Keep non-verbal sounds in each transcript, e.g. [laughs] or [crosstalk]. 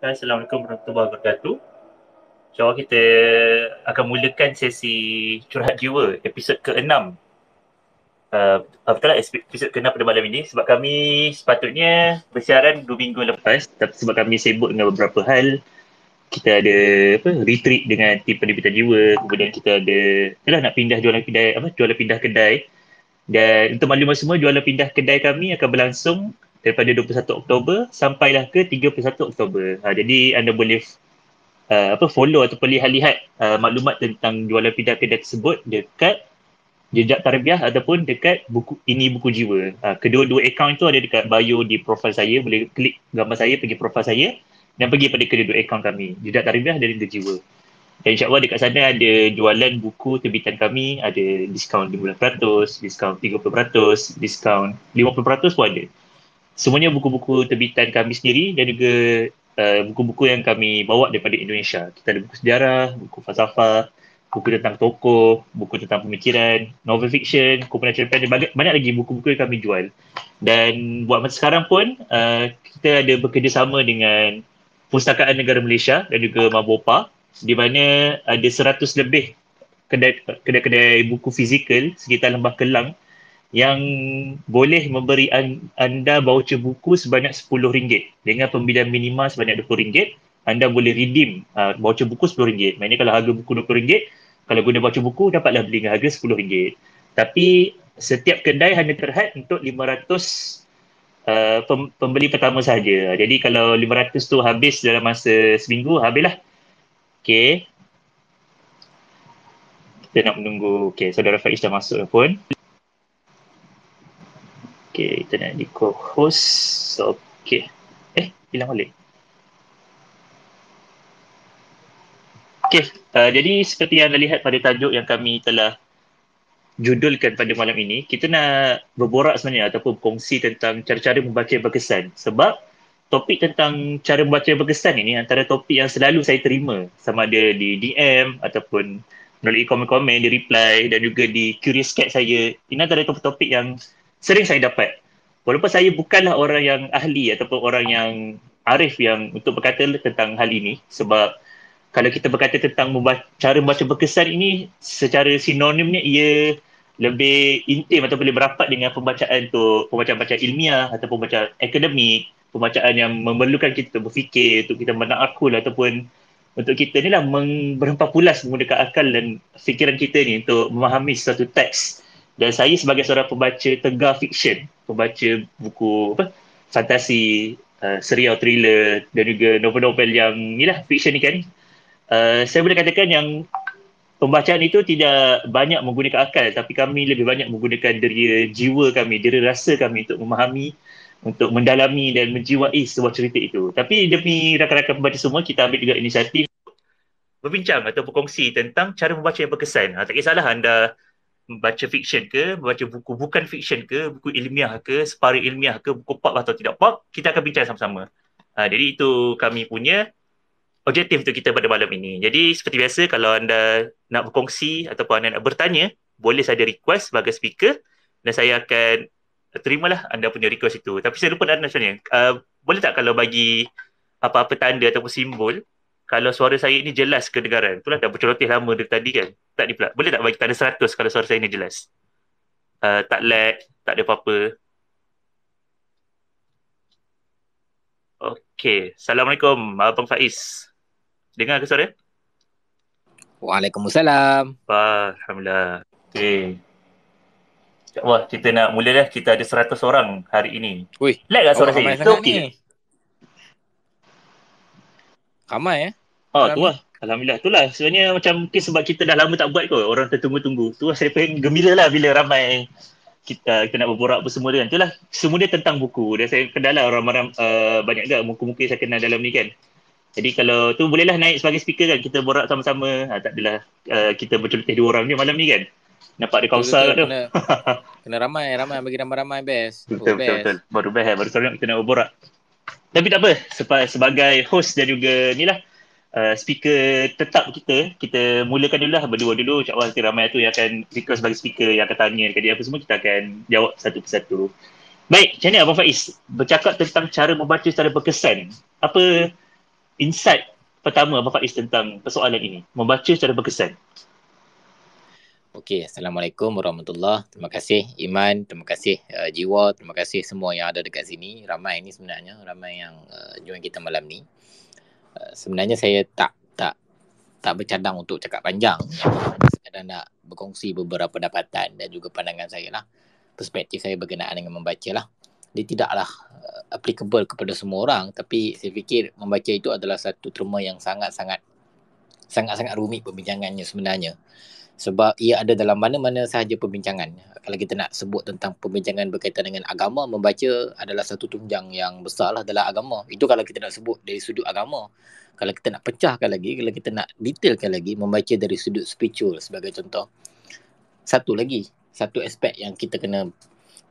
Dan Assalamualaikum warahmatullahi wabarakatuh. InsyaAllah kita akan mulakan sesi curhat jiwa episod ke-6. Uh, betul lah episod ke-6 pada malam ini sebab kami sepatutnya bersiaran 2 minggu lepas tapi sebab kami sibuk dengan beberapa hal kita ada apa retreat dengan tim penerbitan jiwa kemudian kita ada telah nak pindah jualan kedai apa jualan pindah kedai dan untuk maklumat semua jualan pindah kedai kami akan berlangsung daripada 21 Oktober sampailah ke 31 Oktober. Uh, jadi anda boleh uh, apa follow atau lihat-lihat uh, maklumat tentang jualan pindah kedai tersebut dekat jejak tarbiah ataupun dekat buku ini buku jiwa. Uh, kedua-dua account itu ada dekat bio di profil saya. Boleh klik gambar saya pergi profil saya dan pergi pada kedua-dua account kami. Jejak tarbiah dan buku jiwa. Dan insyaAllah dekat sana ada jualan buku terbitan kami, ada diskaun 15%, diskaun 30%, diskaun 50% pun ada semuanya buku-buku terbitan kami sendiri dan juga uh, buku-buku yang kami bawa daripada Indonesia. Kita ada buku sejarah, buku falsafah, buku tentang tokoh, buku tentang pemikiran, novel fiction, kumpulan cerpen dan banyak lagi buku-buku yang kami jual. Dan buat masa sekarang pun, uh, kita ada bekerjasama dengan Pustakaan Negara Malaysia dan juga Mabopa di mana ada seratus lebih kedai, kedai-kedai buku fizikal sekitar Lembah Kelang yang boleh memberi anda voucher buku sebanyak RM10 dengan pembelian minima sebanyak RM20 anda boleh redeem uh, voucher buku RM10 maknanya kalau harga buku RM20 kalau guna voucher buku dapatlah beli dengan harga RM10 tapi setiap kedai hanya terhad untuk 500 Uh, pem- pembeli pertama saja. Jadi kalau 500 tu habis dalam masa seminggu, habislah. Okay. Kita nak menunggu. Okay, saudara Faiz dah masuk pun. Okay, kita nak di co-host. Okay. Eh, hilang balik. Okay, uh, jadi seperti yang anda lihat pada tajuk yang kami telah judulkan pada malam ini, kita nak berborak sebenarnya ataupun kongsi tentang cara-cara membaca berkesan. Sebab topik tentang cara membaca berkesan ini antara topik yang selalu saya terima sama ada di DM ataupun melalui komen-komen, di reply dan juga di curious cat saya. Ini antara topik-topik yang sering saya dapat walaupun saya bukanlah orang yang ahli ataupun orang yang arif yang untuk berkata tentang hal ini sebab kalau kita berkata tentang membaca, cara membaca berkesan ini secara sinonimnya ia lebih intim atau boleh berapat dengan pembacaan tu pembacaan-pembacaan ilmiah atau pembacaan akademik pembacaan yang memerlukan kita untuk berfikir untuk kita menakul ataupun untuk kita ni lah berhempah pulas menggunakan akal dan fikiran kita ni untuk memahami satu teks dan saya sebagai seorang pembaca tengah fiction, pembaca buku apa, fantasi, uh, serial, thriller dan juga novel-novel yang ni lah, fiction ni kan. Uh, saya boleh katakan yang pembacaan itu tidak banyak menggunakan akal tapi kami lebih banyak menggunakan deria jiwa kami, deria rasa kami untuk memahami, untuk mendalami dan menjiwai sebuah cerita itu. Tapi demi rakan-rakan pembaca semua, kita ambil juga inisiatif berbincang atau berkongsi tentang cara membaca yang berkesan. Ha, tak kisahlah anda baca fiction ke, baca buku bukan fiction ke, buku ilmiah ke, separi ilmiah ke, buku pop lah atau tidak pop, kita akan bincang sama-sama. Ha, jadi itu kami punya objektif untuk kita pada malam ini. Jadi seperti biasa kalau anda nak berkongsi ataupun anda nak bertanya, boleh saja request sebagai speaker dan saya akan terimalah anda punya request itu. Tapi saya lupa nak tanya, uh, eh, boleh tak kalau bagi apa-apa tanda ataupun simbol kalau suara saya ni jelas ke kedengaran. Itulah dah bercerotih lama dari tadi kan. Tak ni pula. Boleh tak bagi tanda 100 kalau suara saya ni jelas? Uh, tak lag, tak ada apa-apa. Okay. Assalamualaikum, Abang Faiz. Dengar ke suara? Waalaikumsalam. Alhamdulillah. Okay. Sekejap Allah, kita nak mula dah. Kita ada seratus orang hari ini. Wih. Lag lah suara oh, saya. Itu okay. Ni. Ramai eh? Oh tu lah. Alhamdulillah tu lah. Sebenarnya macam mungkin sebab kita dah lama tak buat kot orang tertunggu-tunggu. Tu lah saya pengen gembira lah bila ramai kita, kita nak berborak apa semua kan. Tu lah semua dia tentang buku. Dan saya kenal lah orang ramai uh, banyak juga muka-muka saya kenal dalam ni kan. Jadi kalau tu bolehlah naik sebagai speaker kan kita borak sama-sama. Ha, tak adalah uh, kita berceletih dua orang ni malam ni kan. Nampak dia kawasan tu. [laughs] Kena ramai, ramai bagi ramai-ramai best. Betul, oh, betul, best. betul, betul. Baru best, baru kali kita nak berborak. Tapi tak apa, sebagai host dan juga ni lah. Eh, speaker tetap kita kita mulakan dulu lah berdua dulu insyaAllah nanti ramai tu yang akan request sebagai speaker yang akan tanya dekat dia apa semua kita akan jawab satu persatu baik macam ni Abang Faiz bercakap tentang cara membaca secara berkesan apa insight pertama Abang Faiz tentang persoalan ini membaca secara berkesan Okey, Assalamualaikum Warahmatullahi Terima kasih Iman, terima kasih uh, eh, Jiwa, terima kasih semua yang ada dekat sini. Ramai ni sebenarnya, ramai yang uh, join kita malam ni. Eh, sebenarnya saya tak tak tak bercadang untuk cakap panjang Saya nak berkongsi beberapa pendapatan dan juga pandangan saya lah perspektif saya berkenaan dengan membaca lah dia tidaklah uh, applicable kepada semua orang tapi saya fikir membaca itu adalah satu terma yang sangat-sangat sangat-sangat rumit perbincangannya sebenarnya uh, sebab ia ada dalam mana-mana sahaja perbincangan. Kalau kita nak sebut tentang perbincangan berkaitan dengan agama, membaca adalah satu tunjang yang besarlah dalam agama. Itu kalau kita nak sebut dari sudut agama. Kalau kita nak pecahkan lagi, kalau kita nak detailkan lagi, membaca dari sudut spiritual sebagai contoh. Satu lagi, satu aspek yang kita kena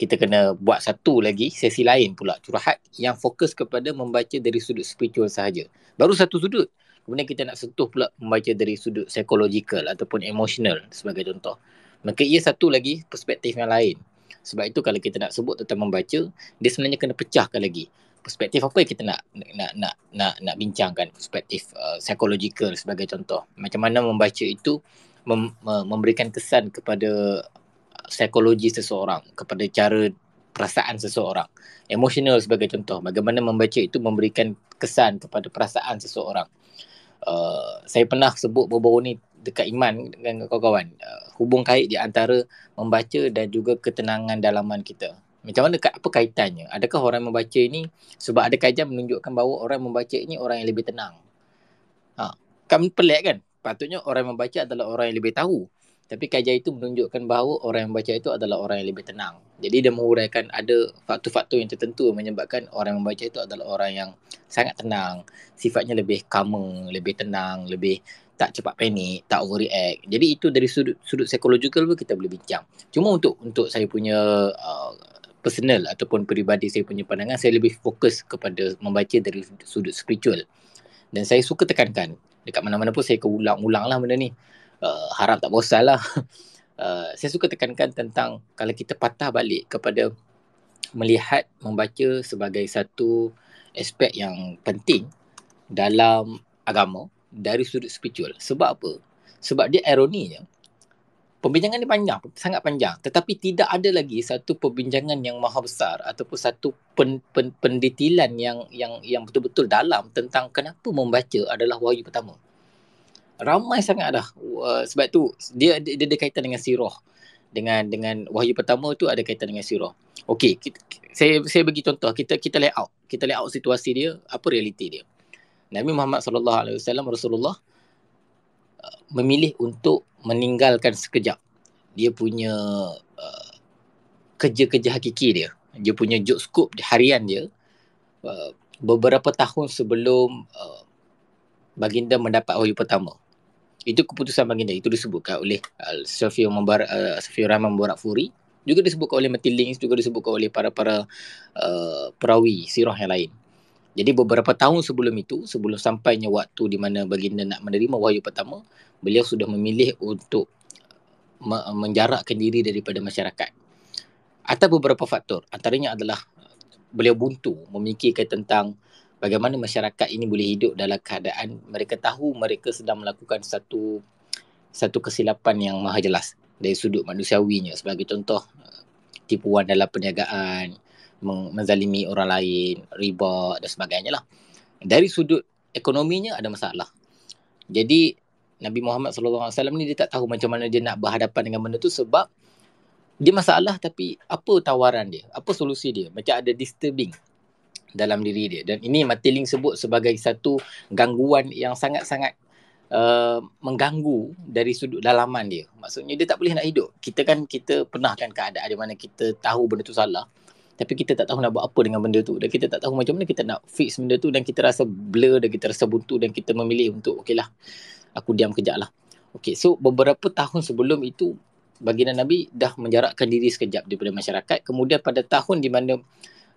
kita kena buat satu lagi sesi lain pula curhat yang fokus kepada membaca dari sudut spiritual sahaja. Baru satu sudut. Kemudian kita nak sentuh pula membaca dari sudut psikologikal ataupun emosional sebagai contoh. Maka ia satu lagi perspektif yang lain. Sebab itu kalau kita nak sebut tentang membaca, dia sebenarnya kena pecahkan lagi. Perspektif apa yang kita nak nak nak nak nak, nak bincangkan perspektif uh, psychological sebagai contoh. Macam mana membaca itu mem, memberikan kesan kepada psikologi seseorang, kepada cara perasaan seseorang. emosional sebagai contoh, bagaimana membaca itu memberikan kesan kepada perasaan seseorang. Uh, saya pernah sebut beberapa ni dekat iman dengan kawan-kawan uh, hubung kait di antara membaca dan juga ketenangan dalaman kita macam mana apa kaitannya adakah orang membaca ini sebab ada kajian menunjukkan bahawa orang membaca ini orang yang lebih tenang ha kan pelik kan patutnya orang membaca adalah orang yang lebih tahu tapi kajian itu menunjukkan bahawa orang yang baca itu adalah orang yang lebih tenang. Jadi dia menguraikan ada faktor-faktor yang tertentu menyebabkan orang yang baca itu adalah orang yang sangat tenang. Sifatnya lebih kameng, lebih tenang, lebih tak cepat panik, tak overreact. Jadi itu dari sudut sudut psychological pun kita boleh bincang. Cuma untuk untuk saya punya uh, personal ataupun peribadi saya punya pandangan, saya lebih fokus kepada membaca dari sudut spiritual. Dan saya suka tekankan, dekat mana-mana pun saya keulang-ulang lah benda ni. Eh, harap tak bosan lah. Uh, [laughs] saya suka tekankan tentang kalau kita patah balik kepada melihat membaca sebagai satu aspek yang penting dalam agama dari sudut spiritual. Sebab apa? Sebab dia ironinya. Pembincangan ni panjang, sangat panjang. Tetapi tidak ada lagi satu perbincangan yang maha besar ataupun satu pen, pen, pendetilan yang yang yang betul-betul dalam tentang kenapa membaca adalah wahyu pertama ramai sangat dah uh, sebab tu dia, dia dia ada kaitan dengan sirah dengan dengan wahyu pertama tu ada kaitan dengan sirah okey saya saya bagi contoh kita kita layout kita layout situasi dia apa realiti dia Nabi Muhammad sallallahu alaihi wasallam Rasulullah uh, memilih untuk meninggalkan sekejap dia punya uh, kerja-kerja hakiki dia dia punya job scope harian dia uh, beberapa tahun sebelum uh, baginda mendapat wahyu pertama itu keputusan baginda itu disebutkan oleh uh, Sofia Mubar uh, Sofia Rahman Mubarak Furi juga disebutkan oleh Matilings juga disebutkan oleh para-para uh, perawi sirah yang lain jadi beberapa tahun sebelum itu sebelum sampainya waktu di mana baginda nak menerima wahyu pertama beliau sudah memilih untuk me- menjarakkan diri daripada masyarakat atas beberapa faktor antaranya adalah beliau buntu memikirkan tentang bagaimana masyarakat ini boleh hidup dalam keadaan mereka tahu mereka sedang melakukan satu satu kesilapan yang maha jelas dari sudut manusiawinya sebagai contoh tipuan dalam perniagaan menzalimi orang lain riba dan sebagainya lah dari sudut ekonominya ada masalah jadi Nabi Muhammad SAW ni dia tak tahu macam mana dia nak berhadapan dengan benda tu sebab dia masalah tapi apa tawaran dia? Apa solusi dia? Macam ada disturbing dalam diri dia dan ini Mati Ling sebut sebagai satu gangguan yang sangat-sangat uh, mengganggu dari sudut dalaman dia maksudnya dia tak boleh nak hidup kita kan kita pernah kan keadaan di mana kita tahu benda tu salah tapi kita tak tahu nak buat apa dengan benda tu dan kita tak tahu macam mana kita nak fix benda tu dan kita rasa blur dan kita rasa buntu dan kita memilih untuk okeylah aku diam kejap lah okey so beberapa tahun sebelum itu baginda nabi dah menjarakkan diri sekejap daripada masyarakat kemudian pada tahun di mana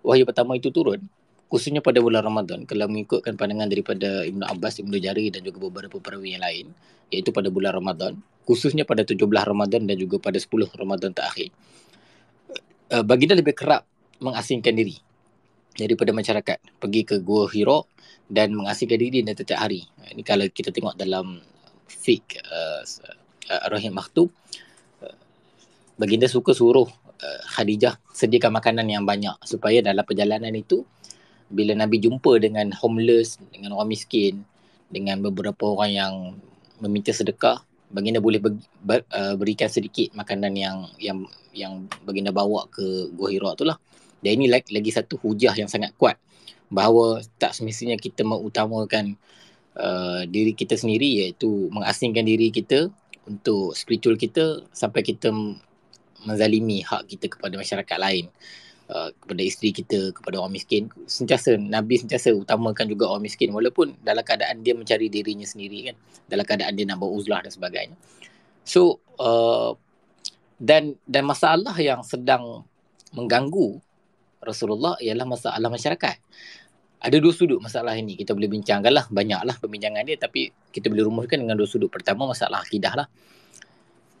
wahyu pertama itu turun khususnya pada bulan Ramadan kalau mengikutkan pandangan daripada Ibnu Abbas Ibnu Jari dan juga beberapa perawi yang lain iaitu pada bulan Ramadan khususnya pada 17 Ramadan dan juga pada 10 Ramadan terakhir eh, baginda lebih kerap mengasingkan diri daripada masyarakat pergi ke Gua Hiro dan mengasingkan diri dan setiap hari eh, ini kalau kita tengok dalam fik uh, eh, Rahim Maktub baginda suka suruh Khadijah sediakan makanan yang banyak supaya dalam perjalanan itu bila Nabi jumpa dengan homeless, dengan orang miskin, dengan beberapa orang yang meminta sedekah, baginda boleh ber, ber, uh, berikan sedikit makanan yang yang yang baginda bawa ke Gua Hira tu lah. Dan ini lagi, lagi satu hujah yang sangat kuat bahawa tak semestinya kita mengutamakan uh, diri kita sendiri iaitu mengasingkan diri kita untuk spiritual kita sampai kita menzalimi hak kita kepada masyarakat lain. Uh, kepada isteri kita, kepada orang miskin. Sentiasa, Nabi sentiasa utamakan juga orang miskin. Walaupun dalam keadaan dia mencari dirinya sendiri kan. Dalam keadaan dia nak beruzlah dan sebagainya. So, uh, dan dan masalah yang sedang mengganggu Rasulullah ialah masalah masyarakat. Ada dua sudut masalah ini. Kita boleh bincangkan lah. Banyaklah pembincangan dia. Tapi kita boleh rumuskan dengan dua sudut. Pertama, masalah akidah lah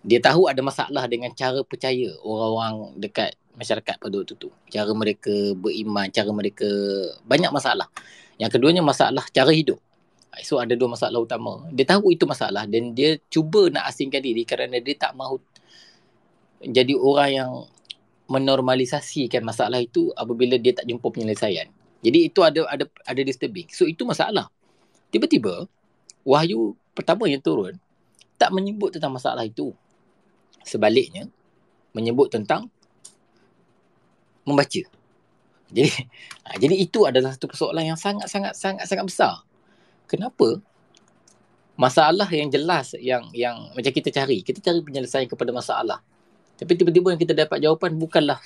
dia tahu ada masalah dengan cara percaya orang-orang dekat masyarakat pada waktu tu. Cara mereka beriman, cara mereka banyak masalah. Yang keduanya masalah cara hidup. So ada dua masalah utama. Dia tahu itu masalah dan dia cuba nak asingkan diri kerana dia tak mahu jadi orang yang menormalisasikan masalah itu apabila dia tak jumpa penyelesaian. Jadi itu ada ada ada disturbing. So itu masalah. Tiba-tiba wahyu pertama yang turun tak menyebut tentang masalah itu sebaliknya menyebut tentang membaca. Jadi [laughs] ha, jadi itu adalah satu persoalan yang sangat sangat sangat sangat besar. Kenapa masalah yang jelas yang yang macam kita cari, kita cari penyelesaian kepada masalah. Tapi tiba-tiba yang kita dapat jawapan bukanlah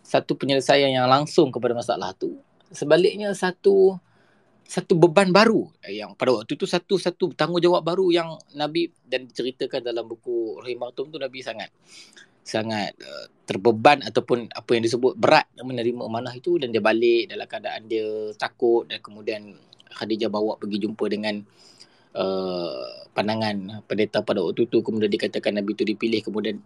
satu penyelesaian yang langsung kepada masalah tu. Sebaliknya satu satu beban baru eh, yang pada waktu itu satu-satu tanggungjawab baru yang Nabi dan diceritakan dalam buku Rahim Maktum tu Nabi sangat sangat uh, terbeban ataupun apa yang disebut berat menerima amanah itu dan dia balik dalam keadaan dia takut dan kemudian Khadijah bawa pergi jumpa dengan uh, pandangan pendeta pada waktu itu kemudian dikatakan Nabi itu dipilih kemudian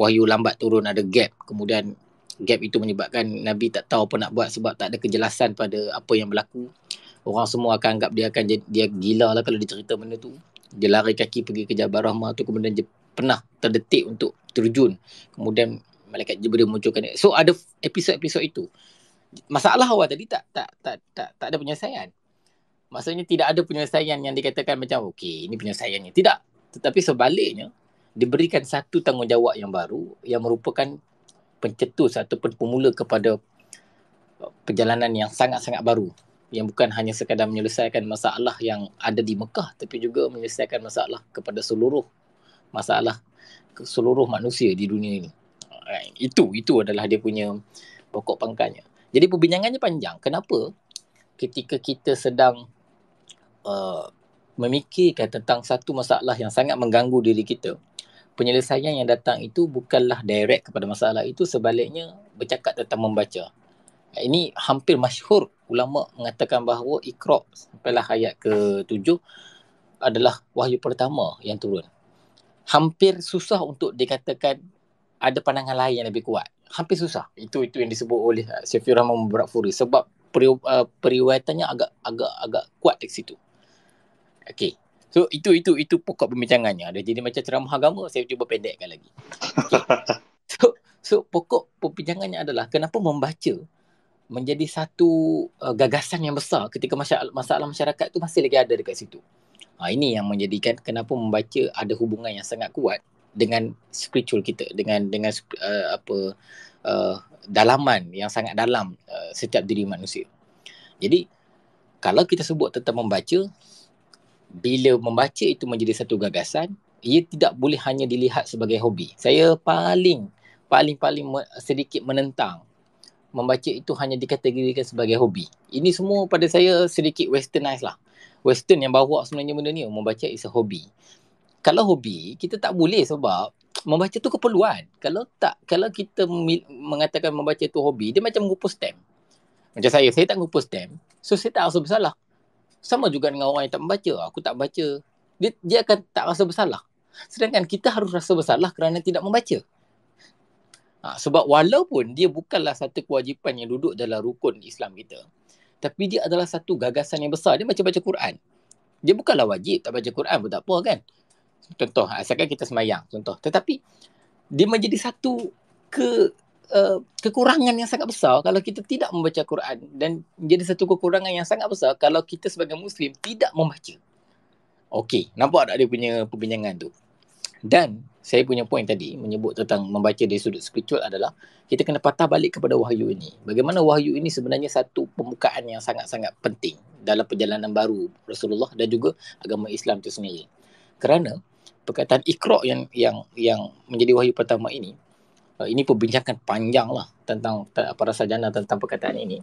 wahyu lambat turun ada gap kemudian gap itu menyebabkan Nabi tak tahu apa nak buat sebab tak ada kejelasan pada apa yang berlaku orang semua akan anggap dia akan jadi, dia gila lah kalau dia cerita benda tu. Dia lari kaki pergi ke Jabal Rahmah tu kemudian dia pernah terdetik untuk terjun. Kemudian malaikat Jibril munculkan. So ada episod-episod itu. Masalah awal tadi tak tak tak tak, tak ada penyelesaian. Maksudnya tidak ada penyelesaian yang dikatakan macam okey ini penyelesaiannya. Tidak. Tetapi sebaliknya diberikan satu tanggungjawab yang baru yang merupakan pencetus ataupun pemula kepada uh, perjalanan yang sangat-sangat baru yang bukan hanya sekadar menyelesaikan masalah yang ada di Mekah tapi juga menyelesaikan masalah kepada seluruh masalah seluruh manusia di dunia ini. Eh, itu itu adalah dia punya pokok pangkalnya. Jadi perbincangannya panjang. Kenapa ketika kita sedang uh, memikirkan tentang satu masalah yang sangat mengganggu diri kita, penyelesaian yang datang itu bukanlah direct kepada masalah itu sebaliknya bercakap tentang membaca. Eh, ini hampir masyhur ulama mengatakan bahawa Iqra sampailah ayat ke-7 adalah wahyu pertama yang turun. Hampir susah untuk dikatakan ada pandangan lain yang lebih kuat. Hampir susah. Itu itu yang disebut oleh uh, Syafiur Rahman Mubarak Furi sebab peri, uh, periwayatannya agak agak agak kuat di situ. Okey. So itu itu itu pokok pembincangannya. Ada jadi macam ceramah agama, saya cuba pendekkan lagi. Okay. [laughs] So so pokok pembincangannya adalah kenapa membaca menjadi satu uh, gagasan yang besar ketika masalah masalah masyarakat tu masih lagi ada dekat situ. Ha, ini yang menjadikan kenapa membaca ada hubungan yang sangat kuat dengan spiritual kita dengan dengan uh, apa uh, dalaman yang sangat dalam uh, setiap diri manusia. Jadi kalau kita sebut tentang membaca bila membaca itu menjadi satu gagasan ia tidak boleh hanya dilihat sebagai hobi. Saya paling paling paling sedikit menentang membaca itu hanya dikategorikan sebagai hobi. Ini semua pada saya sedikit westernized lah. Western yang bawa sebenarnya benda ni membaca is a hobby. Kalau hobi, kita tak boleh sebab membaca tu keperluan. Kalau tak, kalau kita mengatakan membaca tu hobi, dia macam ngupus stamp. Macam saya, saya tak ngupus stamp. So, saya tak rasa bersalah. Sama juga dengan orang yang tak membaca. Aku tak baca. Dia, dia akan tak rasa bersalah. Sedangkan kita harus rasa bersalah kerana tidak membaca. Ha, sebab walaupun dia bukanlah satu kewajipan yang duduk dalam rukun Islam kita. Tapi dia adalah satu gagasan yang besar. Dia macam baca Quran. Dia bukanlah wajib tak baca Quran pun tak apa kan. Contoh, ha, asalkan kita semayang. Contoh. Tetapi dia menjadi satu ke uh, kekurangan yang sangat besar kalau kita tidak membaca Quran dan menjadi satu kekurangan yang sangat besar kalau kita sebagai Muslim tidak membaca. Okey, nampak tak dia punya perbincangan tu? Dan saya punya poin tadi menyebut tentang membaca dari sudut spiritual adalah kita kena patah balik kepada wahyu ini. Bagaimana wahyu ini sebenarnya satu pembukaan yang sangat-sangat penting dalam perjalanan baru Rasulullah dan juga agama Islam itu sendiri. Kerana perkataan Iqra yang yang yang menjadi wahyu pertama ini uh, ini perbincangan lah tentang para sarjana tentang perkataan ini.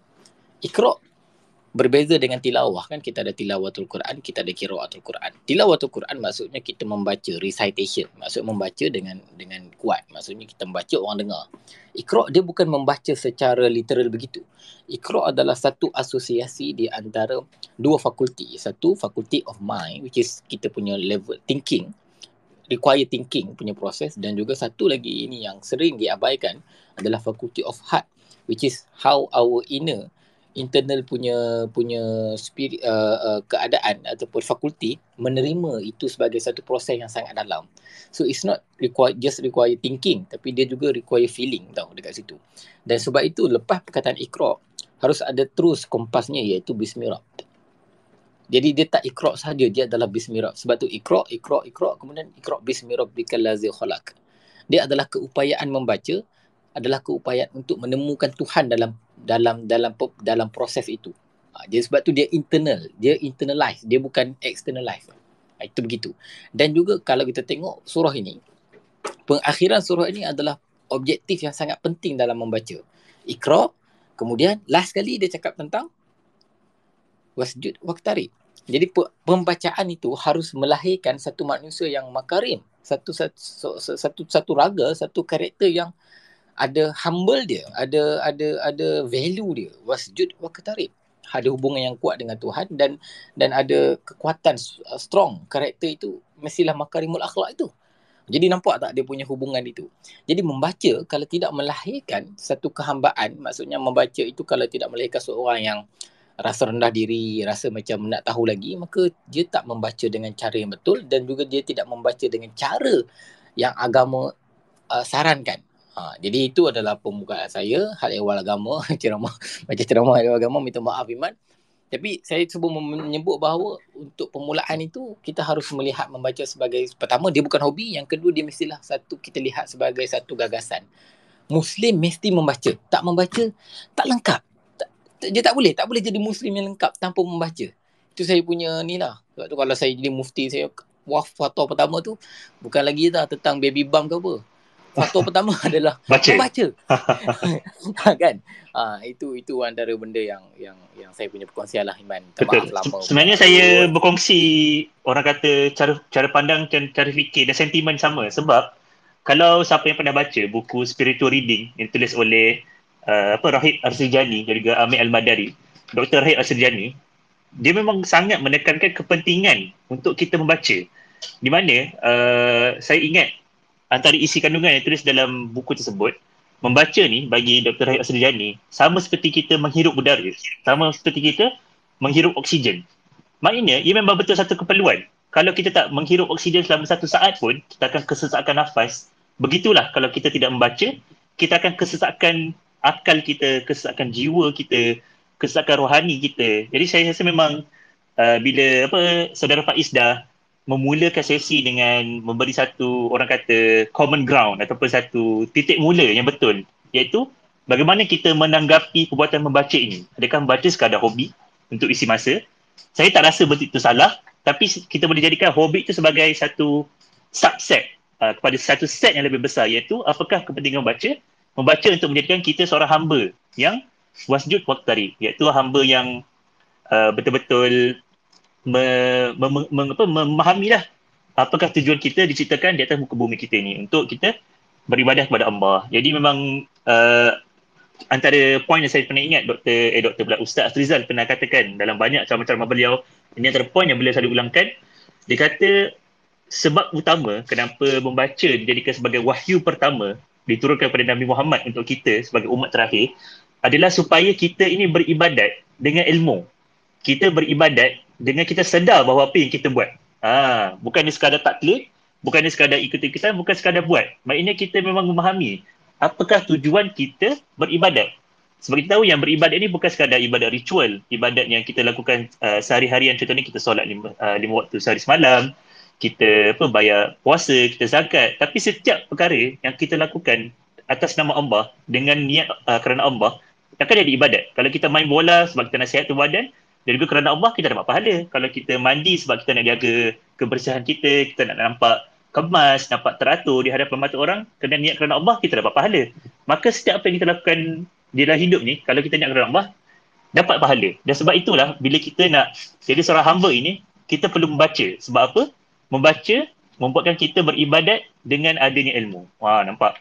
Iqra berbeza dengan tilawah kan kita ada tilawatul Quran kita ada qiraatul Quran tilawatul Quran maksudnya kita membaca recitation maksud membaca dengan dengan kuat maksudnya kita membaca orang dengar iqra dia bukan membaca secara literal begitu iqra adalah satu asosiasi di antara dua fakulti satu fakulti of mind which is kita punya level thinking require thinking punya proses dan juga satu lagi ini yang sering diabaikan adalah fakulti of heart which is how our inner internal punya punya spirit uh, uh, keadaan ataupun fakulti menerima itu sebagai satu proses yang sangat dalam. So it's not require just require thinking tapi dia juga require feeling tau dekat situ. Dan sebab itu lepas perkataan Iqra harus ada terus kompasnya iaitu bismillah. Jadi dia tak ikhrok sahaja dia adalah bismillah. Sebab tu ikhrok, ikhrok, ikhrok kemudian ikhrok bismillah bikal lazi khalaq. Dia adalah keupayaan membaca adalah keupayaan untuk menemukan Tuhan dalam dalam dalam dalam proses itu. Jadi ha, sebab tu dia internal, dia internalize, dia bukan externalize. Ha, itu begitu. Dan juga kalau kita tengok surah ini, pengakhiran surah ini adalah objektif yang sangat penting dalam membaca. Iqra, kemudian last sekali dia cakap tentang wasjud waktari. Jadi pembacaan itu harus melahirkan satu manusia yang makarim, satu satu satu, satu, satu raga, satu karakter yang ada humble dia ada ada ada value dia wasjud wa qatarib ada hubungan yang kuat dengan Tuhan dan dan ada kekuatan uh, strong karakter itu mestilah makarimul akhlak itu jadi nampak tak dia punya hubungan itu jadi membaca kalau tidak melahirkan satu kehambaan maksudnya membaca itu kalau tidak melahirkan seorang yang rasa rendah diri rasa macam nak tahu lagi maka dia tak membaca dengan cara yang betul dan juga dia tidak membaca dengan cara yang agama uh, sarankan Ha, jadi itu adalah pembukaan saya, hal ehwal agama, [laughs] ceramah, macam ceramah hal ehwal agama, minta maaf Iman. Tapi saya cuba menyebut bahawa untuk permulaan itu, kita harus melihat membaca sebagai, pertama dia bukan hobi, yang kedua dia mestilah satu, kita lihat sebagai satu gagasan. Muslim mesti membaca, tak membaca, tak lengkap. Tak, dia tak boleh, tak boleh jadi Muslim yang lengkap tanpa membaca. Itu saya punya ni lah. Sebab tu kalau saya jadi mufti, saya wafat fatwa pertama tu, bukan lagi dah tentang baby bump ke apa faktor pertama [laughs] adalah baca. baca. [laughs] [laughs] Ha, kan? Ha, itu itu antara benda yang yang yang saya punya perkongsian lah Iman. Betul. Lama Sebenarnya berkongsi. saya berkongsi orang kata cara cara pandang dan cara fikir dan sentimen sama sebab kalau siapa yang pernah baca buku Spiritual Reading yang ditulis oleh uh, apa Rahib Arsijani dan juga Amir Al-Madari, Dr. Rahib Arsijani, dia memang sangat menekankan kepentingan untuk kita membaca. Di mana uh, saya ingat antara isi kandungan yang tulis dalam buku tersebut membaca ni bagi Dr. Asri Jani sama seperti kita menghirup udara sama seperti kita menghirup oksigen maknanya ia memang betul satu keperluan kalau kita tak menghirup oksigen selama satu saat pun kita akan kesesakan nafas begitulah kalau kita tidak membaca kita akan kesesakan akal kita, kesesakan jiwa kita kesesakan rohani kita jadi saya rasa memang uh, bila apa saudara Faiz dah memulakan sesi dengan memberi satu orang kata common ground ataupun satu titik mula yang betul iaitu bagaimana kita menanggapi perbuatan membaca ini. Adakah membaca sekadar hobi untuk isi masa? Saya tak rasa betul itu salah tapi kita boleh jadikan hobi itu sebagai satu subset uh, kepada satu set yang lebih besar iaitu apakah kepentingan membaca? Membaca untuk menjadikan kita seorang hamba yang wasjud waktu tadi iaitu hamba yang uh, betul-betul mem, mem, mem, apa, memahamilah apakah tujuan kita diciptakan di atas muka bumi kita ni untuk kita beribadah kepada Allah. Jadi memang uh, antara poin yang saya pernah ingat Dr. eh Dr. pula Ustaz Azrizal pernah katakan dalam banyak ceramah-ceramah beliau ini antara poin yang beliau selalu ulangkan dia kata sebab utama kenapa membaca dijadikan sebagai wahyu pertama diturunkan kepada Nabi Muhammad untuk kita sebagai umat terakhir adalah supaya kita ini beribadat dengan ilmu. Kita beribadat dengan kita sedar bahawa apa yang kita buat. Ha, bukan ni sekadar taklid, bukan ni sekadar ikut ikutan bukan sekadar buat. Maknanya kita memang memahami apakah tujuan kita beribadat. Sebab kita tahu yang beribadat ni bukan sekadar ibadat ritual, ibadat yang kita lakukan uh, sehari-hari yang contohnya kita solat lima, uh, lima waktu sehari semalam, kita apa bayar puasa, kita zakat, tapi setiap perkara yang kita lakukan atas nama Allah dengan niat uh, kerana Allah takkan jadi ibadat. Kalau kita main bola sebab kita nasihat tu badan, dan juga kerana Allah kita dapat pahala. Kalau kita mandi sebab kita nak jaga kebersihan kita, kita nak nampak kemas, nampak teratur di hadapan mata orang, kena niat kerana Allah kita dapat pahala. Maka setiap apa yang kita lakukan di dalam hidup ni, kalau kita niat kerana Allah, dapat pahala. Dan sebab itulah bila kita nak jadi seorang hamba ini, kita perlu membaca. Sebab apa? Membaca membuatkan kita beribadat dengan adanya ilmu. Wah, nampak?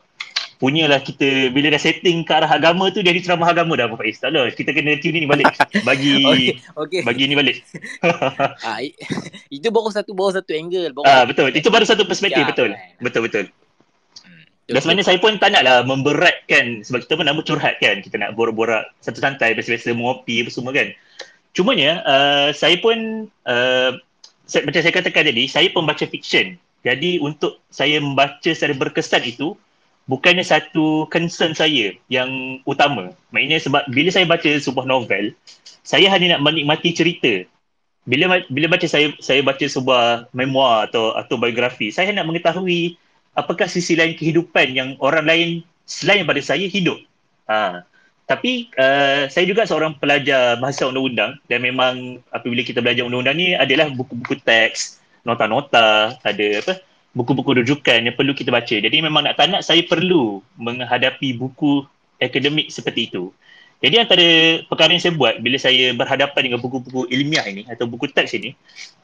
punyalah kita bila dah setting ke arah agama tu jadi ceramah agama dah Pak Faiz. Taklah kita kena tune ni balik bagi [laughs] okay, okay. bagi ni balik. ha, [laughs] [laughs] itu baru satu baru satu angle. Ah ha, betul. Perspektif. Itu baru satu perspektif ya, betul. Kan. betul. Betul hmm, betul. Dan sebenarnya saya pun tak nak lah memberatkan sebab kita pun nak curhat kan. Kita nak borak-borak satu santai biasa-biasa mengopi apa semua kan. Cumanya uh, saya pun uh, eh, saya, macam saya katakan tadi, saya pembaca fiction. Jadi untuk saya membaca secara berkesan itu, bukannya satu concern saya yang utama. Maknanya sebab bila saya baca sebuah novel, saya hanya nak menikmati cerita. Bila bila baca saya saya baca sebuah memoir atau atau biografi, saya nak mengetahui apakah sisi lain kehidupan yang orang lain selain daripada saya hidup. Ha. Tapi uh, saya juga seorang pelajar bahasa undang-undang dan memang apabila kita belajar undang-undang ni adalah buku-buku teks, nota-nota, ada apa uh, buku-buku rujukan yang perlu kita baca. Jadi memang nak tak nak saya perlu menghadapi buku akademik seperti itu. Jadi antara perkara yang saya buat bila saya berhadapan dengan buku-buku ilmiah ini atau buku teks ini,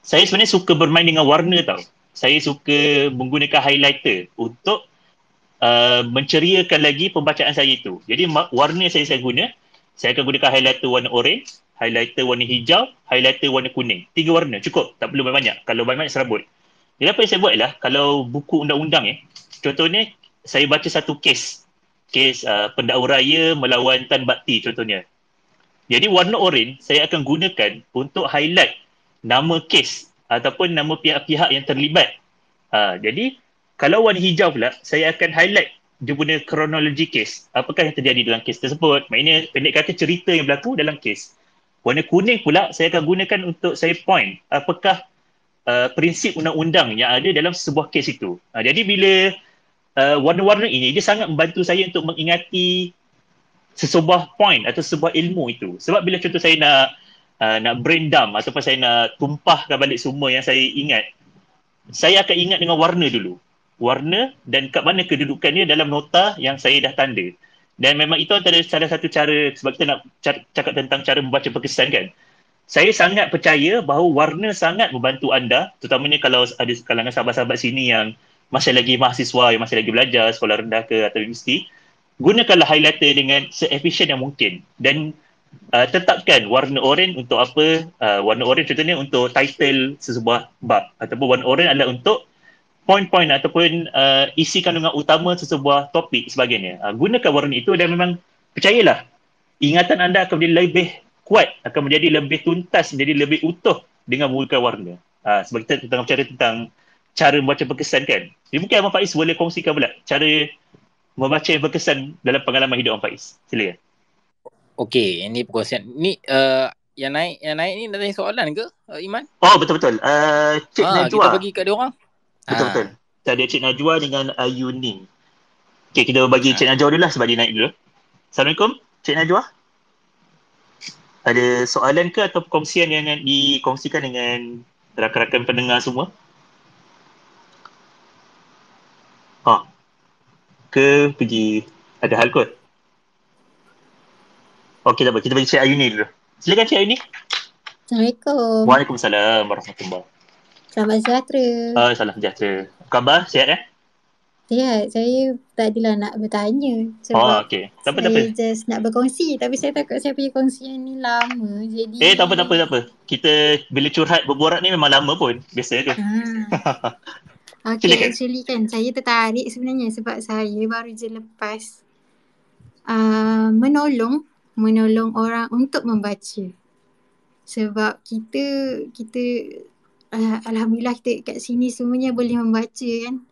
saya sebenarnya suka bermain dengan warna tau. Saya suka menggunakan highlighter untuk uh, menceriakan lagi pembacaan saya itu. Jadi warna saya saya guna, saya akan gunakan highlighter warna orange, highlighter warna hijau, highlighter warna kuning. Tiga warna cukup, tak perlu banyak-banyak. Kalau banyak-banyak serabut. Jadi apa yang saya buat ialah kalau buku undang-undang eh, contohnya saya baca satu kes, kes uh, pendakwa raya melawan Tan Bakti contohnya. Jadi warna oranye saya akan gunakan untuk highlight nama kes ataupun nama pihak-pihak yang terlibat. Uh, jadi kalau warna hijau pula saya akan highlight dia punya kronologi kes. Apakah yang terjadi dalam kes tersebut. Maknanya pendek kata cerita yang berlaku dalam kes. Warna kuning pula saya akan gunakan untuk saya point apakah uh, prinsip undang-undang yang ada dalam sebuah kes itu. Uh, jadi bila uh, warna-warna ini, dia sangat membantu saya untuk mengingati sesebuah point atau sebuah ilmu itu. Sebab bila contoh saya nak uh, nak brain dump ataupun saya nak tumpahkan balik semua yang saya ingat, saya akan ingat dengan warna dulu. Warna dan kat mana kedudukannya dalam nota yang saya dah tanda. Dan memang itu antara salah satu cara sebab kita nak cakap tentang cara membaca perkesan kan saya sangat percaya bahawa warna sangat membantu anda terutamanya kalau ada kalangan sahabat-sahabat sini yang masih lagi mahasiswa yang masih lagi belajar sekolah rendah ke atau universiti gunakanlah highlighter dengan seefisien yang mungkin dan uh, tetapkan warna oranye untuk apa uh, warna oranye contohnya untuk title sesebuah bab ataupun warna oranye adalah untuk point-point ataupun uh, isi kandungan utama sesebuah topik sebagainya uh, gunakan warna itu dan memang percayalah ingatan anda akan lebih kuat akan menjadi lebih tuntas menjadi lebih utuh dengan menggunakan warna uh, sebab kita tentang cara tentang cara membaca perkesan kan jadi mungkin Abang Faiz boleh kongsikan pula cara membaca perkesan dalam pengalaman hidup Abang Faiz sila Okey, ini perkongsian. Ni uh, yang naik yang naik ni tanya soalan ke uh, Iman? Oh betul betul. Uh, Cik ha, Najwa. Kita bagi kat dia orang. Betul ah. betul. Ha. Tadi Cik Najwa dengan Ayu Ning. Okey, kita bagi ha. Cik Najwa dulu lah sebab dia naik dulu. Assalamualaikum Cik Najwa ada soalan ke atau perkongsian yang dikongsikan dengan rakan-rakan pendengar semua? Ha. Oh. Ke pergi ada hal kot? Okey, dapat Kita bagi Cik Ayuni dulu. Silakan Cik Ayuni. Assalamualaikum. Waalaikumsalam. Warahmatullahi wabarakatuh. Selamat sejahtera. Uh, ah, salam sejahtera. khabar? Sihat eh? Ya, saya tak adalah nak bertanya. Sebab oh, okey. Tak apa, tak apa. Saya just nak berkongsi tapi saya takut saya punya kongsian ni lama. Jadi Eh, tak apa, apa, apa. Kita bila curhat berborak ni memang lama pun. Biasa tu. Hmm. okay, Silakan. actually kan saya tertarik sebenarnya sebab saya baru je lepas uh, menolong menolong orang untuk membaca. Sebab kita kita uh, alhamdulillah kita kat sini semuanya boleh membaca kan.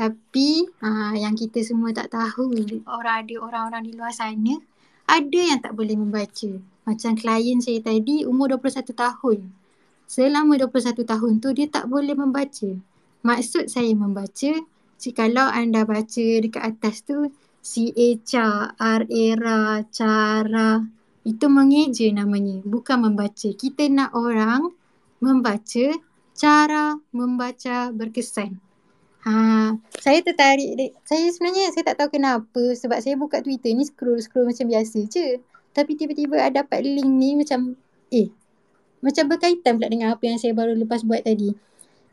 Tapi uh, yang kita semua tak tahu orang ada orang-orang di luar sana ada yang tak boleh membaca. Macam klien saya tadi umur 21 tahun. Selama 21 tahun tu dia tak boleh membaca. Maksud saya membaca, jikalau anda baca dekat atas tu CHA, RERA, CARA, itu mengeja namanya, bukan membaca. Kita nak orang membaca cara membaca berkesan. Ha, saya tertarik. Saya sebenarnya saya tak tahu kenapa sebab saya buka Twitter ni scroll-scroll macam biasa je. Tapi tiba-tiba ada dapat link ni macam eh macam berkaitan pula dengan apa yang saya baru lepas buat tadi.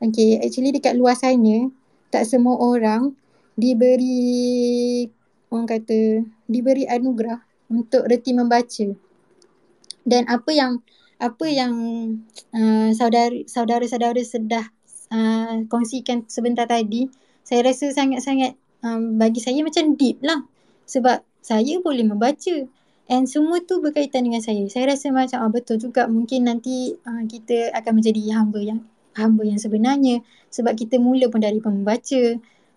Okay, actually dekat luar sana tak semua orang diberi orang kata diberi anugerah untuk reti membaca. Dan apa yang apa yang uh, saudara saudara-saudara sedah Uh, kongsikan sebentar tadi saya rasa sangat-sangat um, bagi saya macam deep lah sebab saya boleh membaca and semua tu berkaitan dengan saya saya rasa macam ah, betul juga mungkin nanti uh, kita akan menjadi hamba yang hamba yang sebenarnya sebab kita mula pun dari pembaca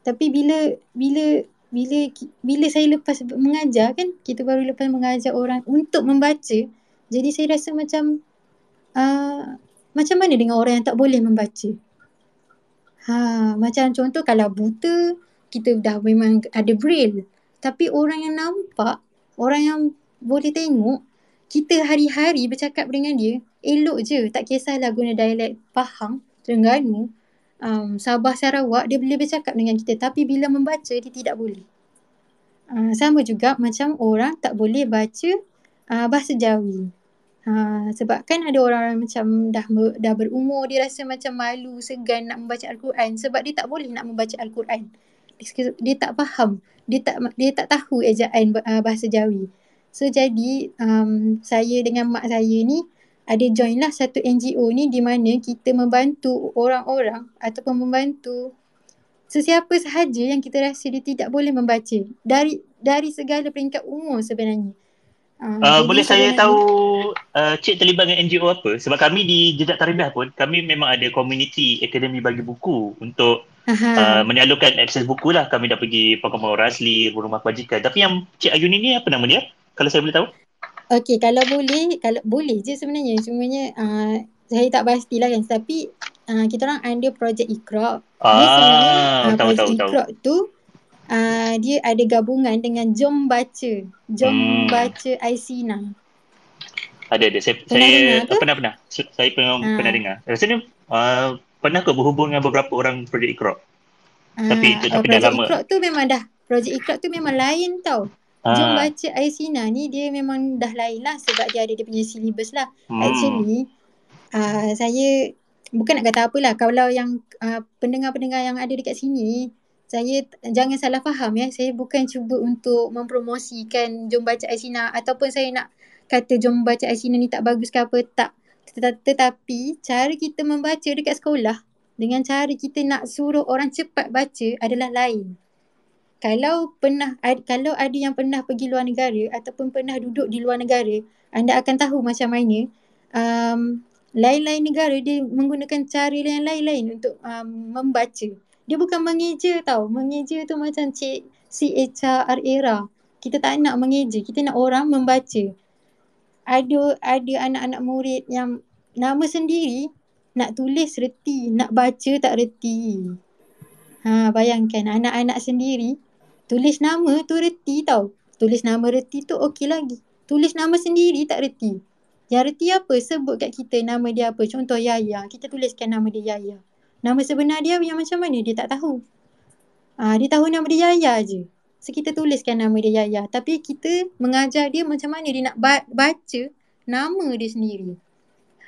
tapi bila bila bila bila saya lepas mengajar kan kita baru lepas mengajar orang untuk membaca jadi saya rasa macam uh, macam mana dengan orang yang tak boleh membaca Ha, macam contoh kalau buta kita dah memang ada braille tapi orang yang nampak, orang yang boleh tengok kita hari-hari bercakap dengan dia elok je tak kisahlah guna dialek Pahang, Terengganu, um, Sabah, Sarawak dia boleh bercakap dengan kita tapi bila membaca dia tidak boleh. Uh, sama juga macam orang tak boleh baca uh, bahasa Jawi. Ah, sebab kan ada orang-orang macam dah dah berumur dia rasa macam malu segan nak membaca al-Quran sebab dia tak boleh nak membaca al-Quran. Dia tak faham, dia tak dia tak tahu ejaan ah, bahasa Jawi. So jadi um, saya dengan mak saya ni ada join lah satu NGO ni di mana kita membantu orang-orang ataupun membantu sesiapa sahaja yang kita rasa dia tidak boleh membaca dari dari segala peringkat umur sebenarnya. Uh, uh, boleh saya kan? tahu uh, cik terlibat dengan NGO apa? Sebab kami di Jejak Tarimah pun kami memang ada community akademi bagi buku untuk uh-huh. uh, menyalurkan akses buku lah. Kami dah pergi Pakamau Rasli, Rumah Kebajikan. Tapi yang Cik Ayun ini apa nama dia? Kalau saya boleh tahu? Okey, kalau boleh, kalau boleh je sebenarnya. Cumanya uh, saya tak pastilah kan. Tapi uh, kita orang under projek Ikhra. Ah, uh, tahu, tahu, tahu. Projek tu uh, dia ada gabungan dengan Jom Baca. Jom hmm. Baca Aisina. Ada ada saya pernah saya dengar ke? pernah pernah. Saya pernah ha. pernah dengar. Rasa ni uh, pernah ke berhubung dengan beberapa orang projek Iqra. Ha. Tapi itu oh, tapi dah lama. Projek tu memang dah projek Iqra tu memang lain tau. Ha. Jom Baca Aisina ni dia memang dah lain lah sebab dia ada dia punya silibus lah. Hmm. Actually uh, saya bukan nak kata apalah kalau yang uh, pendengar-pendengar yang ada dekat sini saya jangan salah faham ya saya bukan cuba untuk mempromosikan jom baca Aisina ataupun saya nak kata jom baca Aisina ni tak bagus ke apa tak tetapi cara kita membaca dekat sekolah dengan cara kita nak suruh orang cepat baca adalah lain kalau pernah kalau ada yang pernah pergi luar negara ataupun pernah duduk di luar negara anda akan tahu macam mana um, lain-lain negara dia menggunakan cara yang lain-lain untuk um, membaca dia bukan mengeja tau. Mengeja tu macam Cik C.H.R. Era. Kita tak nak mengeja. Kita nak orang membaca. Ada ada anak-anak murid yang nama sendiri nak tulis reti, nak baca tak reti. Ha, bayangkan anak-anak sendiri tulis nama tu reti tau. Tulis nama reti tu okey lagi. Tulis nama sendiri tak reti. Yang reti apa? Sebut kat kita nama dia apa. Contoh Yaya. Kita tuliskan nama dia Yaya. Nama sebenar dia yang macam mana dia tak tahu. Ah, dia tahu nama dia Yaya je. So kita tuliskan nama dia Yaya. Tapi kita mengajar dia macam mana dia nak ba- baca nama dia sendiri.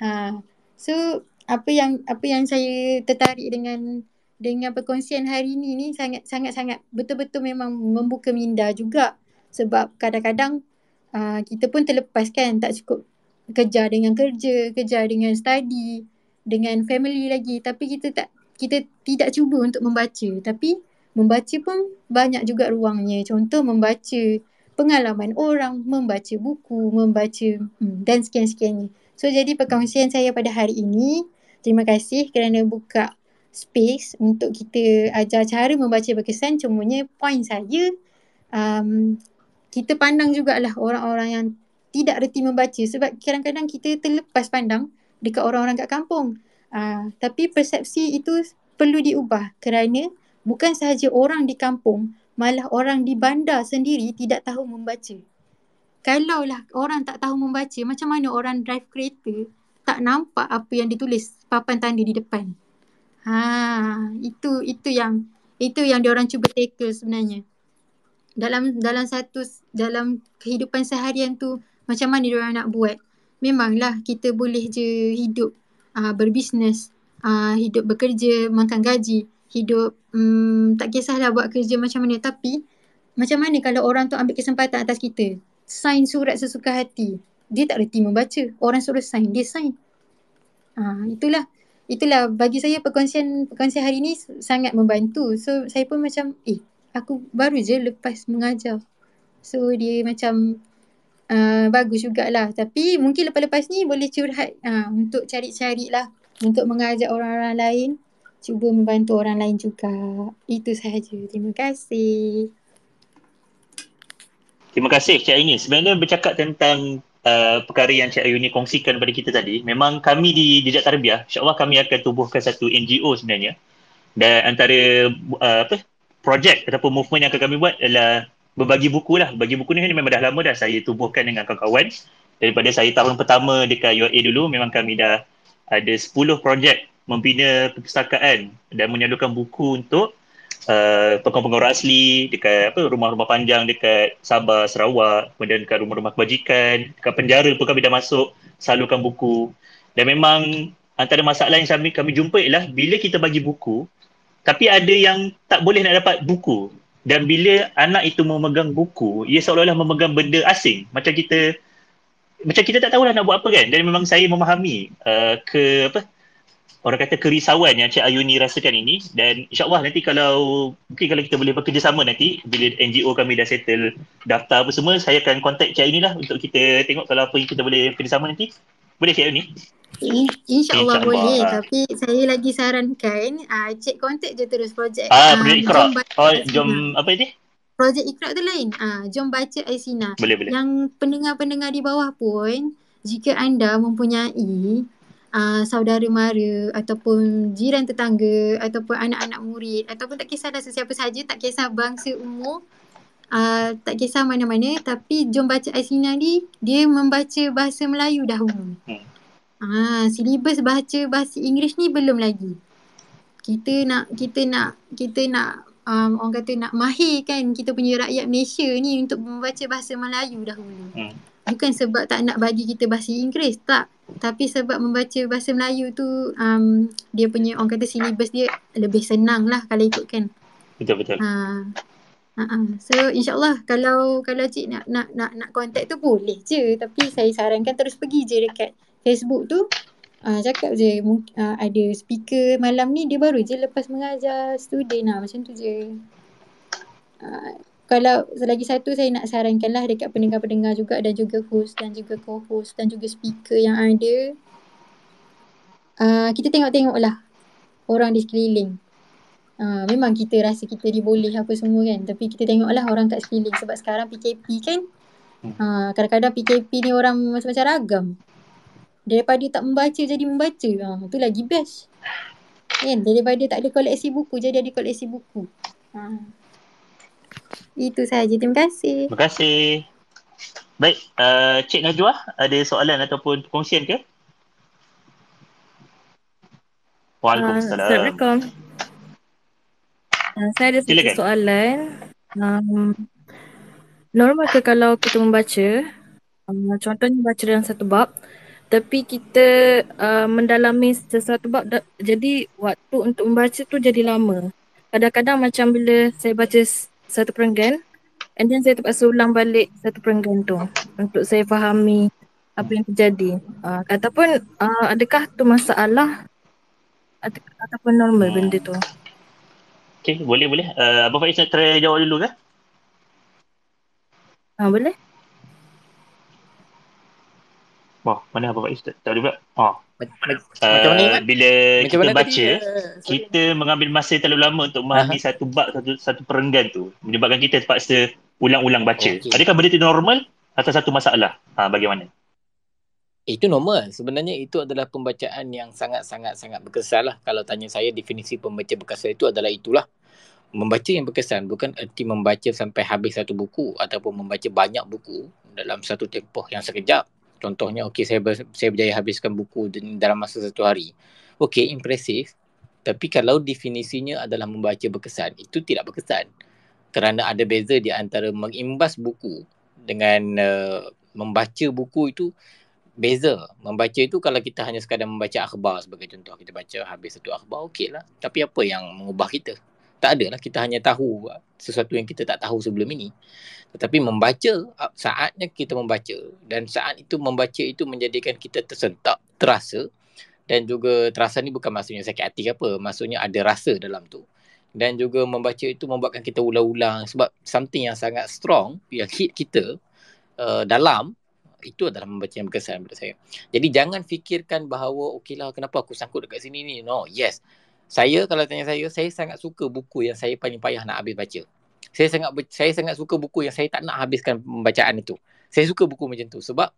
Ha. So apa yang apa yang saya tertarik dengan dengan perkongsian hari ini ni sangat sangat sangat betul-betul memang membuka minda juga sebab kadang-kadang uh, kita pun terlepas kan tak cukup kejar dengan kerja, kejar dengan study dengan family lagi tapi kita tak kita tidak cuba untuk membaca tapi membaca pun banyak juga ruangnya contoh membaca pengalaman orang membaca buku membaca hmm, dan sekian-sekiannya so jadi perkongsian saya pada hari ini terima kasih kerana buka space untuk kita ajar cara membaca berkesan cumanya point saya um, kita pandang jugalah orang-orang yang tidak reti membaca sebab kadang-kadang kita terlepas pandang dekat orang-orang kat kampung. Uh, tapi persepsi itu perlu diubah kerana bukan sahaja orang di kampung, malah orang di bandar sendiri tidak tahu membaca. Kalaulah orang tak tahu membaca, macam mana orang drive kereta tak nampak apa yang ditulis papan tanda di depan. Ha, itu itu yang itu yang orang cuba tackle sebenarnya. Dalam dalam satu dalam kehidupan seharian tu macam mana diorang nak buat memanglah kita boleh je hidup uh, berbisnes, uh, hidup bekerja, makan gaji, hidup um, tak kisahlah buat kerja macam mana tapi macam mana kalau orang tu ambil kesempatan atas kita? Sign surat sesuka hati. Dia tak reti membaca. Orang suruh sign, dia sign. uh, itulah. Itulah bagi saya perkongsian perkongsian hari ni sangat membantu. So saya pun macam eh aku baru je lepas mengajar. So dia macam Ah, bagus jugalah tapi mungkin lepas-lepas ni boleh curhat uh, untuk cari-cari lah untuk mengajak orang-orang lain cuba membantu orang lain juga itu sahaja terima kasih Terima kasih Cik Aini. Sebenarnya bercakap tentang uh, perkara yang Cik Aini kongsikan kepada kita tadi, memang kami di Jejak Tarbiah, insyaAllah kami akan tubuhkan satu NGO sebenarnya. Dan antara uh, apa, projek ataupun movement yang akan kami buat adalah berbagi buku lah. Bagi buku ni memang dah lama dah saya tubuhkan dengan kawan-kawan. Daripada saya tahun pertama dekat UAE dulu memang kami dah ada 10 projek membina perpustakaan dan menyalurkan buku untuk uh, pengorong-pengorong asli dekat apa rumah-rumah panjang dekat Sabah, Sarawak, kemudian dekat rumah-rumah kebajikan, dekat penjara pun kami dah masuk salurkan buku. Dan memang antara masalah yang kami kami jumpa ialah bila kita bagi buku tapi ada yang tak boleh nak dapat buku dan bila anak itu memegang buku ia seolah-olah memegang benda asing macam kita macam kita tak tahulah nak buat apa kan dan memang saya memahami uh, ke apa orang kata kerisauan yang Cik Ayuni rasakan ini dan insyaAllah nanti kalau mungkin kalau kita boleh bekerjasama nanti bila NGO kami dah settle daftar apa semua saya akan contact Cik Ayuni lah untuk kita tengok kalau apa yang kita boleh bekerjasama nanti boleh Cik Ayuni? InsyaAllah Insya boleh ha. tapi saya lagi sarankan uh, ah, check contact je terus projek. Ah, uh, projek Ikhra. oh, jom apa ini? Projek Ikhra tu lain. Ah, uh, jom baca Aisina. Boleh, boleh. Yang pendengar-pendengar di bawah pun jika anda mempunyai uh, saudara mara ataupun jiran tetangga ataupun anak-anak murid ataupun tak kisah kisahlah sesiapa saja tak kisah bangsa umur Uh, tak kisah mana-mana tapi jom baca Aisina ni dia membaca bahasa Melayu dahulu. Hmm. Ah, silibus baca bahasa Inggeris ni belum lagi. Kita nak kita nak kita nak um, orang kata nak mahir kan kita punya rakyat Malaysia ni untuk membaca bahasa Melayu dahulu. Hmm. Bukan sebab tak nak bagi kita bahasa Inggeris, tak. Tapi sebab membaca bahasa Melayu tu um, dia punya orang kata silibus dia lebih senang lah kalau ikut kan Betul-betul. Ah. Ha, ha, uh-huh. So insyaAllah kalau kalau cik nak nak nak nak contact tu boleh je tapi saya sarankan terus pergi je dekat Facebook tu uh, cakap je uh, ada speaker malam ni dia baru je lepas mengajar student lah macam tu je. Uh, kalau lagi satu saya nak sarankan lah dekat pendengar-pendengar juga dan juga host dan juga co-host dan juga speaker yang ada. Uh, kita tengok-tengok lah orang di sekeliling. Uh, memang kita rasa kita diboleh apa semua kan tapi kita tengoklah orang kat sekeliling sebab sekarang PKP kan uh, kadang-kadang PKP ni orang macam-macam ragam daripada tak membaca jadi membaca ha tu lagi best kan daripada tak ada koleksi buku jadi ada koleksi buku ha itu saja terima kasih terima kasih baik uh, cik najwa ada soalan ataupun perkongsian ke Waalaikumsalam. Uh, Assalamualaikum. Uh, saya ada satu soalan. Um, normal ke kalau kita membaca, um, contohnya baca dalam satu bab, tapi kita uh, mendalami sesuatu bab da- jadi waktu untuk membaca tu jadi lama kadang-kadang macam bila saya baca satu perenggan and then saya terpaksa ulang balik satu perenggan tu untuk saya fahami apa yang terjadi uh, ataupun uh, adakah tu masalah At- ataupun normal benda tu Okay, boleh boleh. Uh, Abang Faiz nak try jawab dulu ke? Ah, uh, boleh. Wah, mana apa Faiz tak tahu juga. Ha. Uh, macam kan? Bila macam kita mana baca, tadi, uh, kita mengambil masa terlalu lama untuk memahami uh-huh. satu bab, satu, satu perenggan tu. Menyebabkan kita terpaksa ulang-ulang baca. Okay. Adakah benda itu normal atau satu masalah? Ha, bagaimana? Itu normal. Sebenarnya itu adalah pembacaan yang sangat-sangat-sangat berkesan lah. Kalau tanya saya, definisi pembaca berkesan itu adalah itulah. Membaca yang berkesan bukan erti membaca sampai habis satu buku ataupun membaca banyak buku dalam satu tempoh yang sekejap contohnya okey saya ber, saya berjaya habiskan buku dalam masa satu hari okey impresif tapi kalau definisinya adalah membaca berkesan itu tidak berkesan kerana ada beza di antara mengimbas buku dengan uh, membaca buku itu beza membaca itu kalau kita hanya sekadar membaca akhbar sebagai contoh kita baca habis satu akhbar okeylah tapi apa yang mengubah kita tak adalah kita hanya tahu ah, sesuatu yang kita tak tahu sebelum ini tetapi membaca ah, saatnya kita membaca dan saat itu membaca itu menjadikan kita tersentak terasa dan juga terasa ni bukan maksudnya sakit hati ke apa maksudnya ada rasa dalam tu dan juga membaca itu membuatkan kita ulang-ulang sebab something yang sangat strong yang hit kita uh, dalam itu adalah membaca yang berkesan pada saya. Jadi jangan fikirkan bahawa okeylah kenapa aku sangkut dekat sini ni. No, yes saya kalau tanya saya saya sangat suka buku yang saya paling payah nak habis baca saya sangat saya sangat suka buku yang saya tak nak habiskan pembacaan itu saya suka buku macam tu sebab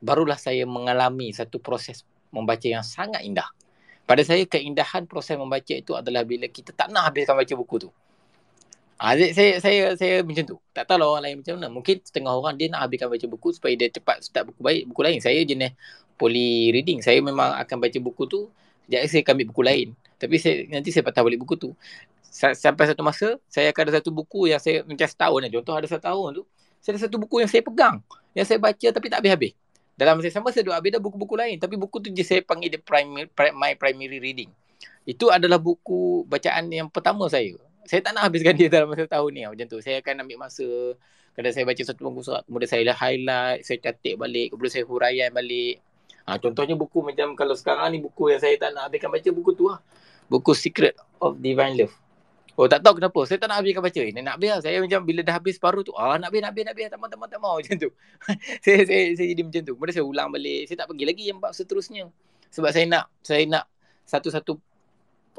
barulah saya mengalami satu proses membaca yang sangat indah pada saya keindahan proses membaca itu adalah bila kita tak nak habiskan baca buku tu Aziz ah, saya, saya saya macam tu. Tak tahu lah orang lain macam mana. Mungkin setengah orang dia nak habiskan baca buku supaya dia cepat start buku baik, buku lain. Saya jenis poly reading. Saya memang akan baca buku tu jadi saya akan ambil buku lain. Tapi saya, nanti saya patah balik buku tu. S- sampai satu masa, saya akan ada satu buku yang saya, macam setahun lah. Contoh ada setahun tu, saya ada satu buku yang saya pegang. Yang saya baca tapi tak habis-habis. Dalam masa sama, saya duduk habis buku-buku lain. Tapi buku tu je saya panggil the primary, pri- my primary reading. Itu adalah buku bacaan yang pertama saya. Saya tak nak habiskan [laughs] dia dalam masa tahun ni lah. Macam tu, saya akan ambil masa. Kadang saya baca satu buku surat, kemudian saya highlight, saya catik balik, kemudian saya huraian balik. Ha, contohnya buku macam kalau sekarang ni buku yang saya tak nak habiskan baca buku tu lah. Buku Secret of Divine Love. Oh tak tahu kenapa. Saya tak nak habiskan baca. Eh, nak habis lah. Saya macam bila dah habis separuh tu. Ah nak habis, nak habis, nak habis. Tak mahu, tak mahu, tak mahu. [laughs] Macam tu. saya, saya, saya jadi macam tu. Kemudian saya ulang balik. Saya tak pergi lagi yang bab seterusnya. Sebab saya nak, saya nak satu-satu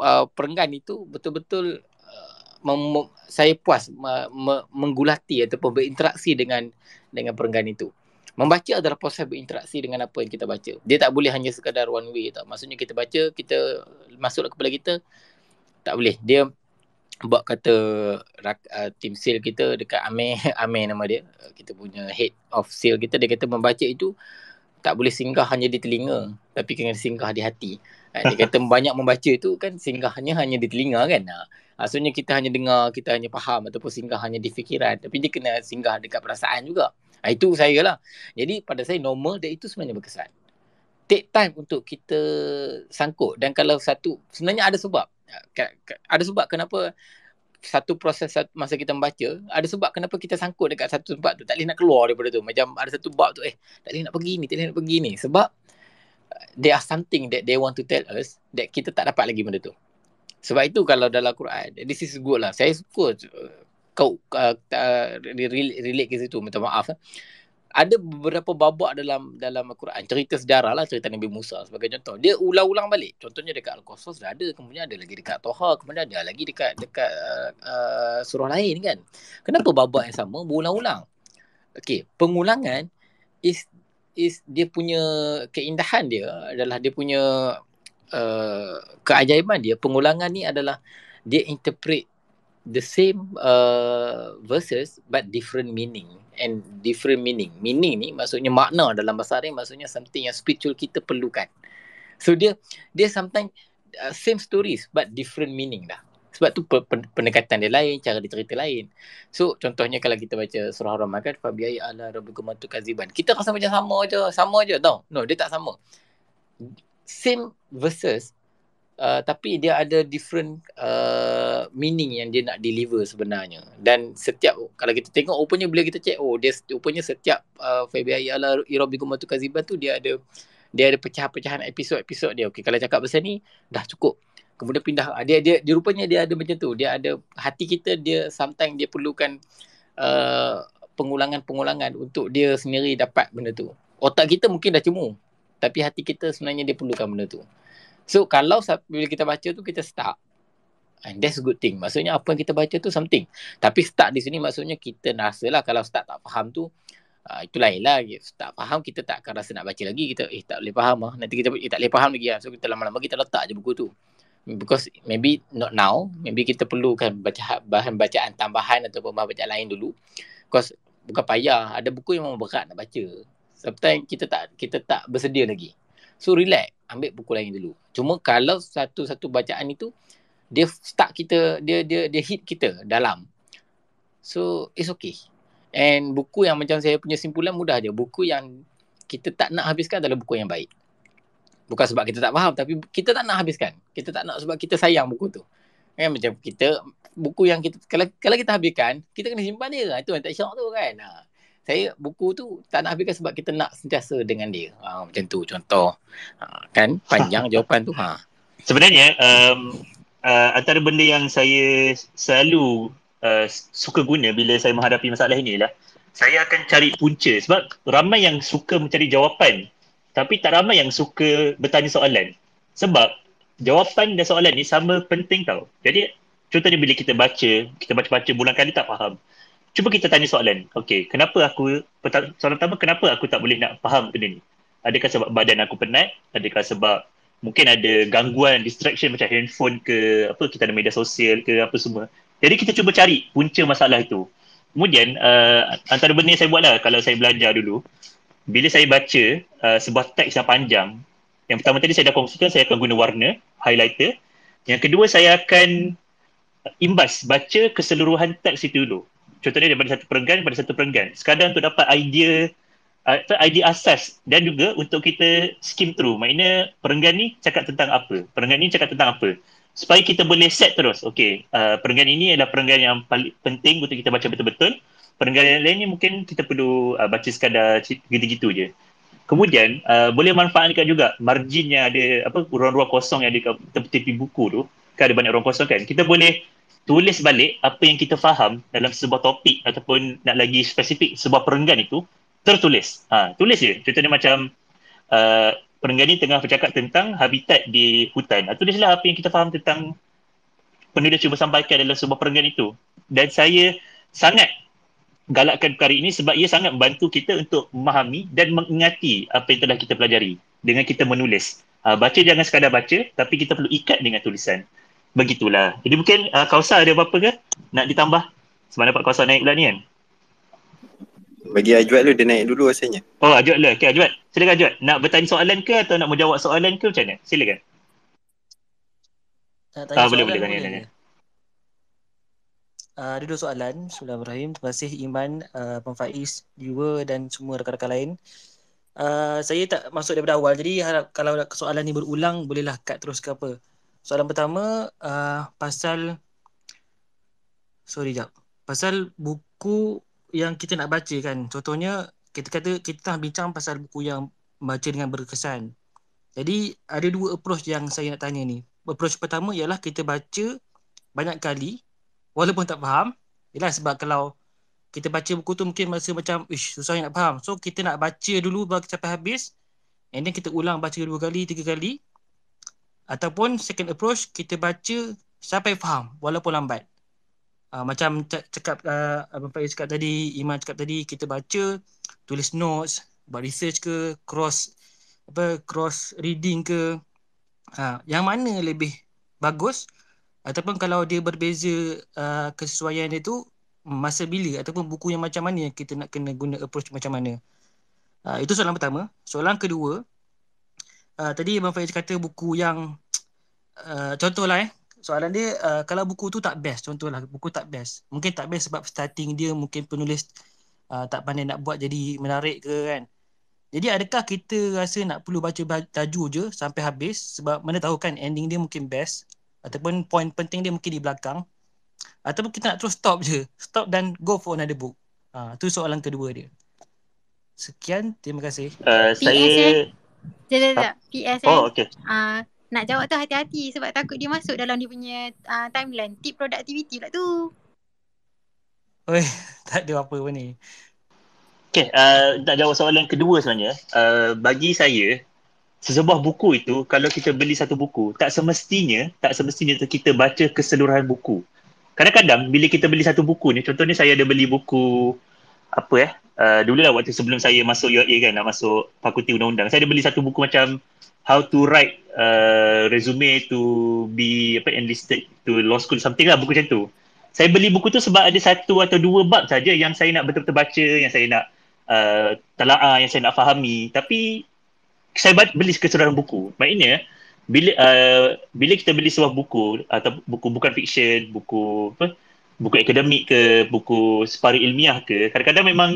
uh, perenggan itu betul-betul uh, Mem, saya puas me, me, menggulati ataupun berinteraksi dengan dengan perenggan itu membaca adalah proses berinteraksi dengan apa yang kita baca. Dia tak boleh hanya sekadar one way tak. Maksudnya kita baca, kita masuklah kepala kita. Tak boleh. Dia buat kata uh, team sale kita dekat Ame [laughs] Ame nama dia. Kita punya head of sale kita. Dia kata membaca itu tak boleh singgah hanya di telinga. Tapi kena singgah di hati. Ha, dia kata [laughs] banyak membaca itu kan singgahnya hanya di telinga kan. Ha, maksudnya kita hanya dengar, kita hanya faham ataupun singgah hanya di fikiran. Tapi dia kena singgah dekat perasaan juga. Ah, itu saya lah. Jadi pada saya normal dan itu sebenarnya berkesan. Take time untuk kita sangkut. Dan kalau satu, sebenarnya ada sebab. Ah, ada sebab kenapa satu proses masa kita membaca, ada sebab kenapa kita sangkut dekat satu sebab tu. Tak boleh nak keluar daripada tu. Macam ada satu bab tu, eh tak boleh nak pergi ni, tak boleh nak pergi ni. Sebab ah, there are something that they want to tell us that kita tak dapat lagi benda tu. Sebab itu kalau dalam Quran, this is good lah. Saya suka kau uh, relate, relate ke situ minta maaf eh. ada beberapa babak dalam dalam Al-Quran cerita sejarah lah cerita Nabi Musa sebagai contoh dia ulang-ulang balik contohnya dekat Al-Qasas dah ada kemudian ada lagi dekat Toha kemudian ada lagi dekat dekat uh, uh, surah lain kan kenapa babak yang sama berulang-ulang okey pengulangan is is dia punya keindahan dia adalah dia punya uh, keajaiban dia pengulangan ni adalah dia interpret the same uh, verses but different meaning and different meaning. Meaning ni maksudnya makna dalam bahasa Arab maksudnya something yang spiritual kita perlukan. So dia dia sometimes uh, same stories but different meaning dah. Sebab tu pendekatan dia lain, cara dia cerita lain. So contohnya kalau kita baca surah Ar-Rahman kan fabiyai ala rabbikum kaziban. Kita rasa macam sama aje, sama aje tau. No, dia tak sama. Same verses uh, tapi dia ada different uh, meaning yang dia nak deliver sebenarnya dan setiap kalau kita tengok rupanya bila kita check oh dia rupanya setiap uh, Fabia ialah Irobigo Matu Kaziban tu dia ada dia ada pecah-pecahan episod-episod dia okey kalau cakap pasal ni dah cukup kemudian pindah ah, dia, dia dia rupanya dia ada macam tu dia ada hati kita dia sometimes dia perlukan uh, pengulangan-pengulangan untuk dia sendiri dapat benda tu otak kita mungkin dah cemu tapi hati kita sebenarnya dia perlukan benda tu. So kalau bila kita baca tu kita stuck, And that's good thing Maksudnya apa yang kita baca tu something Tapi stuck di sini maksudnya kita rasa lah Kalau stuck tak faham tu uh, Itu lain lah Tak faham kita tak akan rasa nak baca lagi Kita eh tak boleh faham lah Nanti kita eh, tak boleh faham lagi lah So kita lama-lama kita letak je buku tu Because maybe not now Maybe kita perlukan baca, bahan bacaan tambahan atau bahan bacaan lain dulu Because bukan payah Ada buku yang memang berat nak baca Sometimes kita tak kita tak bersedia lagi So relax ambil buku lain dulu. Cuma kalau satu-satu bacaan itu dia start kita dia dia dia hit kita dalam. So it's okay. And buku yang macam saya punya simpulan mudah je. Buku yang kita tak nak habiskan adalah buku yang baik. Bukan sebab kita tak faham tapi kita tak nak habiskan. Kita tak nak sebab kita sayang buku tu. Kan macam kita buku yang kita kalau kalau kita habiskan, kita kena simpan dia. Itu yang tak syok tu kan. Ha saya buku tu tak nak habiskan sebab kita nak sentiasa dengan dia. Ha, macam tu contoh. Ha, kan panjang [laughs] jawapan tu. Ha. Sebenarnya um, uh, antara benda yang saya selalu uh, suka guna bila saya menghadapi masalah ini lah, saya akan cari punca sebab ramai yang suka mencari jawapan tapi tak ramai yang suka bertanya soalan. Sebab jawapan dan soalan ni sama penting tau. Jadi contohnya bila kita baca, kita baca-baca bulan kali tak faham cuba kita tanya soalan. Okey, kenapa aku soalan pertama kenapa aku tak boleh nak faham benda ni? Adakah sebab badan aku penat? Adakah sebab mungkin ada gangguan distraction macam handphone ke apa kita ada media sosial ke apa semua. Jadi kita cuba cari punca masalah itu. Kemudian uh, antara benda yang saya buatlah kalau saya belajar dulu bila saya baca uh, sebuah teks yang panjang yang pertama tadi saya dah kongsikan saya akan guna warna highlighter yang kedua saya akan imbas baca keseluruhan teks itu dulu contohnya daripada satu perenggan kepada satu perenggan sekadar untuk dapat idea uh, atau idea asas dan juga untuk kita skim through maknanya perenggan ni cakap tentang apa perenggan ni cakap tentang apa supaya kita boleh set terus okey uh, perenggan ini adalah perenggan yang paling penting untuk kita baca betul-betul perenggan yang lain ni mungkin kita perlu uh, baca sekadar gitu-gitu je kemudian uh, boleh manfaatkan juga margin yang ada apa ruang-ruang kosong yang ada tepi-tepi buku tu kan ada banyak ruang kosong kan kita boleh tulis balik apa yang kita faham dalam sebuah topik ataupun nak lagi spesifik sebuah perenggan itu tertulis. Ha, tulis je. Contohnya macam uh, perenggan ni tengah bercakap tentang habitat di hutan. Uh, tulislah apa yang kita faham tentang penulis cuba sampaikan dalam sebuah perenggan itu. Dan saya sangat galakkan perkara ini sebab ia sangat membantu kita untuk memahami dan mengingati apa yang telah kita pelajari dengan kita menulis. Uh, baca jangan sekadar baca tapi kita perlu ikat dengan tulisan begitulah. Jadi mungkin uh, Kausa ada apa-apa ke nak ditambah? Sebab dapat Kausa naik pula ni kan? Bagi Ajwat dulu, dia naik dulu rasanya. Oh Ajwat dulu. Okay Ajwat. Silakan Ajwat. Nak bertanya soalan ke atau nak menjawab soalan ke macam mana? Silakan. Tanya ah, boleh, boleh. Tanya, tanya. Uh, ada dua soalan. Bismillahirrahmanirrahim. Terima kasih Iman, uh, ah, Pemfaiz, Jiwa dan semua rakan-rakan lain. Uh, saya tak masuk daripada awal. Jadi harap kalau soalan ni berulang, bolehlah cut terus ke apa soalan pertama uh, pasal sorry jap pasal buku yang kita nak baca kan contohnya kita kata kita tengah bincang pasal buku yang baca dengan berkesan jadi ada dua approach yang saya nak tanya ni approach pertama ialah kita baca banyak kali walaupun tak faham ialah sebab kalau kita baca buku tu mungkin rasa macam ish susah nak faham so kita nak baca dulu baru sampai habis and then kita ulang baca dua kali tiga kali ataupun second approach kita baca sampai faham walaupun lambat uh, macam cakap uh, ah, apa yang cakap tadi Iman cakap tadi kita baca tulis notes buat research ke cross apa cross reading ke ha, yang mana lebih bagus ataupun kalau dia berbeza uh, kesesuaian dia tu masa bila ataupun buku yang macam mana yang kita nak kena guna approach macam mana uh, itu soalan pertama soalan kedua Ah, tadi Abang Faiz kata buku yang uh, contohlah eh soalan dia uh, kalau buku tu tak best contohlah buku tak best mungkin tak best sebab starting dia mungkin penulis uh, tak pandai nak buat jadi menarik ke kan jadi adakah kita rasa nak perlu baca taju je sampai habis sebab mana tahu kan ending dia mungkin best ataupun point penting dia mungkin di belakang ataupun kita nak terus stop je stop dan go for another book uh, tu soalan kedua dia sekian terima kasih uh, saya tak, tak, tak. PS oh, eh. okay. Uh, nak jawab tu hati-hati sebab takut dia masuk dalam dia punya uh, timeline. Tip productivity pula tu. Oi, [laughs] tak ada apa pun ni. Okay, uh, nak jawab soalan kedua sebenarnya. Uh, bagi saya, sebuah buku itu, kalau kita beli satu buku, tak semestinya, tak semestinya kita baca keseluruhan buku. Kadang-kadang bila kita beli satu buku ni, contohnya saya ada beli buku apa eh uh, dulu lah waktu sebelum saya masuk UIA kan nak masuk fakulti undang-undang saya ada beli satu buku macam how to write uh, resume to be apa enlisted to law school something lah buku macam tu saya beli buku tu sebab ada satu atau dua bab saja yang saya nak betul-betul baca yang saya nak uh, telaah yang saya nak fahami tapi saya beli keseluruhan buku maknanya bila uh, bila kita beli sebuah buku atau buku bukan fiction buku apa buku akademik ke, buku separuh ilmiah ke, kadang-kadang memang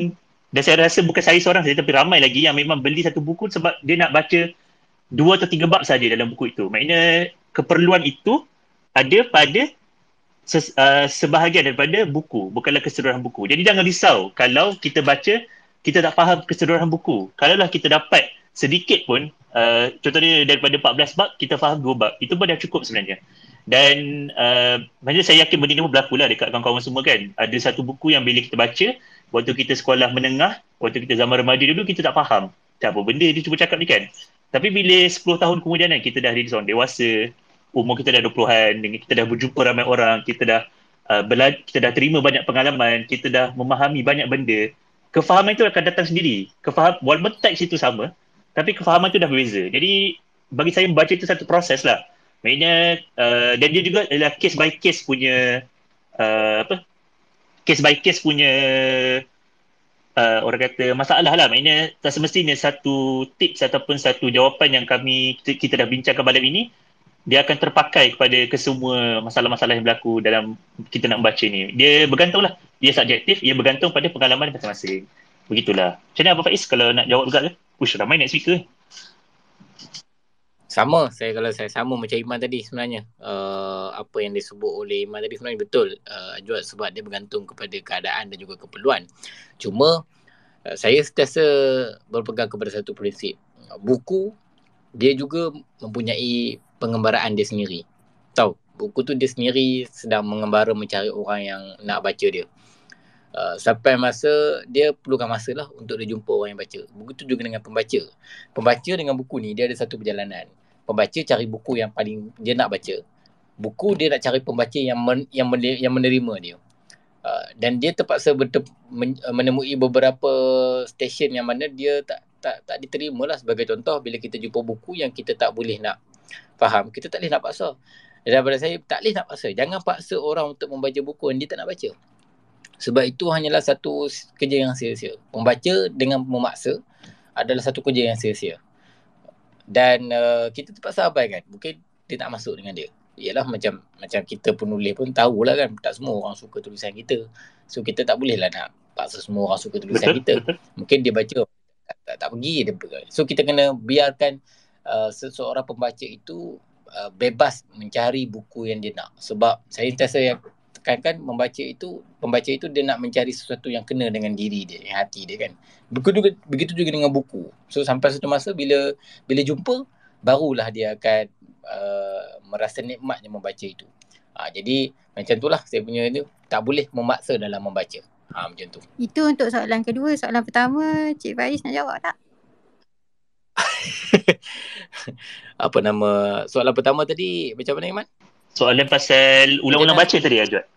dan saya rasa bukan saya seorang saja tapi ramai lagi yang memang beli satu buku sebab dia nak baca dua atau tiga bab saja dalam buku itu. Maknanya keperluan itu ada pada ses, uh, sebahagian daripada buku, bukanlah keseluruhan buku. Jadi jangan risau kalau kita baca kita tak faham keseluruhan buku. Kalaulah kita dapat sedikit pun uh, contohnya daripada 14 bab kita faham dua bab. Itu pun dah cukup sebenarnya. Dan uh, macam saya yakin benda ni pun berlaku lah dekat kawan-kawan semua kan. Ada satu buku yang bila kita baca, waktu kita sekolah menengah, waktu kita zaman remaja dulu, kita tak faham. Tak apa benda dia cuba cakap ni kan. Tapi bila 10 tahun kemudian kan, kita dah jadi seorang dewasa, umur kita dah 20-an, kita dah berjumpa ramai orang, kita dah uh, bela- kita dah terima banyak pengalaman, kita dah memahami banyak benda, kefahaman itu akan datang sendiri. Kefaham, walaupun teks itu sama, tapi kefahaman itu dah berbeza. Jadi bagi saya membaca itu satu proses lah. Maknanya uh, dan dia juga adalah case by case punya uh, apa? Case by case punya uh, orang kata masalah lah. Maknanya tak semestinya satu tips ataupun satu jawapan yang kami kita dah bincangkan malam ini dia akan terpakai kepada kesemua masalah-masalah yang berlaku dalam kita nak membaca ni. Dia bergantung lah. Dia subjektif, ia bergantung pada pengalaman masing-masing. Begitulah. Macam mana Abang Faiz kalau nak jawab juga ke? Push ramai nak speaker. Sama, saya kalau saya sama macam Iman tadi sebenarnya. Uh, apa yang disebut oleh Iman tadi sebenarnya betul. Uh, eh, Juat sebab dia bergantung kepada keadaan dan juga keperluan. Cuma uh, saya sentiasa berpegang kepada satu prinsip. Buku dia juga mempunyai pengembaraan dia sendiri. Tahu, buku tu dia sendiri sedang mengembara mencari orang yang nak baca dia uh, sampai masa dia perlukan masa lah untuk dia jumpa orang yang baca. Begitu juga dengan pembaca. Pembaca dengan buku ni dia ada satu perjalanan. Pembaca cari buku yang paling dia nak baca. Buku dia nak cari pembaca yang men, yang, men, yang menerima dia. Uh, dan dia terpaksa bertep, men, uh, menemui beberapa stesen yang mana dia tak tak tak diterima lah sebagai contoh bila kita jumpa buku yang kita tak boleh nak faham kita tak boleh nak paksa daripada saya tak boleh nak paksa jangan paksa orang untuk membaca buku yang dia tak nak baca sebab itu hanyalah satu kerja yang sia-sia. Membaca dengan memaksa adalah satu kerja yang sia-sia. Dan uh, kita terpaksa kan? Mungkin dia tak masuk dengan dia. Ialah macam macam kita penulis pun tahulah kan. Tak semua orang suka tulisan kita. So kita tak bolehlah nak paksa semua orang suka tulisan kita. Mungkin dia baca tak, tak, tak pergi. Dia, so kita kena biarkan uh, seseorang pembaca itu uh, bebas mencari buku yang dia nak. Sebab saya rasa yang tekankan kan, membaca itu pembaca itu dia nak mencari sesuatu yang kena dengan diri dia yang hati dia kan begitu juga begitu juga dengan buku so sampai satu masa bila bila jumpa barulah dia akan uh, merasa nikmatnya membaca itu ha, jadi macam itulah saya punya ni tak boleh memaksa dalam membaca ha, macam tu itu untuk soalan kedua soalan pertama cik Faiz nak jawab tak [laughs] apa nama soalan pertama tadi macam mana Iman soalan pasal ulang-ulang baca tadi Ajwat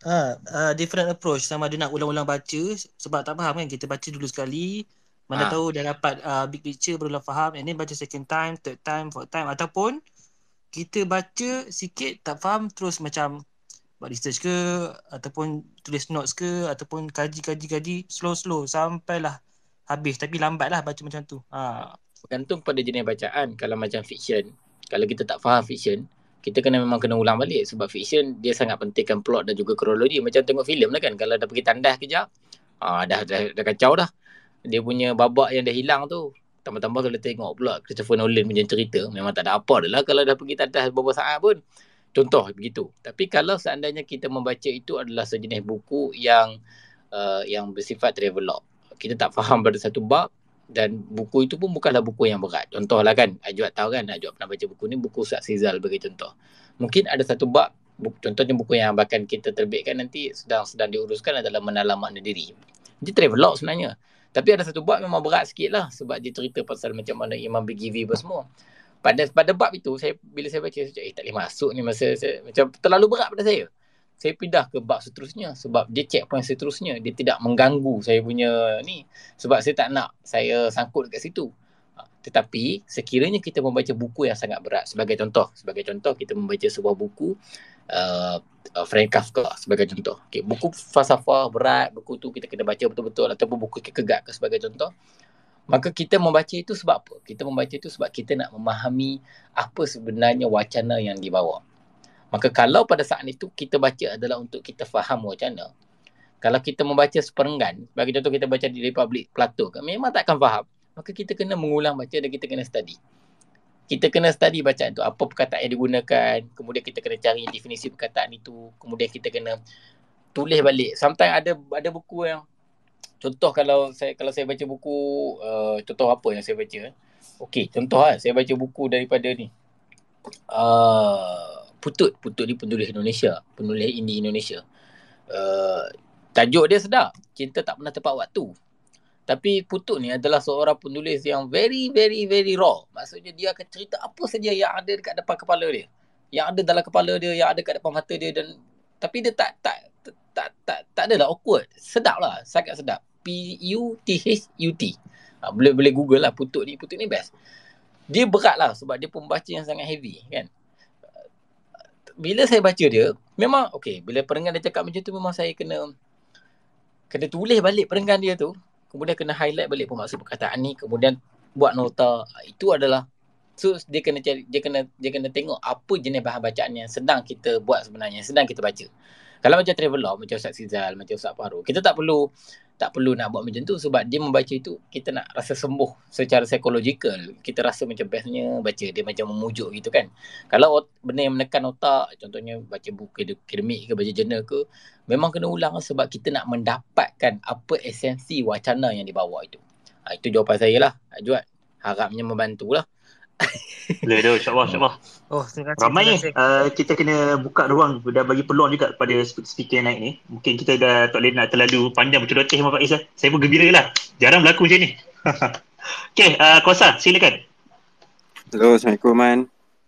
Ha, ah, different approach sama ada nak ulang-ulang baca sebab tak faham kan kita baca dulu sekali mana ha. tahu dah dapat uh, big picture baru lah faham and then baca second time, third time, fourth time ataupun kita baca sikit tak faham terus macam buat research ke ataupun tulis notes ke ataupun kaji-kaji-kaji slow-slow sampailah habis tapi lambatlah baca macam tu. Ha. Bergantung pada jenis bacaan kalau macam fiction kalau kita tak faham fiction kita kena memang kena ulang balik sebab fiction dia sangat pentingkan plot dan juga kronologi macam tengok filem lah kan kalau dah pergi tandas kejap ah dah, dah, dah kacau dah dia punya babak yang dah hilang tu tambah-tambah kalau tengok pula Christopher Nolan punya cerita memang tak ada apa adalah kalau dah pergi tandas beberapa saat pun contoh begitu tapi kalau seandainya kita membaca itu adalah sejenis buku yang uh, yang bersifat travelogue kita tak faham pada satu bab dan buku itu pun bukanlah buku yang berat. Contohlah kan, Ajuat tahu kan, Ajuat pernah baca buku ni, buku Ustaz Sizal bagi contoh. Mungkin ada satu bab, buku, contohnya buku yang bahkan kita terbitkan nanti sedang sedang diuruskan adalah menalam makna diri. Dia travelog sebenarnya. Tapi ada satu bab memang berat sikit lah sebab dia cerita pasal macam mana Imam BGV apa semua. Pada pada bab itu, saya bila saya baca, saya cakap, eh tak boleh masuk ni masa saya, macam terlalu berat pada saya saya pindah ke bab seterusnya sebab dia checkpoint seterusnya dia tidak mengganggu saya punya ni sebab saya tak nak saya sangkut dekat situ ah, tetapi sekiranya kita membaca buku yang sangat berat sebagai contoh sebagai contoh kita membaca sebuah buku uh, uh Frank Kafka sebagai contoh okay, buku falsafah berat buku tu kita kena baca betul-betul ataupun buku kegak ke sebagai contoh maka kita membaca itu sebab apa kita membaca itu sebab kita nak memahami apa sebenarnya wacana yang dibawa Maka kalau pada saat itu kita baca adalah untuk kita faham wacana. Kalau kita membaca seperenggan, bagi contoh kita baca di Republik Plato, memang akan faham. Maka kita kena mengulang baca dan kita kena study. Kita kena study baca itu, apa perkataan yang digunakan, kemudian kita kena cari definisi perkataan itu, kemudian kita kena tulis balik. Sometimes ada ada buku yang, contoh kalau saya kalau saya baca buku, uh, contoh apa yang saya baca. Okey, contoh lah, saya baca buku daripada ni. Uh, Putut Putut ni penulis Indonesia Penulis indie Indonesia uh, Tajuk dia sedap Cinta tak pernah tepat waktu Tapi Putut ni adalah seorang penulis yang very very very raw Maksudnya dia akan cerita apa saja yang ada dekat depan kepala dia Yang ada dalam kepala dia, yang ada dekat depan mata dia dan Tapi dia tak tak tak tak tak adalah awkward sedap lah sangat sedap P U T H U T ha, boleh boleh google lah putuk ni putuk ni best dia berat lah sebab dia pembaca yang sangat heavy kan bila saya baca dia memang okey bila perenggan dia cakap macam tu memang saya kena kena tulis balik perenggan dia tu kemudian kena highlight balik pun maksud perkataan ni kemudian buat nota itu adalah so dia kena cari, dia kena dia kena tengok apa jenis bahan bacaan yang sedang kita buat sebenarnya sedang kita baca kalau macam travel travelog macam Ustaz Sizal, macam Ustaz Faru, kita tak perlu tak perlu nak buat macam tu sebab dia membaca itu kita nak rasa sembuh secara psikologikal Kita rasa macam bestnya baca dia macam memujuk gitu kan. Kalau benda yang menekan otak, contohnya baca buku akademik ke baca jurnal ke, memang kena ulang sebab kita nak mendapatkan apa esensi wacana yang dibawa itu. Ha, itu jawapan saya lah. Ha, Juat, harapnya membantulah. Boleh ya, dah, ya, insyaAllah, hmm. insyaAllah. Oh, terima kasih. Ramai ni, uh, kita kena buka ruang, dah bagi peluang juga kepada speaker yang naik ni. Mungkin kita dah tak boleh nak terlalu panjang macam doceh, Mbak Faiz lah. Saya pun gembira lah. Jarang berlaku macam ni. [laughs] okay, uh, eh, kuasa, silakan. Hello, Assalamualaikum, Man.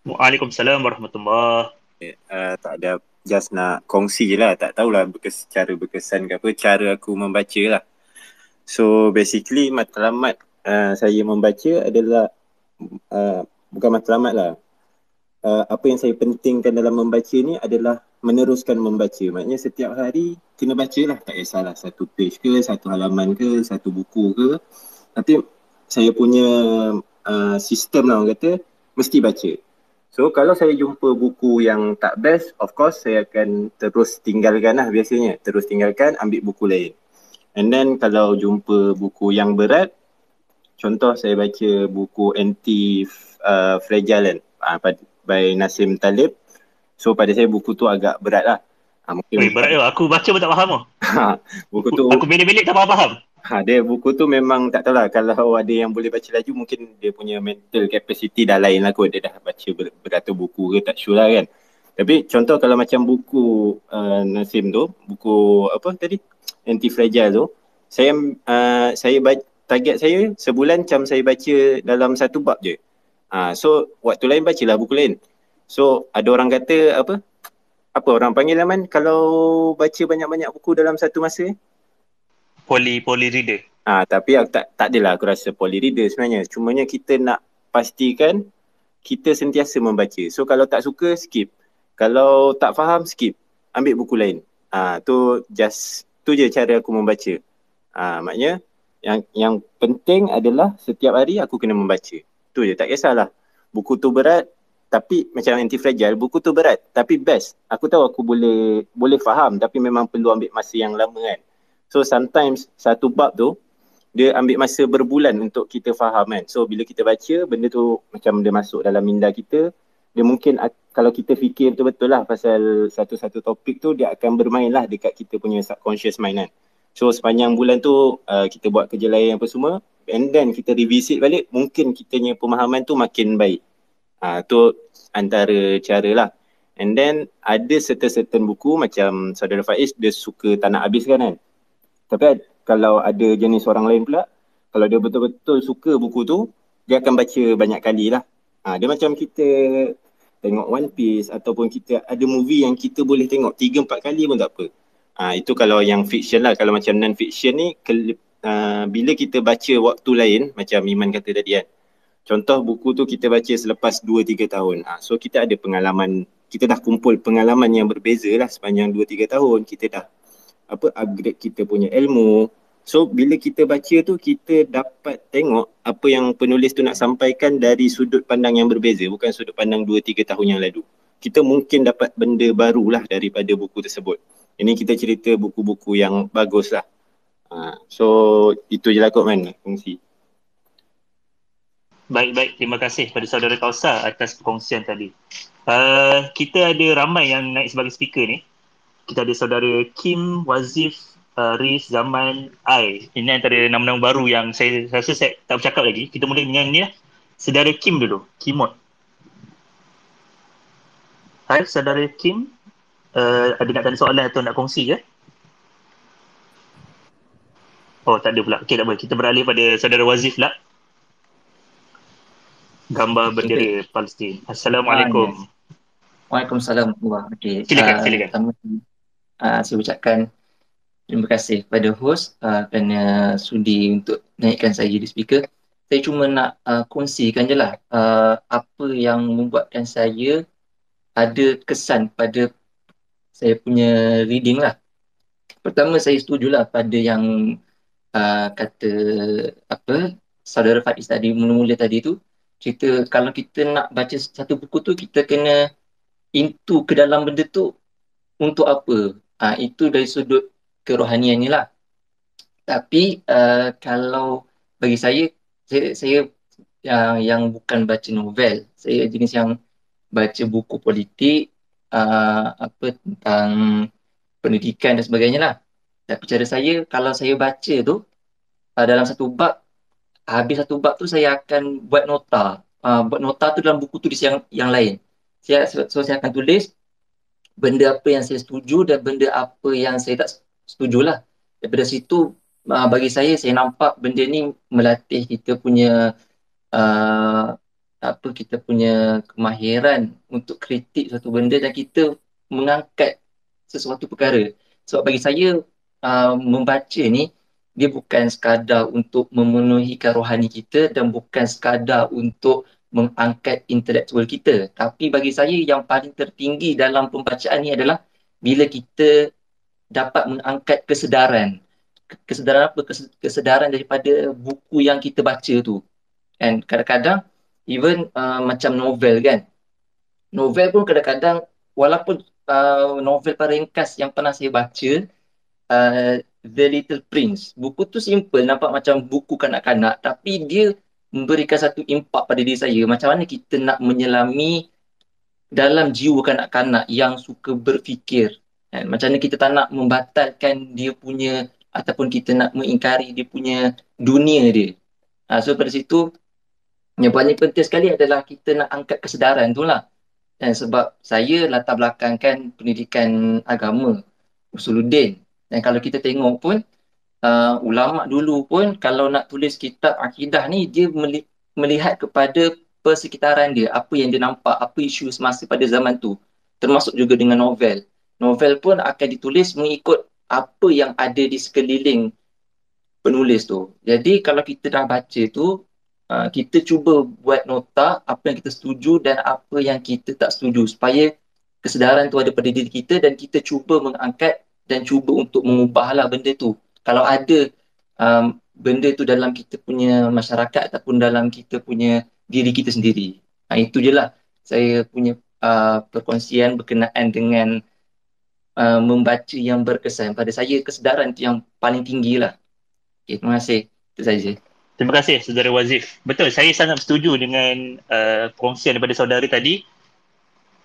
Waalaikumsalam, Warahmatullahi Uh, eh, tak ada, just nak kongsi je lah. Tak tahulah berkes, cara berkesan ke apa, cara aku membaca lah. So, basically, matlamat uh, saya membaca adalah uh, bukan matlamat lah. Uh, apa yang saya pentingkan dalam membaca ni adalah meneruskan membaca. Maknanya setiap hari kena baca lah. Tak kisahlah satu page ke, satu halaman ke, satu buku ke. Tapi saya punya uh, sistem lah orang kata, mesti baca. So kalau saya jumpa buku yang tak best, of course saya akan terus tinggalkan lah biasanya. Terus tinggalkan, ambil buku lain. And then kalau jumpa buku yang berat, contoh saya baca buku anti uh, fragile uh, by Nasim Talib so pada saya buku tu agak berat lah uh, mungkin Oi, berat lah aku baca pun tak faham [laughs] ha, buku tu aku milik-milik tak faham Ha, dia buku tu memang tak tahu lah kalau ada yang boleh baca laju mungkin dia punya mental capacity dah lain lah kot dia dah baca ber- beratus buku ke tak sure lah kan tapi contoh kalau macam buku uh, Nasim tu buku apa tadi anti fragile tu saya uh, saya baca, target saya sebulan macam saya baca dalam satu bab je. Ha, so waktu lain bacalah buku lain. So ada orang kata apa? Apa orang panggil Aman kalau baca banyak-banyak buku dalam satu masa? Poly, poly reader. Ah, ha, tapi aku tak, tak adalah aku rasa poly reader sebenarnya. Cumanya kita nak pastikan kita sentiasa membaca. So kalau tak suka skip. Kalau tak faham skip. Ambil buku lain. Ah, ha, tu just tu je cara aku membaca. Ah, ha, maknanya yang yang penting adalah setiap hari aku kena membaca. Tu je tak kisahlah. Buku tu berat tapi macam anti fragile buku tu berat tapi best. Aku tahu aku boleh boleh faham tapi memang perlu ambil masa yang lama kan. So sometimes satu bab tu dia ambil masa berbulan untuk kita faham kan. So bila kita baca benda tu macam dia masuk dalam minda kita dia mungkin kalau kita fikir betul-betul lah pasal satu-satu topik tu dia akan bermain lah dekat kita punya subconscious mind kan. So sepanjang bulan tu uh, kita buat kerja lain apa semua and then kita revisit balik mungkin kita kitanya pemahaman tu makin baik. Uh, tu antara cara lah. And then ada certain-certain buku macam Saudara Faiz dia suka tak nak habis kan Tapi kalau ada jenis orang lain pula kalau dia betul-betul suka buku tu dia akan baca banyak kali lah. Uh, dia macam kita tengok One Piece ataupun kita ada movie yang kita boleh tengok tiga empat kali pun tak apa. Ha, itu kalau yang fiction lah. Kalau macam non-fiction ni, ke, uh, bila kita baca waktu lain, macam Iman kata tadi kan. Contoh buku tu kita baca selepas 2-3 tahun. Ha, so kita ada pengalaman, kita dah kumpul pengalaman yang berbeza lah sepanjang 2-3 tahun. Kita dah apa upgrade kita punya ilmu. So bila kita baca tu, kita dapat tengok apa yang penulis tu nak sampaikan dari sudut pandang yang berbeza. Bukan sudut pandang 2-3 tahun yang lalu. Kita mungkin dapat benda barulah daripada buku tersebut. Ini kita cerita buku-buku yang bagus lah. Ha, so itu je lah kot man fungsi. Baik-baik. Terima kasih pada saudara Kausa atas perkongsian tadi. Uh, kita ada ramai yang naik sebagai speaker ni. Kita ada saudara Kim, Wazif, uh, Riz, Zaman, Ai. Ini antara nama-nama baru yang saya, saya rasa saya tak bercakap lagi. Kita mula dengan ni lah. Saudara Kim dulu. Kimot. Hai, saudara Kim uh, ada nak tanya soalan atau nak kongsi ke? Oh tak ada pula. Okey tak apa. Kita beralih pada saudara Wazif lah. Gambar bendera Palestin. Assalamualaikum. Ah, Waalaikumsalam. okay. Silakan, uh, silakan. Pertama, uh, saya ucapkan terima kasih kepada host uh, kerana sudi untuk naikkan saya jadi speaker. Saya cuma nak uh, kongsikan je lah uh, apa yang membuatkan saya ada kesan pada saya punya reading lah. Pertama saya setuju lah pada yang uh, kata apa saudara Faiz tadi mula-mula tadi tu cerita kalau kita nak baca satu buku tu kita kena into ke dalam benda tu untuk apa? Uh, itu dari sudut kerohaniannya lah. Tapi uh, kalau bagi saya saya, saya uh, yang bukan baca novel, saya jenis yang baca buku politik uh, apa tentang pendidikan dan sebagainya lah. Tapi cara saya kalau saya baca tu uh, dalam satu bab habis satu bab tu saya akan buat nota. Uh, buat nota tu dalam buku tulis yang yang lain. Saya so saya akan tulis benda apa yang saya setuju dan benda apa yang saya tak setuju lah. Daripada situ uh, bagi saya saya nampak benda ni melatih kita punya uh, apa kita punya kemahiran untuk kritik suatu benda dan kita mengangkat sesuatu perkara. So bagi saya uh, membaca ni dia bukan sekadar untuk memenuhi rohani kita dan bukan sekadar untuk mengangkat intelektual kita. Tapi bagi saya yang paling tertinggi dalam pembacaan ni adalah bila kita dapat mengangkat kesedaran. Kesedaran apa? Kesedaran daripada buku yang kita baca tu. And kadang-kadang even uh, macam novel kan novel pun kadang-kadang walaupun uh, novel paling ringkas yang pernah saya baca uh, The Little Prince buku tu simple nampak macam buku kanak-kanak tapi dia memberikan satu impak pada diri saya macam mana kita nak menyelami dalam jiwa kanak-kanak yang suka berfikir kan? macam mana kita tak nak membatalkan dia punya ataupun kita nak mengingkari dia punya dunia dia ha, so pada situ yang paling penting sekali adalah kita nak angkat kesedaran tu lah. Dan sebab saya latar belakang kan pendidikan agama, usuludin. Dan kalau kita tengok pun, uh, ulama dulu pun kalau nak tulis kitab akidah ni, dia meli- melihat kepada persekitaran dia, apa yang dia nampak, apa isu semasa pada zaman tu. Termasuk juga dengan novel. Novel pun akan ditulis mengikut apa yang ada di sekeliling penulis tu. Jadi kalau kita dah baca tu, Ah, kita cuba buat nota apa yang kita setuju dan apa yang kita tak setuju supaya kesedaran tu ada pada diri kita dan kita cuba mengangkat dan cuba untuk mengubahlah benda tu. Kalau ada um, benda tu dalam kita punya masyarakat ataupun dalam kita punya diri kita sendiri. Ha, itu je lah saya punya uh, perkongsian berkenaan dengan uh, membaca yang berkesan. Pada saya kesedaran tu yang paling tinggi lah. Okay, terima kasih. Itu saja. Terima kasih saudara Wazif. Betul, saya sangat setuju dengan uh, perkongsian daripada saudara tadi.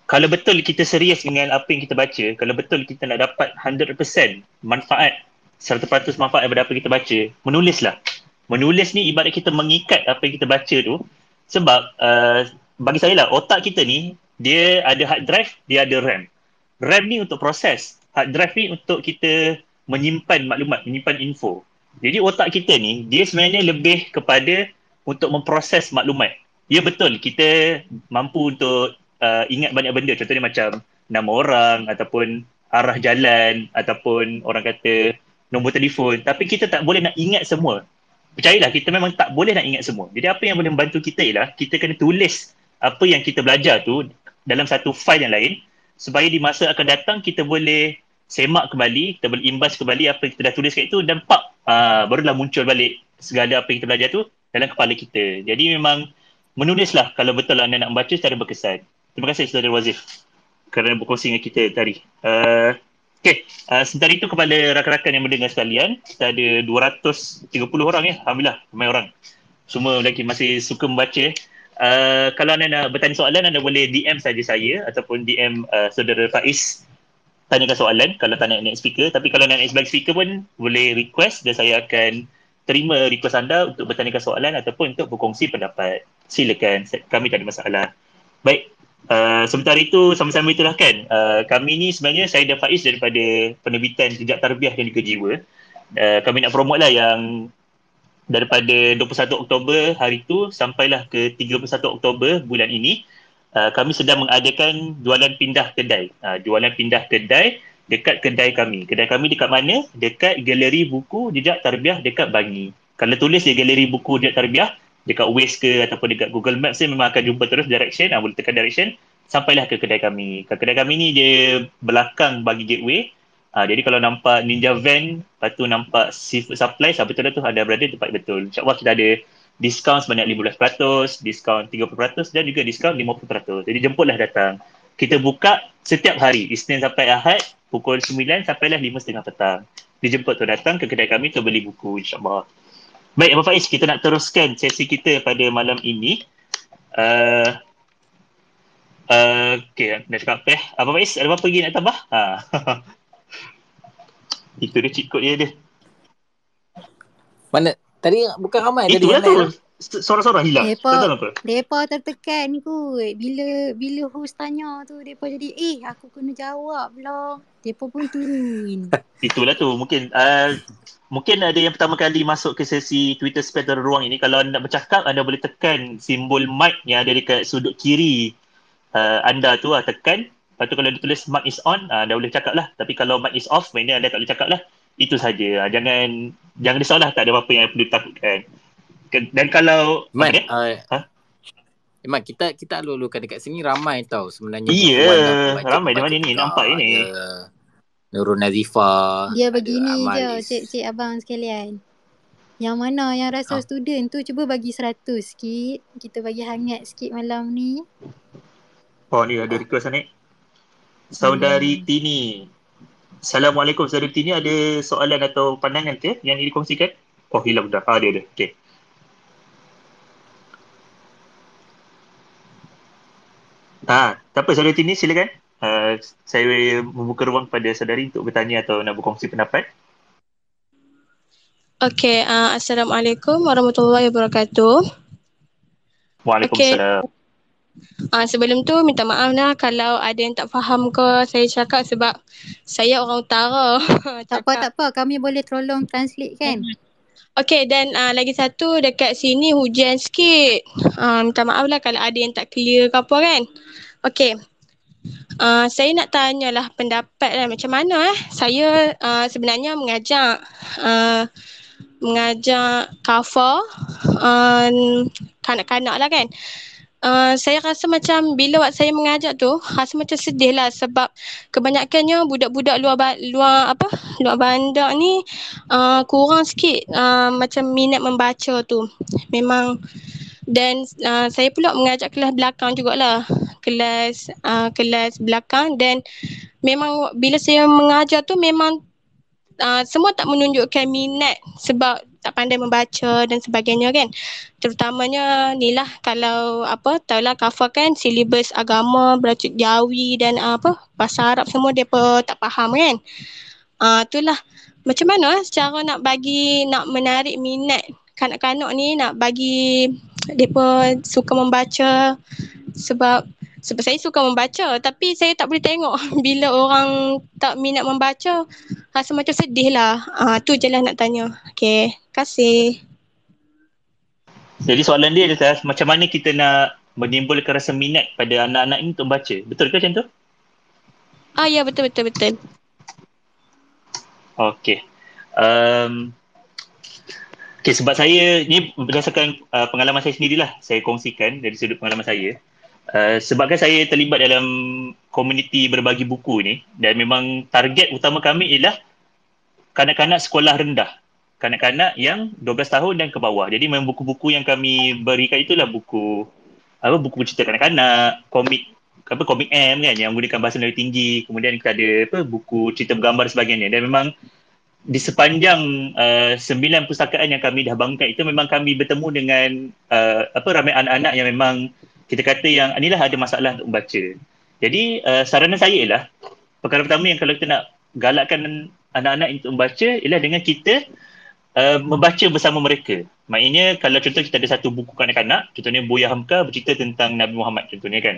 Kalau betul kita serius dengan apa yang kita baca, kalau betul kita nak dapat 100% manfaat, 100% manfaat daripada apa kita baca, menulislah. Menulis ni ibarat kita mengikat apa yang kita baca tu sebab uh, bagi saya lah, otak kita ni dia ada hard drive, dia ada RAM. RAM ni untuk proses, hard drive ni untuk kita menyimpan maklumat, menyimpan info. Jadi otak kita ni dia sebenarnya lebih kepada untuk memproses maklumat. Ya betul kita mampu untuk uh, ingat banyak benda contohnya macam nama orang ataupun arah jalan ataupun orang kata nombor telefon tapi kita tak boleh nak ingat semua. Percayalah kita memang tak boleh nak ingat semua. Jadi apa yang boleh membantu kita ialah kita kena tulis apa yang kita belajar tu dalam satu file yang lain supaya di masa akan datang kita boleh semak kembali, kita boleh imbas kembali apa yang kita dah tulis kat itu dan pak uh, barulah muncul balik segala apa yang kita belajar tu dalam kepala kita. Jadi memang menulislah kalau betul anda nak membaca secara berkesan. Terima kasih Saudara Wazif kerana berkongsi dengan kita tadi. Uh, ah, okay, uh, ah, sementara itu kepada rakan-rakan yang mendengar sekalian, kita ada 230 orang ya. Alhamdulillah, ramai orang. Semua lagi masih suka membaca. Uh, kalau anda nak bertanya soalan, anda boleh DM saja saya ataupun DM uh, Saudara Faiz tanyakan soalan kalau tak nak naik speaker tapi kalau nak naik sebagai speaker pun boleh request dan saya akan terima request anda untuk bertanyakan soalan ataupun untuk berkongsi pendapat. Silakan, kami tak ada masalah. Baik, uh, sementara itu sama-sama itulah kan. Uh, kami ni sebenarnya saya dan Faiz daripada penerbitan Jejak Tarbiah dan juga Jiwa. Uh, kami nak promote lah yang daripada 21 Oktober hari tu sampailah ke 31 Oktober bulan ini. Uh, kami sedang mengadakan jualan pindah kedai. Uh, jualan pindah kedai dekat kedai kami. Kedai kami dekat mana? Dekat galeri buku Jejak Tarbiah dekat Bangi. Kalau tulis di galeri buku Jejak Tarbiah dekat Waze ke ataupun dekat Google Maps ni memang akan jumpa terus direction. Uh, boleh tekan direction sampailah ke kedai kami. Kedai kami ni dia belakang bagi gateway. Ha, jadi kalau nampak Ninja Van, lepas tu nampak Seafood Supply, siapa tu ada berada tempat betul. InsyaAllah kita ada diskaun sebanyak 15%, diskaun 30% dan juga diskaun 50%. Jadi jemputlah datang. Kita buka setiap hari, Isnin sampai Ahad, pukul 9 sampai lah 5.30 petang. Dijemput tu datang ke kedai kami tu beli buku insyaAllah. Baik, Abang Faiz, kita nak teruskan sesi kita pada malam ini. Uh, uh, okay, nak cakap apa eh? Abang Faiz, ada apa lagi nak tambah? Ha. [laughs] Itu dia cheat code dia dia. Mana, Tadi bukan ramai Itulah eh, tadi. Itulah ya tu. Sorang-sorang hilang. Depa, tak depa tertekan kot. Bila bila host tanya tu depa jadi eh aku kena jawab lah. Depa pun turun. [laughs] Itulah tu. Mungkin uh, mungkin ada yang pertama kali masuk ke sesi Twitter Space ruang ini kalau anda nak bercakap anda boleh tekan simbol mic yang ada dekat sudut kiri uh, anda tu uh, tekan. Lepas tu kalau dia tulis mic is on, uh, dah boleh cakap lah. Tapi kalau mic is off, maknanya anda tak boleh cakap lah itu saja ah, jangan jangan risau tak ada apa-apa yang perlu takutkan dan kalau Man, okay, uh, ah, ha? Iman, eh, kita kita alulukan dekat sini ramai tau sebenarnya iya yeah, ramai di mana ni nampak ini Nurul Nazifa dia ya, begini je cik, cik abang sekalian yang mana yang rasa ha? student tu cuba bagi seratus sikit kita bagi hangat sikit malam ni oh ni ada request ni saudari hmm. Tini Assalamualaikum Ustaz Ruti ada soalan atau pandangan ke yang ingin dikongsikan? Oh hilang dah. Ah dia ada. Okey. Ha, tak apa Ustaz ni silakan. Uh, saya membuka ruang pada saudari untuk bertanya atau nak berkongsi pendapat. Okey, uh, Assalamualaikum warahmatullahi wabarakatuh. Waalaikumsalam. Okay. Uh, sebelum tu minta maaf lah kalau ada yang tak faham ke saya cakap sebab saya orang utara. [laughs] tak apa tak apa kami boleh tolong translate kan. Okay dan uh, lagi satu dekat sini hujan sikit. Uh, minta maaf lah kalau ada yang tak clear ke apa kan. Okay. Uh, saya nak tanyalah pendapat lah macam mana eh. Saya uh, sebenarnya mengajak uh, mengajak kafa uh, kanak-kanak lah kan. Eh, saya rasa macam bila waktu saya mengajak tu rasa macam sedih lah sebab kebanyakannya budak-budak luar ba- luar luar bandar ni uh, kurang sikit uh, macam minat membaca tu memang dan uh, saya pula mengajak kelas belakang jugalah kelas uh, kelas belakang dan memang bila saya mengajar tu memang uh, semua tak menunjukkan minat sebab tak pandai membaca dan sebagainya kan. Terutamanya ni lah kalau apa tahu lah kafa kan silibus agama, beracut jawi dan ah, apa bahasa Arab semua dia tak faham kan. Ah uh, itulah macam mana eh, secara nak bagi nak menarik minat kanak-kanak ni nak bagi depa suka membaca sebab sebab saya suka membaca tapi saya tak boleh tengok [laughs] bila orang tak minat membaca rasa macam sedih lah. Ah uh, tu je lah nak tanya. Okay, kasih. Jadi soalan dia adalah macam mana kita nak menimbulkan rasa minat pada anak-anak ini untuk baca. Betul ke macam tu? Ah ya betul betul betul. Okey. Um, okay, sebab saya ni berdasarkan uh, pengalaman saya sendirilah saya kongsikan dari sudut pengalaman saya. Uh, sebabkan saya terlibat dalam komuniti berbagi buku ni dan memang target utama kami ialah kanak-kanak sekolah rendah kanak-kanak yang 12 tahun dan ke bawah. Jadi memang buku-buku yang kami berikan itulah buku apa buku cerita kanak-kanak, komik apa komik M kan yang menggunakan bahasa lebih tinggi. Kemudian kita ada apa buku cerita bergambar dan sebagainya. Dan memang di sepanjang eh, sembilan uh, pustakaan yang kami dah bangkit itu memang kami bertemu dengan uh, apa ramai anak-anak yang memang kita kata yang inilah ah, ada masalah untuk membaca. Jadi uh, eh, saranan saya ialah perkara pertama yang kalau kita nak galakkan anak-anak untuk membaca ialah dengan kita Eh, membaca bersama mereka. Maknanya kalau contoh kita ada satu buku kanak-kanak, contohnya Buya Hamka bercerita tentang Nabi Muhammad contohnya kan.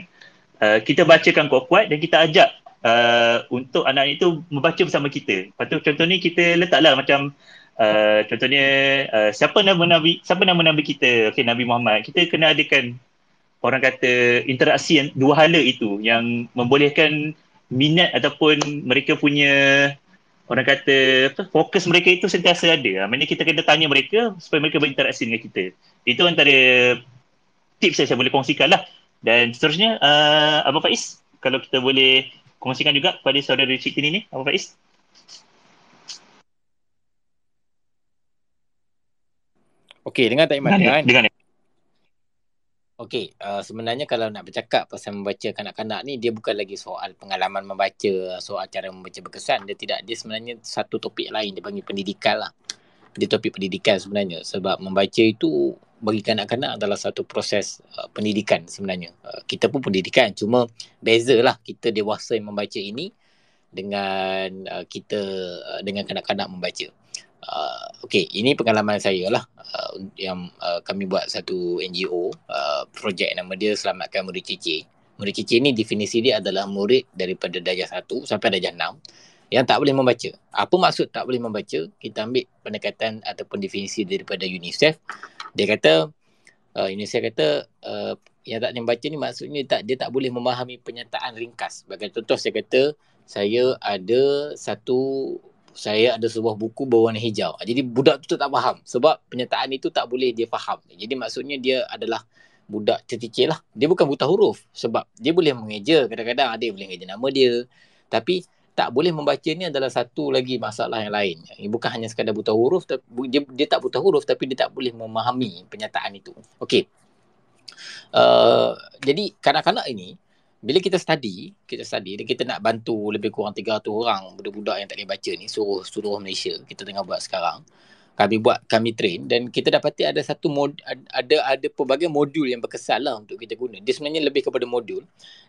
Uh, kita bacakan kuat-kuat dan kita ajak Uh, untuk anak itu membaca bersama kita. Lepas tu contoh ni kita letaklah macam uh, contohnya uh, siapa nama Nabi siapa nama Nabi kita okay, Nabi Muhammad kita kena adakan orang kata interaksi yang dua hala itu yang membolehkan minat ataupun mereka punya orang kata apa, fokus mereka itu sentiasa ada. Ha. Maksudnya kita kena tanya mereka supaya mereka berinteraksi dengan kita. Itu antara tips yang saya boleh kongsikan lah. Dan seterusnya, uh, Abang Faiz, kalau kita boleh kongsikan juga kepada saudara Cik Tini ni, Abang Faiz. Okey, dengar tak Iman? Dengan. kan? dengar. Okey, uh, sebenarnya kalau nak bercakap pasal membaca kanak-kanak ni dia bukan lagi soal pengalaman membaca, soal cara membaca berkesan, dia tidak dia sebenarnya satu topik lain dia panggil pendidikan lah. Dia topik pendidikan sebenarnya sebab membaca itu bagi kanak-kanak adalah satu proses uh, pendidikan sebenarnya. Uh, kita pun pendidikan cuma bezalah kita dewasa yang membaca ini dengan uh, kita uh, dengan kanak-kanak membaca. Uh, okay, ini pengalaman saya lah uh, yang uh, kami buat satu NGO uh, projek nama dia Selamatkan Murid Cici. Murid Cici ni definisi dia adalah murid daripada darjah 1 sampai darjah 6 yang tak boleh membaca. Apa maksud tak boleh membaca? Kita ambil pendekatan ataupun definisi daripada UNICEF. Dia kata uh, UNICEF kata uh, yang tak boleh membaca ni maksudnya tak dia tak boleh memahami penyataan ringkas. Bagi contoh saya kata saya ada satu saya ada sebuah buku berwarna hijau. Jadi budak tu tak faham sebab penyataan itu tak boleh dia faham. Jadi maksudnya dia adalah budak certicil lah. Dia bukan buta huruf sebab dia boleh mengeja kadang-kadang ada boleh mengeja nama dia. Tapi tak boleh membaca ni adalah satu lagi masalah yang lain. Bukan hanya sekadar buta huruf, dia, dia tak buta huruf tapi dia tak boleh memahami penyataan itu. Okey. Uh, jadi kanak-kanak ini bila kita study, kita study dan kita nak bantu lebih kurang 300 orang budak-budak yang tak boleh baca ni suruh suruh Malaysia kita tengah buat sekarang. Kami buat kami train dan kita dapati ada satu mod, ada ada pelbagai modul yang berkesan lah untuk kita guna. Dia sebenarnya lebih kepada modul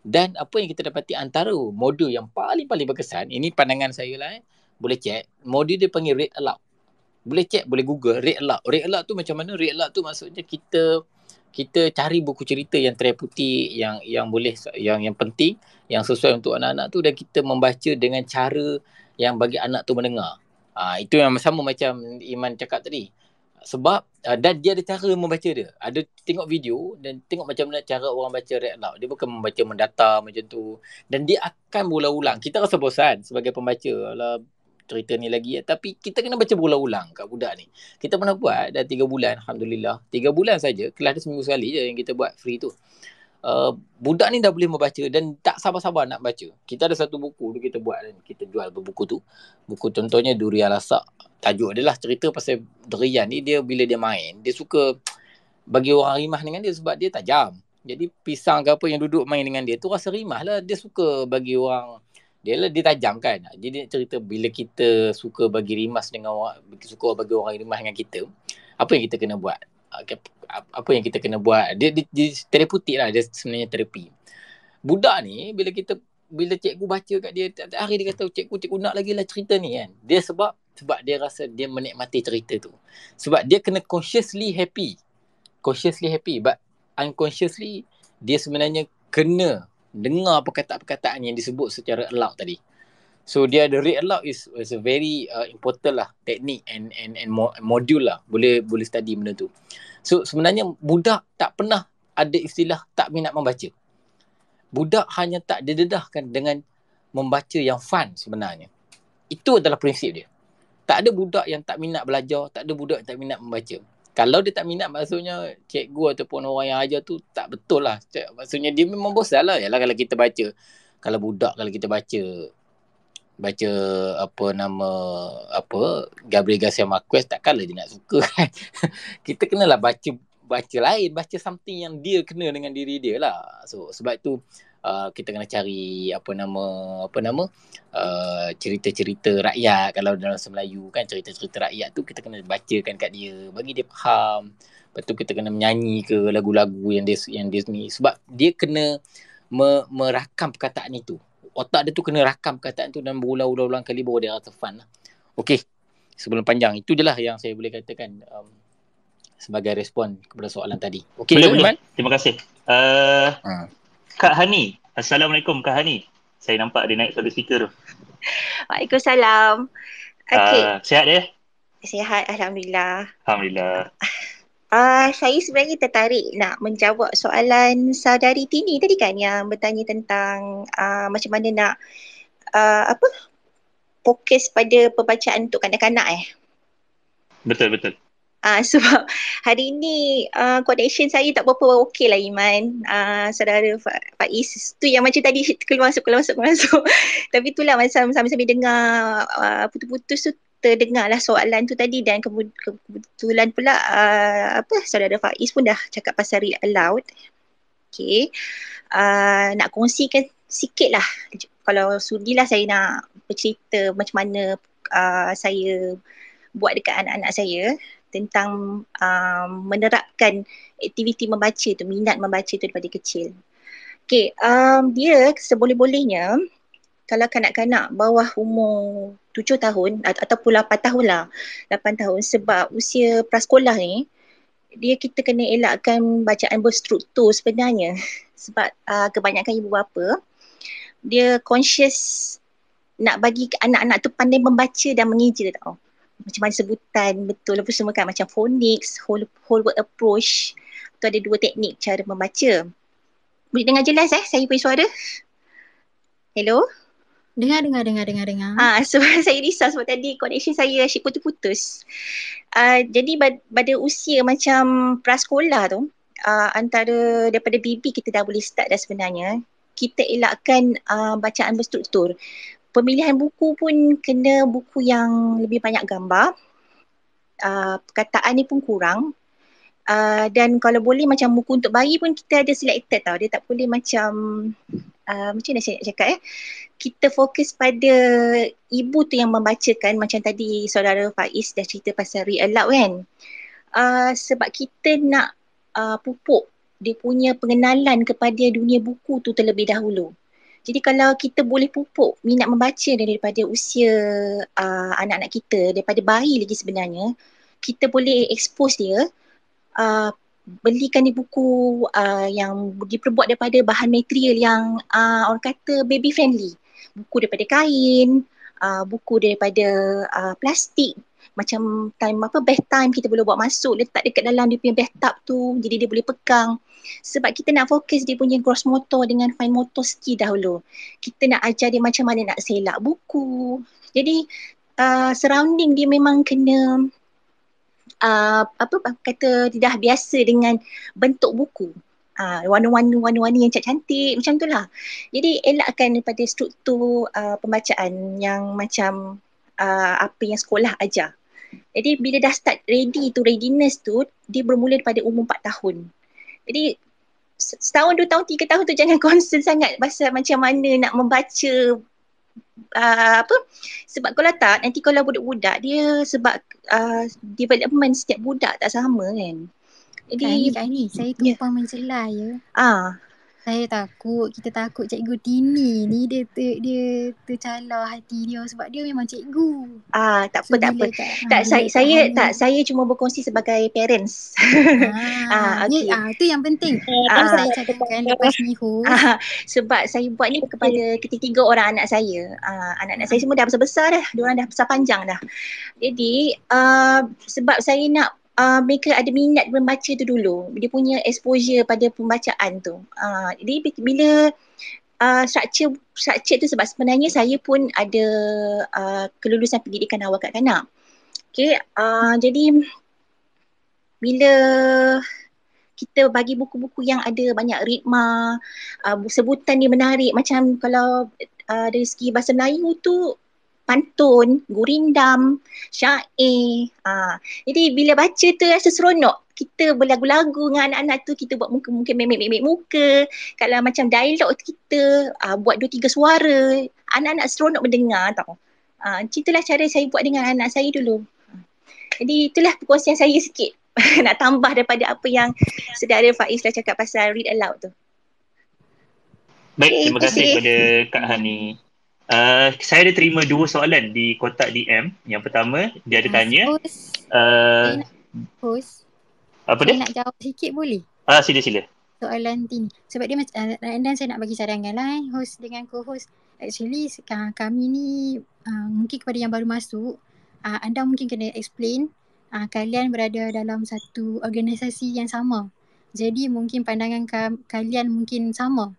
dan apa yang kita dapati antara modul yang paling-paling berkesan ini pandangan saya lah eh. Boleh check modul dia panggil rate allow. Boleh check boleh Google rate allow. Rate allow tu macam mana? Rate allow tu maksudnya kita kita cari buku cerita yang terputi yang yang boleh yang yang penting yang sesuai untuk anak-anak tu dan kita membaca dengan cara yang bagi anak tu mendengar. Ha, itu yang sama macam Iman cakap tadi. Sebab uh, dan dia ada cara membaca dia. Ada tengok video dan tengok macam mana cara orang baca read aloud. Dia bukan membaca mendata macam tu. Dan dia akan ulang ulang Kita rasa bosan sebagai pembaca. Alah, cerita ni lagi tapi kita kena baca berulang-ulang kat budak ni kita pernah buat dah tiga bulan Alhamdulillah tiga bulan saja kelas dia seminggu sekali je yang kita buat free tu uh, budak ni dah boleh membaca dan tak sabar-sabar nak baca kita ada satu buku tu kita buat dan kita jual buku tu buku contohnya Durian Lasak tajuk adalah cerita pasal Durian ni dia bila dia main dia suka bagi orang rimah dengan dia sebab dia tajam jadi pisang ke apa yang duduk main dengan dia tu rasa rimah lah. Dia suka bagi orang dia lah dia tajam kan jadi nak cerita bila kita suka bagi rimas dengan orang suka bagi orang rimas dengan kita apa yang kita kena buat apa yang kita kena buat dia, dia, dia terapeutik lah dia sebenarnya terapi budak ni bila kita bila cikgu baca kat dia tiap hari dia kata cikgu cikgu nak lagi lah cerita ni kan dia sebab sebab dia rasa dia menikmati cerita tu sebab dia kena consciously happy consciously happy but unconsciously dia sebenarnya kena dengar perkataan-perkataan yang disebut secara aloud tadi. So dia the read aloud is is a very uh, important lah teknik and and and mo- module lah. Boleh boleh study benda tu. So sebenarnya budak tak pernah ada istilah tak minat membaca. Budak hanya tak didedahkan dengan membaca yang fun sebenarnya. Itu adalah prinsip dia. Tak ada budak yang tak minat belajar, tak ada budak yang tak minat membaca kalau dia tak minat maksudnya cikgu ataupun orang yang ajar tu tak betul lah. Maksudnya dia memang bosan lah. Yalah kalau kita baca. Kalau budak kalau kita baca. Baca apa nama apa Gabriel Garcia Marquez takkanlah dia nak suka kan. [laughs] kita kenalah baca baca lain. Baca something yang dia kena dengan diri dia lah. So sebab tu uh, kita kena cari apa nama apa nama uh, cerita-cerita rakyat kalau dalam bahasa Melayu kan cerita-cerita rakyat tu kita kena bacakan kat dia bagi dia faham lepas tu kita kena menyanyi ke lagu-lagu yang dia yang dia ni sebab dia kena me- merakam perkataan itu otak dia tu kena rakam perkataan tu dan berulang-ulang kali baru dia rasa fun lah. Okey. Sebelum panjang itu jelah yang saya boleh katakan um, sebagai respon kepada soalan tadi. Okey, Terima kasih. Uh, ha. Kak Hani. Assalamualaikum Kak Hani. Saya nampak dia naik suara speaker tu. Waalaikumsalam. Okay. Uh, ah, sihat dia? Sihat, Alhamdulillah. Alhamdulillah. Uh, [laughs] saya sebenarnya tertarik nak menjawab soalan saudari Tini tadi kan yang bertanya tentang uh, macam mana nak uh, apa fokus pada pembacaan untuk kanak-kanak eh. Betul, betul. Uh, [laughs] sebab hari ini uh, ah, connection saya tak berapa okey lah Iman uh, Saudara Faiz Tu yang macam tadi [laughs] keluar masuk, keluar masuk, keluar masuk [laughs] Tapi itulah masa sambil, sambil dengar uh, putus-putus tu Terdengar lah soalan tu tadi dan kebetulan pula uh, apa Saudara Faiz pun dah cakap pasal read aloud Okay uh, Nak kongsikan sikit lah Kalau sudilah saya nak bercerita macam mana uh, saya buat dekat anak-anak saya tentang uh, menerapkan aktiviti membaca tu, minat membaca tu daripada kecil. Okay, um, dia seboleh-bolehnya kalau kanak-kanak bawah umur tujuh tahun ataupun 8 tahun lah, 8 tahun sebab usia prasekolah ni dia kita kena elakkan bacaan berstruktur sebenarnya [laughs] sebab uh, kebanyakan ibu bapa dia conscious nak bagi anak-anak tu pandai membaca dan mengeja tau macam mana sebutan betul apa semua kan macam phonics, whole, whole word approach tu ada dua teknik cara membaca boleh dengar jelas eh saya punya suara hello dengar dengar dengar dengar dengar ah [laughs] sebab saya risau sebab tadi connection saya asyik putus-putus uh, jadi pada usia macam prasekolah tu uh, antara daripada BB kita dah boleh start dah sebenarnya kita elakkan uh, bacaan berstruktur pemilihan buku pun kena buku yang lebih banyak gambar. Uh, perkataan ni pun kurang. Uh, dan kalau boleh macam buku untuk bayi pun kita ada selected tau. Dia tak boleh macam uh, macam mana saya nak cakap eh. Kita fokus pada ibu tu yang membacakan macam tadi saudara Faiz dah cerita pasal read aloud kan. Uh, sebab kita nak uh, pupuk dia punya pengenalan kepada dunia buku tu terlebih dahulu. Uh, jadi kalau kita boleh pupuk minat membaca daripada usia uh, anak-anak kita, daripada bayi lagi sebenarnya, kita boleh expose dia, uh, belikan dia buku uh, yang diperbuat daripada bahan material yang uh, orang kata baby friendly. Buku daripada kain, uh, buku daripada uh, plastik, macam time apa bath time kita boleh buat masuk letak dekat dalam dia punya bathtub tu jadi dia boleh pegang sebab kita nak fokus dia punya gross motor dengan fine motor ski dahulu kita nak ajar dia macam mana nak selak buku jadi uh, surrounding dia memang kena uh, apa kata dah biasa dengan bentuk buku Uh, ah, warna-warna warna yang cantik-cantik macam tu lah. Jadi elakkan daripada struktur uh, pembacaan yang macam uh, apa yang sekolah ajar. Jadi bila dah start ready tu, readiness tu, dia bermula pada umur empat tahun. Jadi setahun, dua tahun, tiga tahun tu jangan [laughs] concern sangat pasal macam mana nak membaca uh, apa. Sebab kalau tak, nanti kalau budak-budak dia sebab uh, development setiap budak tak sama kan. Jadi, Kak Ani, Kak Ani, saya tumpang ya. yeah. menjelah ya. Ah. Saya takut kita takut cikgu Tini ni dia ter, dia tercalar hati dia sebab dia memang cikgu. Ah tak apa so, tak apa. Tak, tak ah, saya tak saya ada. tak saya cuma berkongsi sebagai parents. Ah, [laughs] ah okey. Ah tu yang penting. Ah, ah. saya cakapkan lepas ni [laughs] ah, sebab saya buat ni kepada ketiga orang anak saya. Ah anak-anak saya semua dah besar-besar dah. Dia orang dah besar panjang dah. Jadi ah, sebab saya nak uh, mereka ada minat membaca tu dulu. Dia punya exposure pada pembacaan tu. Uh, jadi bila uh, structure, structure tu sebab sebenarnya saya pun ada uh, kelulusan pendidikan awal kat kanak. Okay, uh, jadi bila kita bagi buku-buku yang ada banyak ritma, uh, sebutan dia menarik macam kalau uh, dari segi bahasa Melayu tu pantun, gurindam, syair. Ha. Jadi bila baca tu rasa seronok. Kita berlagu-lagu dengan anak-anak tu, kita buat muka mungkin memek-memek muka. Kalau macam dialog tu kita uh, buat dua tiga suara. Anak-anak seronok mendengar tau. Uh, ha, ceritalah cara saya buat dengan anak saya dulu. Ha. Jadi itulah perkongsian saya sikit. [laughs] Nak tambah daripada apa yang saudara Faiz dah cakap pasal read aloud tu. Baik, terima kasih kepada Kak Hani. Uh, saya ada terima dua soalan di kotak DM. Yang pertama, dia ada ah, tanya. Uh, host. Apa dia? Saya nak jawab sikit boleh? Ah uh, sila sila. Soalan ini Sebab dia macam, uh, and then saya nak bagi cadangan lah eh. Host dengan co-host. Actually, uh, kami ni uh, mungkin kepada yang baru masuk, uh, anda mungkin kena explain uh, kalian berada dalam satu organisasi yang sama. Jadi mungkin pandangan ka- kalian mungkin sama.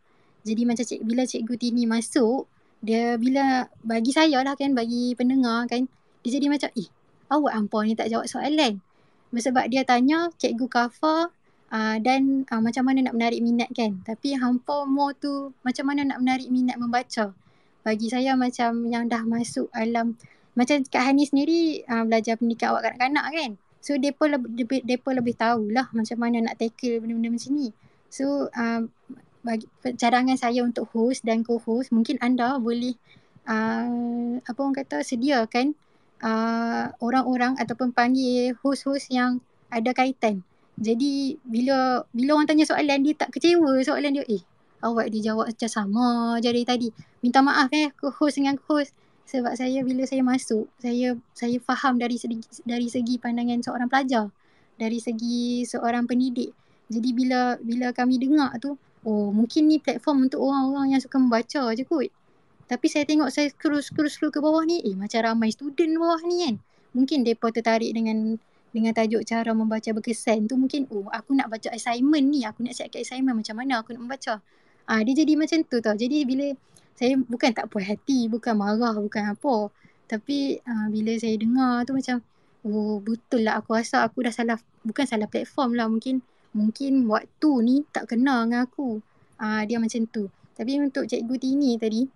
Jadi macam cik, bila cikgu tini masuk, dia bila bagi saya lah kan bagi pendengar kan dia jadi macam eh awak hangpa ni tak jawab soalan sebab dia tanya cikgu kafa uh, dan uh, macam mana nak menarik minat kan tapi hangpa more tu macam mana nak menarik minat membaca bagi saya macam yang dah masuk alam macam Kak Hani sendiri uh, belajar pendidikan awak kanak-kanak kan so depa lebih depa lebih tahulah macam mana nak tackle benda-benda macam ni so uh, bagi cadangan saya untuk host dan co-host mungkin anda boleh uh, apa orang kata sediakan uh, orang-orang ataupun panggil host-host yang ada kaitan. Jadi bila bila orang tanya soalan dia tak kecewa soalan dia eh awak dia jawab macam sama Jadi tadi. Minta maaf eh co-host dengan co-host sebab saya bila saya masuk saya saya faham dari segi, dari segi pandangan seorang pelajar dari segi seorang pendidik. Jadi bila bila kami dengar tu oh mungkin ni platform untuk orang-orang yang suka membaca je kot. Tapi saya tengok saya scroll scroll scroll ke bawah ni, eh macam ramai student bawah ni kan. Mungkin depa tertarik dengan dengan tajuk cara membaca berkesan tu mungkin oh aku nak baca assignment ni, aku nak siapkan assignment macam mana aku nak membaca. Ah ha, dia jadi macam tu tau. Jadi bila saya bukan tak puas hati, bukan marah, bukan apa. Tapi ha, bila saya dengar tu macam oh betul lah aku rasa aku dah salah bukan salah platform lah mungkin mungkin waktu ni tak kena dengan aku. Uh, dia macam tu. Tapi untuk cikgu Tini tadi,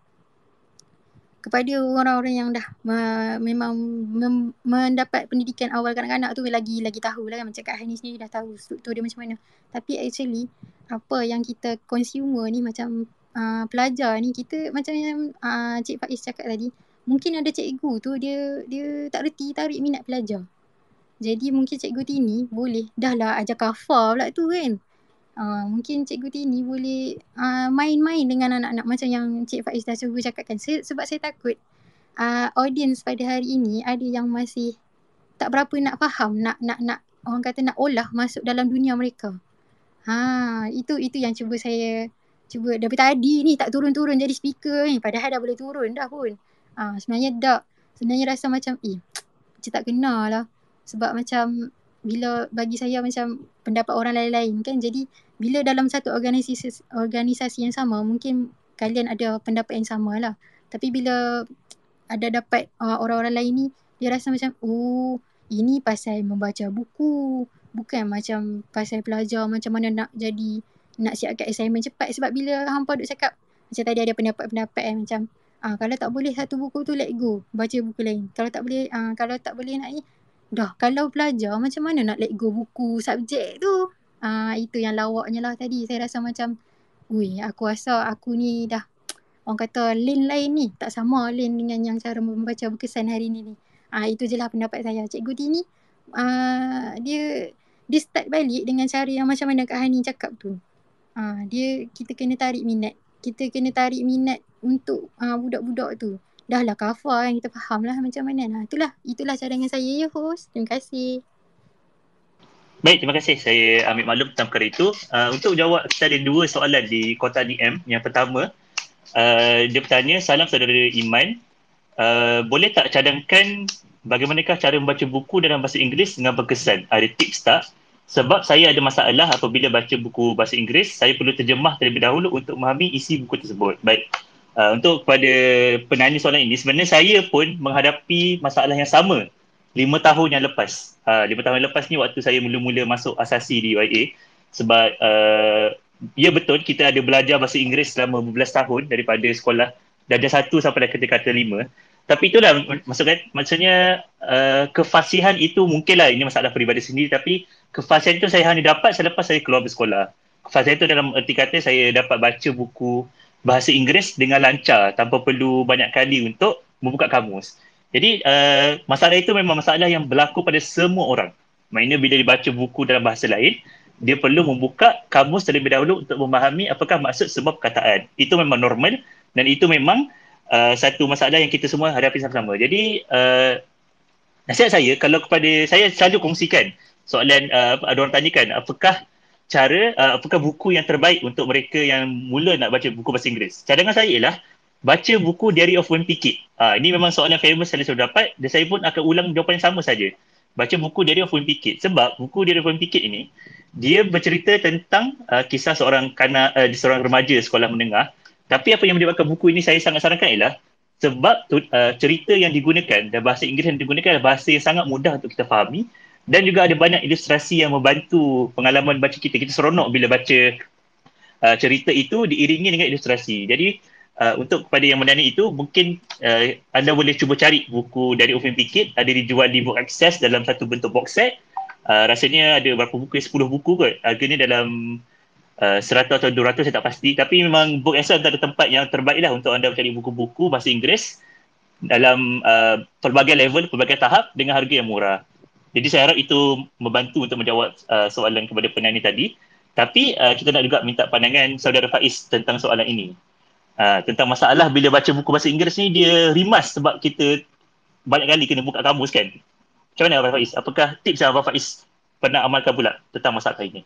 kepada orang-orang yang dah me- memang mem- mendapat pendidikan awal kanak-kanak tu lagi lagi tahu lah kan macam Kak Hani sendiri dah tahu struktur dia macam mana. Tapi actually apa yang kita consumer ni macam uh, pelajar ni kita macam yang uh, Cik Faiz cakap tadi mungkin ada cikgu tu dia dia tak reti tarik minat pelajar. Jadi mungkin cikgu Tini boleh dah lah ajar kafa pula tu kan. Uh, mungkin cikgu Tini boleh uh, main-main dengan anak-anak macam yang cik Faiz dah cuba cakapkan. Se- sebab saya takut uh, audience pada hari ini ada yang masih tak berapa nak faham nak nak nak orang kata nak olah masuk dalam dunia mereka. Ha, itu itu yang cuba saya cuba dari tadi ni tak turun-turun jadi speaker ni. Padahal dah boleh turun dah pun. Ha, sebenarnya dah Sebenarnya rasa macam eh [tsk] macam tak kenal lah sebab macam bila bagi saya macam pendapat orang lain-lain kan jadi bila dalam satu organisasi organisasi yang sama mungkin kalian ada pendapat yang sama lah tapi bila ada dapat uh, orang-orang lain ni dia rasa macam oh ini pasal membaca buku bukan macam pasal pelajar macam mana nak jadi nak siapkan assignment cepat sebab bila hampa duk cakap macam tadi ada pendapat-pendapat eh, macam ah kalau tak boleh satu buku tu let go baca buku lain kalau tak boleh ah kalau tak boleh nak ni Dah kalau pelajar macam mana nak let go buku subjek tu Ah uh, Itu yang lawaknya lah tadi Saya rasa macam Ui aku rasa aku ni dah [tsk] Orang kata lain lain ni Tak sama lain dengan yang cara membaca berkesan hari ni Ah uh, Itu je lah pendapat saya Cikgu D ni uh, Dia Dia start balik dengan cara yang macam mana Kak Hani cakap tu Ah uh, Dia kita kena tarik minat Kita kena tarik minat untuk uh, budak-budak tu dah lah cover kan kita faham lah macam mana lah. Itulah, itulah cadangan saya ya host. Terima kasih. Baik, terima kasih. Saya ambil maklum tentang perkara itu. Uh, untuk jawab, kita ada dua soalan di kota DM. Yang pertama, uh, dia bertanya, salam saudara Iman. Uh, boleh tak cadangkan bagaimanakah cara membaca buku dalam bahasa Inggeris dengan berkesan? Ada tips tak? Sebab saya ada masalah apabila baca buku bahasa Inggeris, saya perlu terjemah terlebih dahulu untuk memahami isi buku tersebut. Baik, uh, untuk kepada penanya soalan ini sebenarnya saya pun menghadapi masalah yang sama lima tahun yang lepas. Uh, ah, 5 tahun yang lepas ni waktu saya mula-mula masuk asasi di UIA sebab uh, ya betul kita ada belajar bahasa Inggeris selama 15 tahun daripada sekolah darjah satu sampai dah kata kata 5. Tapi itulah maksudnya, maksudnya uh, kefasihan itu mungkinlah ini masalah peribadi sendiri tapi kefasihan itu saya hanya dapat selepas saya keluar dari sekolah. Kefasihan itu dalam erti kata saya dapat baca buku bahasa Inggeris dengan lancar tanpa perlu banyak kali untuk membuka kamus. Jadi uh, masalah itu memang masalah yang berlaku pada semua orang. Maknanya bila dibaca buku dalam bahasa lain, dia perlu membuka kamus terlebih dahulu untuk memahami apakah maksud sebuah perkataan. Itu memang normal dan itu memang uh, satu masalah yang kita semua hadapi sama-sama. Jadi uh, nasihat saya kalau kepada saya selalu kongsikan soalan uh, ada orang tanyakan apakah cara uh, apakah buku yang terbaik untuk mereka yang mula nak baca buku bahasa Inggeris. Cadangan saya ialah baca buku Diary of Wimpy Kid. Uh, ini memang soalan famous saya sudah dapat dan saya pun akan ulang jawapan yang sama saja. Baca buku Diary of Wimpy Kid sebab buku Diary of Wimpy Kid ini dia bercerita tentang uh, kisah seorang kanak uh, eh, seorang remaja sekolah menengah. Tapi apa yang menyebabkan buku ini saya sangat sarankan ialah sebab tu, uh, cerita yang digunakan dan bahasa Inggeris yang digunakan adalah bahasa yang sangat mudah untuk kita fahami dan juga ada banyak ilustrasi yang membantu pengalaman baca kita. Kita seronok bila baca uh, cerita itu diiringi dengan ilustrasi. Jadi uh, untuk kepada yang menanya itu mungkin uh, anda boleh cuba cari buku dari Ufim Pikit ada dijual di Book Access dalam satu bentuk box set. Uh, rasanya ada berapa buku? sepuluh buku kot. Harganya dalam uh, atau dua ratus saya tak pasti tapi memang Book Access antara tempat yang terbaiklah untuk anda mencari buku-buku bahasa Inggeris dalam uh, pelbagai level, pelbagai tahap dengan harga yang murah. Jadi saya harap itu membantu untuk menjawab uh, soalan kepada penani tadi. Tapi uh, kita nak juga minta pandangan saudara Faiz tentang soalan ini. Uh, tentang masalah bila baca buku bahasa Inggeris ni dia rimas sebab kita banyak kali kena buka kamus kan. Macam mana Abang Faiz? Apakah tips yang Abang Faiz pernah amalkan pula tentang masalah ini?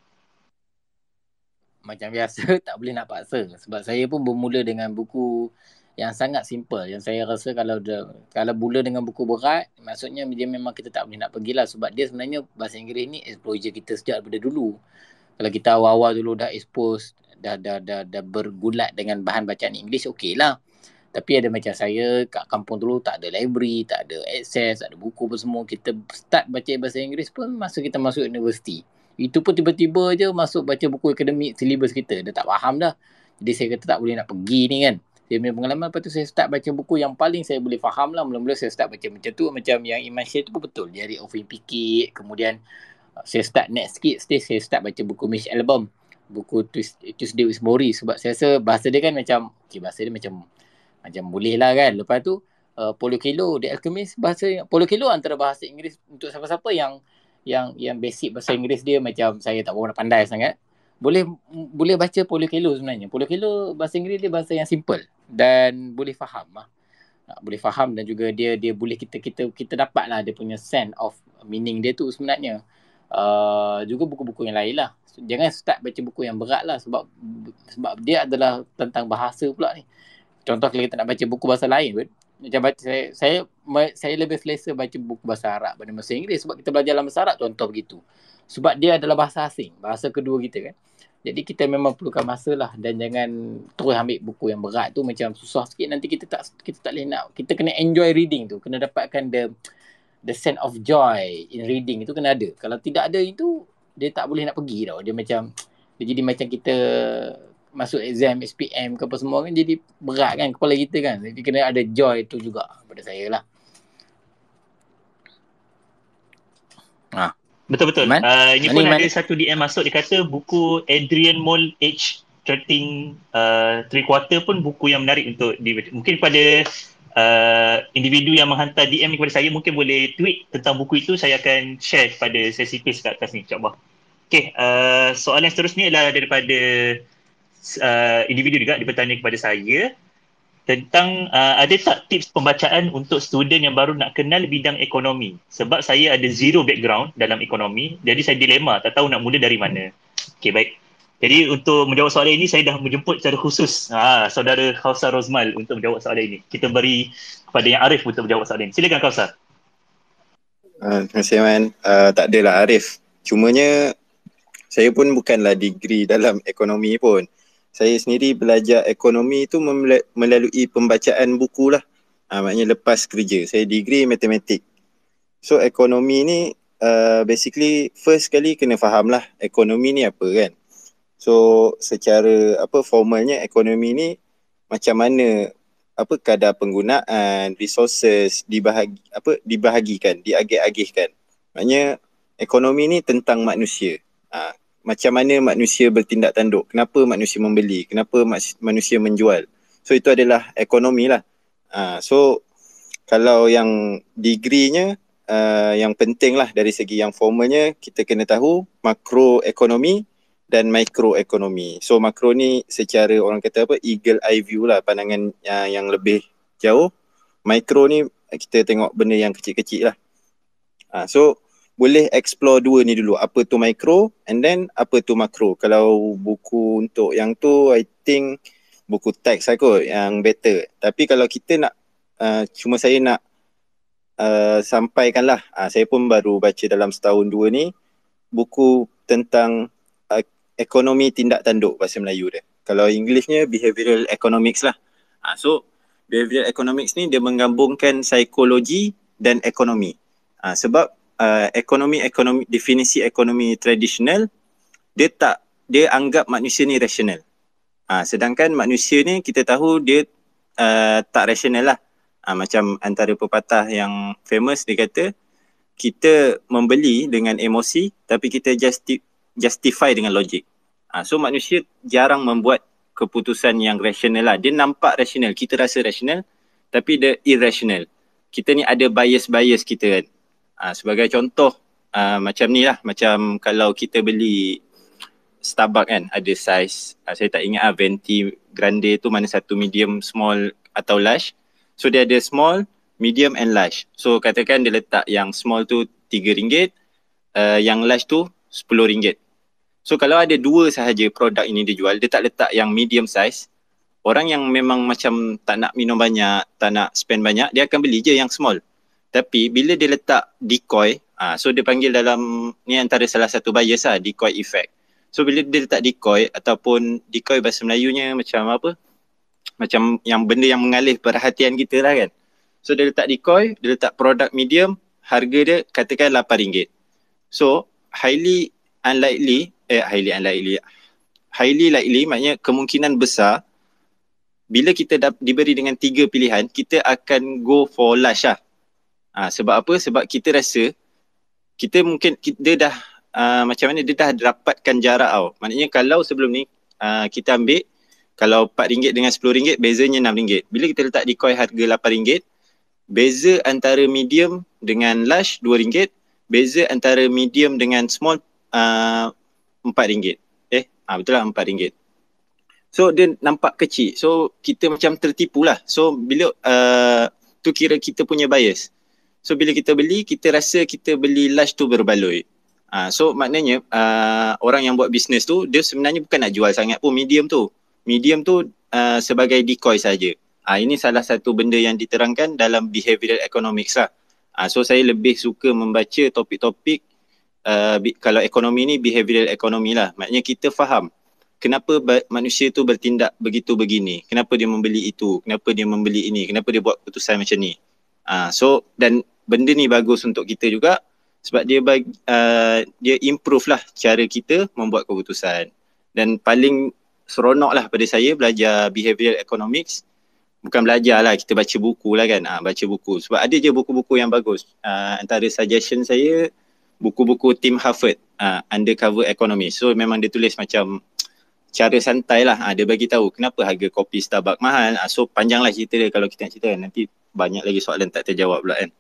Macam biasa [laughs] tak boleh nak paksa sebab saya pun bermula dengan buku yang sangat simple yang saya rasa kalau dia, kalau bula dengan buku berat maksudnya dia memang kita tak boleh nak pergi lah. sebab dia sebenarnya bahasa Inggeris ni exposure kita sejak daripada dulu kalau kita awal-awal dulu dah expose dah dah dah, dah bergulat dengan bahan bacaan Inggeris okey lah tapi ada macam saya kat kampung dulu tak ada library, tak ada access, tak ada buku apa semua. Kita start baca bahasa Inggeris pun masa kita masuk universiti. Itu pun tiba-tiba je masuk baca buku akademik, silibus kita. Dah tak faham dah. Jadi saya kata tak boleh nak pergi ni kan dia punya pengalaman lepas tu saya start baca buku yang paling saya boleh faham lah mula-mula saya start baca macam tu macam yang Iman share tu pun betul jadi of PK kemudian uh, saya start next sikit stage saya start baca buku Mish Album buku Tuesday with Mori sebab saya rasa bahasa dia kan macam okay, bahasa dia macam macam boleh lah kan lepas tu Uh, Polo Kilo The Alchemist bahasa Polo Kilo antara bahasa Inggeris untuk siapa-siapa yang yang yang basic bahasa Inggeris dia macam saya tak pernah pandai sangat boleh boleh baca polikilo sebenarnya. polikilo bahasa Inggeris dia bahasa yang simple dan boleh faham lah. Ha, boleh faham dan juga dia dia boleh kita kita kita dapat lah dia punya sense of meaning dia tu sebenarnya. Uh, juga buku-buku yang lain lah. Jangan start baca buku yang berat lah sebab sebab dia adalah tentang bahasa pula ni. Contoh kalau kita nak baca buku bahasa lain pun. Macam baca, saya, saya, saya lebih selesa baca buku bahasa Arab daripada bahasa Inggeris sebab kita belajar dalam bahasa Arab contoh begitu sebab dia adalah bahasa asing, bahasa kedua kita kan. Jadi kita memang perlukan masa lah dan jangan terus ambil buku yang berat tu macam susah sikit nanti kita tak kita tak boleh nak kita kena enjoy reading tu kena dapatkan the the sense of joy in reading itu kena ada. Kalau tidak ada itu dia tak boleh nak pergi tau. Dia macam dia jadi macam kita masuk exam SPM ke apa semua kan jadi berat kan kepala kita kan. Jadi kena ada joy tu juga pada saya lah. Betul betul. Uh, ini Mani, pun Mani. ada satu DM masuk dia kata buku Adrian Mole H Trading uh, ah, Three Quarter pun buku yang menarik untuk di mungkin pada uh, ah, individu yang menghantar DM kepada saya mungkin boleh tweet tentang buku itu saya akan share pada sesi page kat atas ni insyaallah. Okey, uh, ah, soalan seterusnya adalah daripada uh, individu juga dipertanya kepada saya tentang uh, ada tak tips pembacaan untuk student yang baru nak kenal bidang ekonomi sebab saya ada zero background dalam ekonomi jadi saya dilema tak tahu nak mula dari mana okey baik jadi untuk menjawab soalan ini saya dah menjemput secara khusus ha, saudara Khawsa Rosmal untuk menjawab soalan ini kita beri kepada yang Arif untuk menjawab soalan ini silakan Khawsa uh, ah, terima kasih man uh, tak adalah Arif cumanya saya pun bukanlah degree dalam ekonomi pun saya sendiri belajar ekonomi tu melalui pembacaan buku lah. Ha, maknanya lepas kerja. Saya degree matematik. So ekonomi ni uh, basically first kali kena faham lah ekonomi ni apa kan. So secara apa formalnya ekonomi ni macam mana apa kadar penggunaan resources dibahagi apa dibahagikan diagih-agihkan maknanya ekonomi ni tentang manusia ha, macam mana manusia bertindak tanduk kenapa manusia membeli kenapa manusia menjual so itu adalah ekonomi lah uh, so kalau yang degree-nya uh, yang penting lah dari segi yang formalnya kita kena tahu makro ekonomi dan mikro ekonomi so makro ni secara orang kata apa eagle eye view lah pandangan uh, yang lebih jauh mikro ni kita tengok benda yang kecil-kecil lah uh, so boleh explore dua ni dulu apa tu micro and then apa tu makro kalau buku untuk yang tu I think buku teks lah aku yang better tapi kalau kita nak uh, cuma saya nak uh, sampaikan lah uh, saya pun baru baca dalam setahun dua ni buku tentang uh, ekonomi tindak tanduk bahasa Melayu dia kalau Englishnya behavioral economics lah uh, so behavioral economics ni dia menggabungkan psikologi dan ekonomi uh, sebab Uh, ekonomi ekonomi definisi ekonomi tradisional dia tak dia anggap manusia ni rasional. Ha, sedangkan manusia ni kita tahu dia uh, tak rasional lah. Ha, macam antara pepatah yang famous dia kata kita membeli dengan emosi tapi kita justi- justify dengan logik. Ha, so manusia jarang membuat keputusan yang rasional lah. Dia nampak rasional, kita rasa rasional tapi dia irrational. Kita ni ada bias-bias kita kan. Uh, sebagai contoh uh, macam ni lah macam kalau kita beli Starbucks kan ada size uh, saya tak ingat uh, venti grande tu mana satu medium small atau large so dia ada small medium and large so katakan dia letak yang small tu tiga ringgit, uh, yang large tu sepuluh ringgit. so kalau ada dua sahaja produk ini dia jual dia tak letak yang medium size orang yang memang macam tak nak minum banyak tak nak spend banyak dia akan beli je yang small tapi bila dia letak decoy ah so dia panggil dalam ni antara salah satu bias lah decoy effect so bila dia letak decoy ataupun decoy bahasa Melayunya macam apa macam yang benda yang mengalih perhatian kita lah kan so dia letak decoy dia letak produk medium harga dia katakan RM8 so highly unlikely eh highly unlikely highly likely maknanya kemungkinan besar bila kita dah diberi dengan tiga pilihan kita akan go for large lah Ha, sebab apa? Sebab kita rasa kita mungkin dia dah uh, macam mana dia dah dapatkan jarak tau. Maknanya kalau sebelum ni uh, kita ambil kalau RM4 dengan RM10 bezanya RM6. Bila kita letak di koi harga RM8 beza antara medium dengan large RM2 beza antara medium dengan small RM4. Uh, eh ha, betul lah RM4. So dia nampak kecil. So kita macam tertipu lah. So bila uh, tu kira kita punya bias. So bila kita beli, kita rasa kita beli lush tu berbaloi. Uh, so maknanya uh, orang yang buat bisnes tu dia sebenarnya bukan nak jual sangat pun medium tu. Medium tu uh, sebagai decoy saja. Uh, ini salah satu benda yang diterangkan dalam behavioral economics lah. Uh, so saya lebih suka membaca topik-topik uh, kalau ekonomi ni behavioral economy lah. Maknanya kita faham kenapa manusia tu bertindak begitu begini. Kenapa dia membeli itu, kenapa dia membeli ini, kenapa dia buat keputusan macam ni. Uh, so dan benda ni bagus untuk kita juga sebab dia bagi, uh, ah, dia improve lah cara kita membuat keputusan. Dan paling seronok lah pada saya belajar behavioral economics bukan belajar lah kita baca buku lah kan ha, baca buku sebab ada je buku-buku yang bagus ha, antara suggestion saya buku-buku Tim Harford ha, Undercover Economy so memang dia tulis macam cara santai lah ha, dia bagi tahu kenapa harga kopi Starbucks mahal ha, so panjang lah cerita dia kalau kita nak cerita kan. nanti banyak lagi soalan tak terjawab pula kan.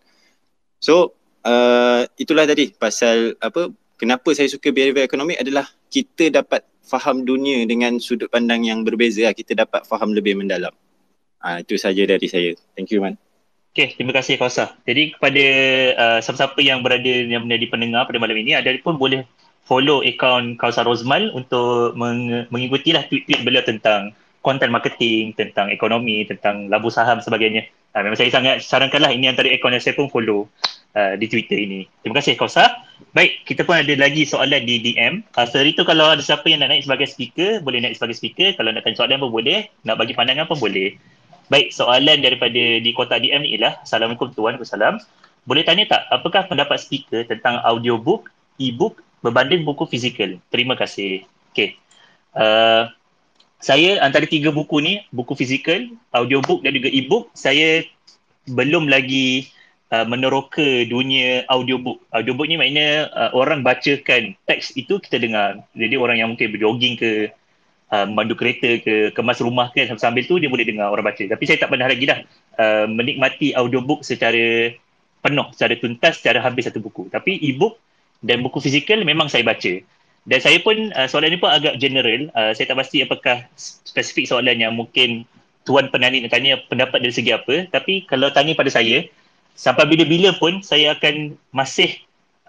So uh, itulah tadi pasal apa kenapa saya suka behavior economic adalah kita dapat faham dunia dengan sudut pandang yang berbeza lah. kita dapat faham lebih mendalam. Uh, itu saja dari saya. Thank you man. Okay, terima kasih Fawzah. Jadi kepada uh, siapa-siapa yang berada yang menjadi pendengar pada malam ini, ada pun boleh follow akaun Kausar Rozmal untuk meng- mengikutilah tweet-tweet beliau tentang konten marketing, tentang ekonomi, tentang labu saham sebagainya. Uh, memang saya sangat sarankanlah ini antara akaun yang saya pun follow uh, di Twitter ini. Terima kasih Kosa. Ha. Baik, kita pun ada lagi soalan di DM. Uh, Selepas itu kalau ada siapa yang nak naik sebagai speaker, boleh naik sebagai speaker. Kalau nak tanya soalan pun boleh, nak bagi pandangan pun boleh. Baik, soalan daripada di kotak DM ni ialah Assalamualaikum Tuan, Assalam. Boleh tanya tak, apakah pendapat speaker tentang audiobook, e-book berbanding buku fizikal? Terima kasih. Okay. Uh, saya antara tiga buku ni, buku fizikal, audiobook dan juga e-book, saya belum lagi uh, meneroka dunia audiobook. Audiobook ni maknanya uh, orang bacakan teks itu kita dengar. Jadi orang yang mungkin berjoging ke uh, mandu kereta ke kemas rumah ke sambil tu dia boleh dengar orang baca. Tapi saya tak pernah lagi dah uh, menikmati audiobook secara penuh, secara tuntas, secara habis satu buku. Tapi e-book dan buku fizikal memang saya baca. Dan saya pun uh, soalan ni pun agak general. Uh, saya tak pasti apakah spesifik soalan yang mungkin tuan penani nak tanya pendapat dari segi apa. Tapi kalau tanya pada saya, sampai bila-bila pun saya akan masih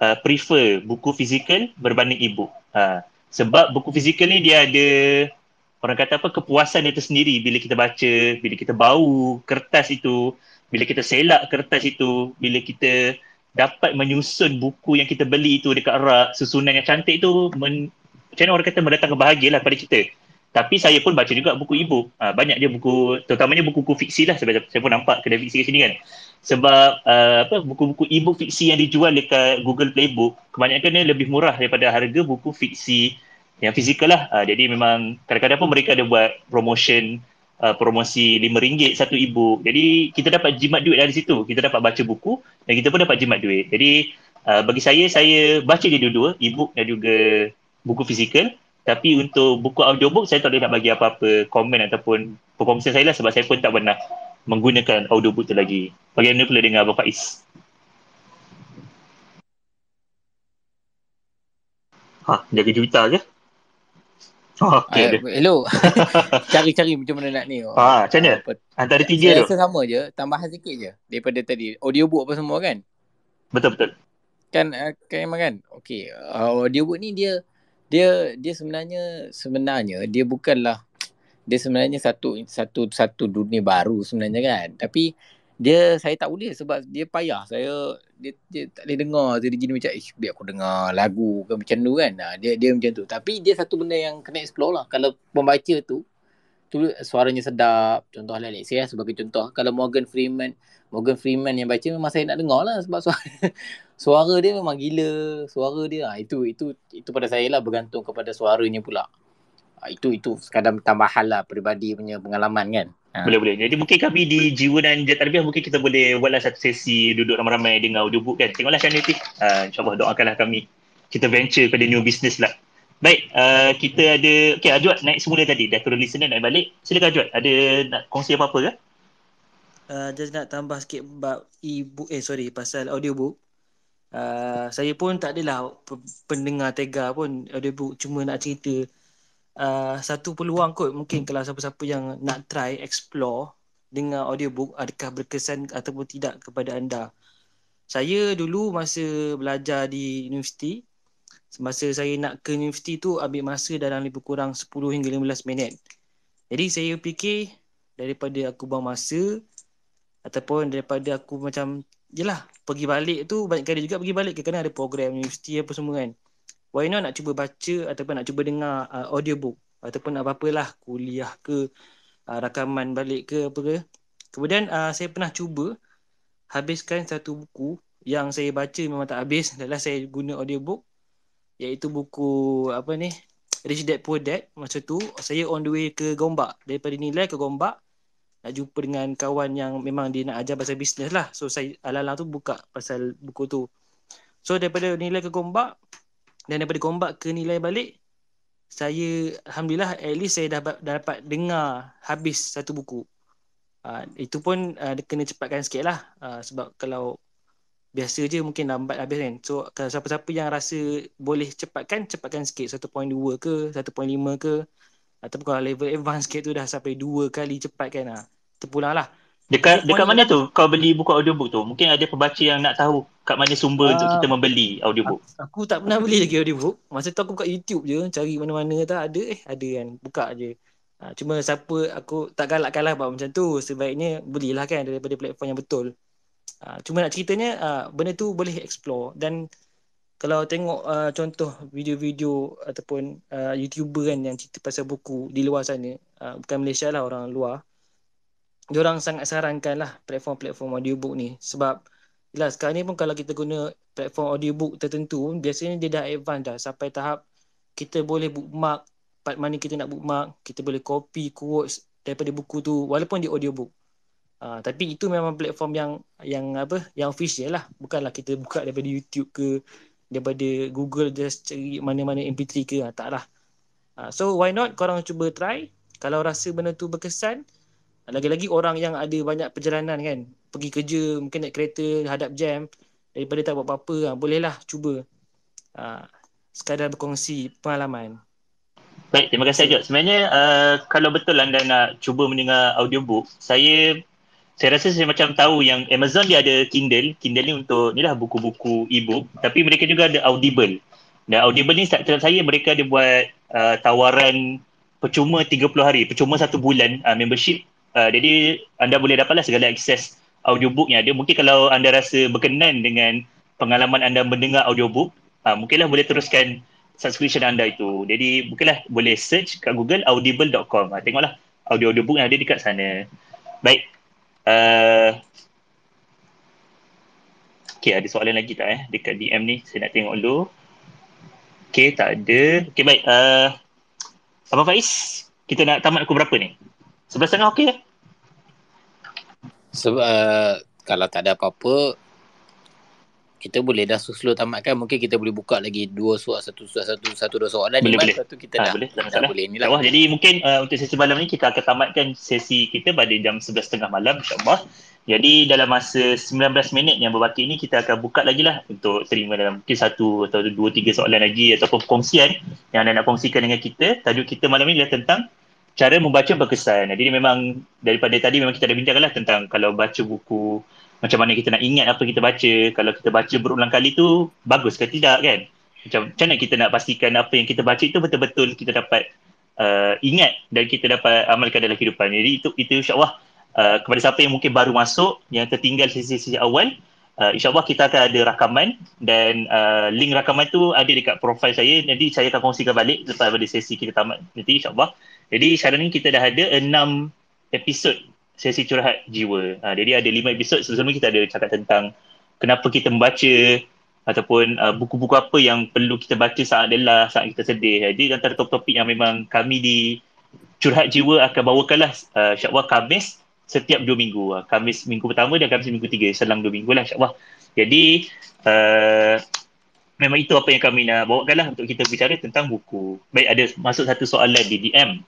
uh, prefer buku fizikal berbanding e-book. Uh, sebab buku fizikal ni dia ada orang kata apa kepuasan itu sendiri bila kita baca, bila kita bau kertas itu, bila kita selak kertas itu, bila kita dapat menyusun buku yang kita beli itu dekat rak susunan yang cantik tu men, macam mana orang kata mendatangkan bahagia lah pada kita tapi saya pun baca juga buku ibu ha, banyak dia buku terutamanya buku-buku fiksi lah sebab saya pun nampak kedai fiksi kat sini kan sebab uh, apa buku-buku ebook fiksi yang dijual dekat Google Play Book kebanyakan dia lebih murah daripada harga buku fiksi yang fizikal lah uh, jadi memang kadang-kadang pun mereka ada buat promotion uh, promosi RM5 satu ibu. Jadi kita dapat jimat duit dari situ. Kita dapat baca buku dan kita pun dapat jimat duit. Jadi uh, bagi saya, saya baca dia dua-dua, e dan juga buku fizikal. Tapi untuk buku audiobook, saya tak boleh nak bagi apa-apa komen ataupun perkongsian saya lah sebab saya pun tak pernah menggunakan audiobook tu lagi. Bagaimana pula dengan Abang Faiz? Ha, dia kejuta je. Oh, ah, okay. Uh, hello. [laughs] Cari-cari macam mana nak ni. Oh, ah, macam mana? Antara tiga tu. Rasa sama je, tambahan sikit je daripada tadi. Audiobook apa semua kan? Betul betul. Kan uh, kan memang kan. Okey, uh, audiobook ni dia dia dia sebenarnya sebenarnya dia bukanlah dia sebenarnya satu satu satu dunia baru sebenarnya kan. Tapi dia saya tak boleh sebab dia payah saya dia, dia tak boleh dengar jadi gini macam eh biar aku dengar lagu ke macam tu kan ha, dia dia macam tu tapi dia satu benda yang kena explore lah kalau pembaca tu tu suaranya sedap contoh lah Alexia ya, sebagai contoh kalau Morgan Freeman Morgan Freeman yang baca memang saya nak dengar lah sebab suara [laughs] suara dia memang gila suara dia lah. itu itu itu pada saya lah bergantung kepada suaranya pula ha, itu itu sekadar tambahan lah peribadi punya pengalaman kan Ha. Boleh-boleh. Jadi mungkin kami di Jiwa dan Jatarbiah mungkin kita boleh buatlah satu sesi duduk ramai-ramai dengar audiobook kan. Tengoklah macam nanti. Uh, InsyaAllah doakanlah kami. Kita venture pada new business lah. Baik, uh, kita ada, okay Ajwat naik semula tadi, dah turun listener naik balik. Silakan Ajwat, ada nak kongsi apa-apa ke? Uh, just nak tambah sikit bab e-book, eh sorry, pasal audiobook. Uh, saya pun tak adalah pendengar tega pun audiobook, cuma nak cerita Uh, satu peluang kot mungkin kalau siapa-siapa yang nak try explore dengan audiobook adakah berkesan ataupun tidak kepada anda. Saya dulu masa belajar di universiti semasa saya nak ke universiti tu ambil masa dalam lebih kurang 10 hingga 15 minit. Jadi saya fikir daripada aku buang masa ataupun daripada aku macam yalah pergi balik tu banyak kali juga pergi balik kerana ada program universiti apa semua kan why not nak cuba baca ataupun nak cuba dengar uh, audiobook ataupun apa-apalah kuliah ke uh, rakaman balik ke apa ke. Kemudian uh, saya pernah cuba habiskan satu buku yang saya baca memang tak habis adalah saya guna audiobook iaitu buku apa ni Rich Dad Poor Dad masa tu saya on the way ke Gombak daripada Nilai ke Gombak nak jumpa dengan kawan yang memang dia nak ajar pasal bisnes lah so saya alalang tu buka pasal buku tu so daripada Nilai ke Gombak dan daripada Gombak ke nilai balik saya alhamdulillah at least saya dah, dah dapat dengar habis satu buku. Uh, itu pun uh, kena cepatkan sikit lah uh, sebab kalau biasa je mungkin lambat habis kan. So kalau siapa-siapa yang rasa boleh cepatkan, cepatkan sikit 1.2 ke 1.5 ke ataupun kalau level advance sikit tu dah sampai 2 kali cepatkan lah. Terpulang lah. Dekat dekat mana tu kau beli buku audiobook tu? Mungkin ada pembaca yang nak tahu kat mana sumber uh, untuk ah. kita membeli audiobook. Aku tak pernah beli lagi audiobook. Masa tu aku buka YouTube je, cari mana-mana tak ada eh, ada kan. Buka je. Ha, cuma siapa aku tak galakkan lah buat macam tu. Sebaiknya belilah kan daripada platform yang betul. Ha, cuma nak ceritanya, ha, benda tu boleh explore. Dan kalau tengok uh, contoh video-video ataupun uh, YouTuber kan yang cerita pasal buku di luar sana, uh, bukan Malaysia lah orang luar, diorang sangat sarankan lah platform-platform audiobook ni sebab lah sekarang ni pun kalau kita guna platform audiobook tertentu biasanya dia dah advance dah sampai tahap kita boleh bookmark part mana kita nak bookmark kita boleh copy quotes daripada buku tu walaupun dia audiobook uh, tapi itu memang platform yang yang apa yang official lah bukanlah kita buka daripada YouTube ke daripada Google just cari mana-mana MP3 ke ha, taklah uh, ha, so why not korang cuba try kalau rasa benda tu berkesan, lagi-lagi orang yang ada banyak perjalanan kan Pergi kerja, mungkin naik kereta, hadap jam Daripada tak buat apa-apa, ha, bolehlah cuba ha, Sekadar berkongsi pengalaman Baik, terima kasih Ajok. Sebenarnya uh, kalau betul anda nak cuba mendengar audiobook, saya saya rasa saya macam tahu yang Amazon dia ada Kindle. Kindle ni untuk ni lah buku-buku e-book. Tapi mereka juga ada Audible. Dan Audible ni setiap saya mereka ada buat uh, tawaran percuma 30 hari, percuma satu bulan uh, membership uh, jadi anda boleh dapatlah segala akses audiobook yang ada. Mungkin kalau anda rasa berkenan dengan pengalaman anda mendengar audiobook, uh, mungkinlah boleh teruskan subscription anda itu. Jadi mungkinlah boleh search kat Google audible.com. Uh, ah, tengoklah audio-audiobook yang ada dekat sana. Baik. Uh, okay, ada soalan lagi tak eh dekat DM ni? Saya nak tengok dulu. Okay, tak ada. Okay, baik. Uh, Abang Faiz, kita nak tamat aku berapa ni? Sebelas setengah okey eh? Sebab uh, kalau tak ada apa-apa, kita boleh dah slow tamatkan. Mungkin kita boleh buka lagi dua soal, satu soal, satu, satu dua suara. Boleh, boleh. Satu kita ha, dah, boleh. Tak, tak boleh. Inilah. Ya jadi mungkin uh, untuk sesi malam ni kita akan tamatkan sesi kita pada jam 11.30 malam insyaAllah. Jadi dalam masa 19 minit yang berbaki ni kita akan buka lagi lah untuk terima dalam mungkin satu atau dua tiga soalan lagi ataupun kongsian yang anda nak kongsikan dengan kita. Tajuk kita malam ni adalah tentang cara membaca berkesan. Jadi memang daripada tadi memang kita dah bincangkanlah tentang kalau baca buku macam mana kita nak ingat apa kita baca, kalau kita baca berulang kali tu bagus ke tidak kan? Macam macam mana kita nak pastikan apa yang kita baca itu betul-betul kita dapat uh, ingat dan kita dapat amalkan dalam kehidupan. Jadi itu itu insya-Allah uh, kepada siapa yang mungkin baru masuk yang tertinggal sisi-sisi awal Uh, InsyaAllah kita akan ada rakaman dan uh, link rakaman tu ada dekat profil saya nanti saya akan kongsikan balik lepas pada sesi kita tamat nanti insyaAllah jadi sekarang ni kita dah ada enam episod sesi curhat jiwa. Ha, jadi ada lima episod sebelum ni kita ada cakap tentang kenapa kita membaca ataupun uh, buku-buku apa yang perlu kita baca saat adalah saat kita sedih. Ha, jadi antara topik-topik yang memang kami di curhat jiwa akan bawakanlah uh, syakwah Khamis setiap dua minggu. Uh, Khamis minggu pertama dan Khamis minggu tiga selang dua minggu lah syakwah. Jadi uh, memang itu apa yang kami nak bawakanlah untuk kita bicara tentang buku. Baik ada masuk satu soalan di DM.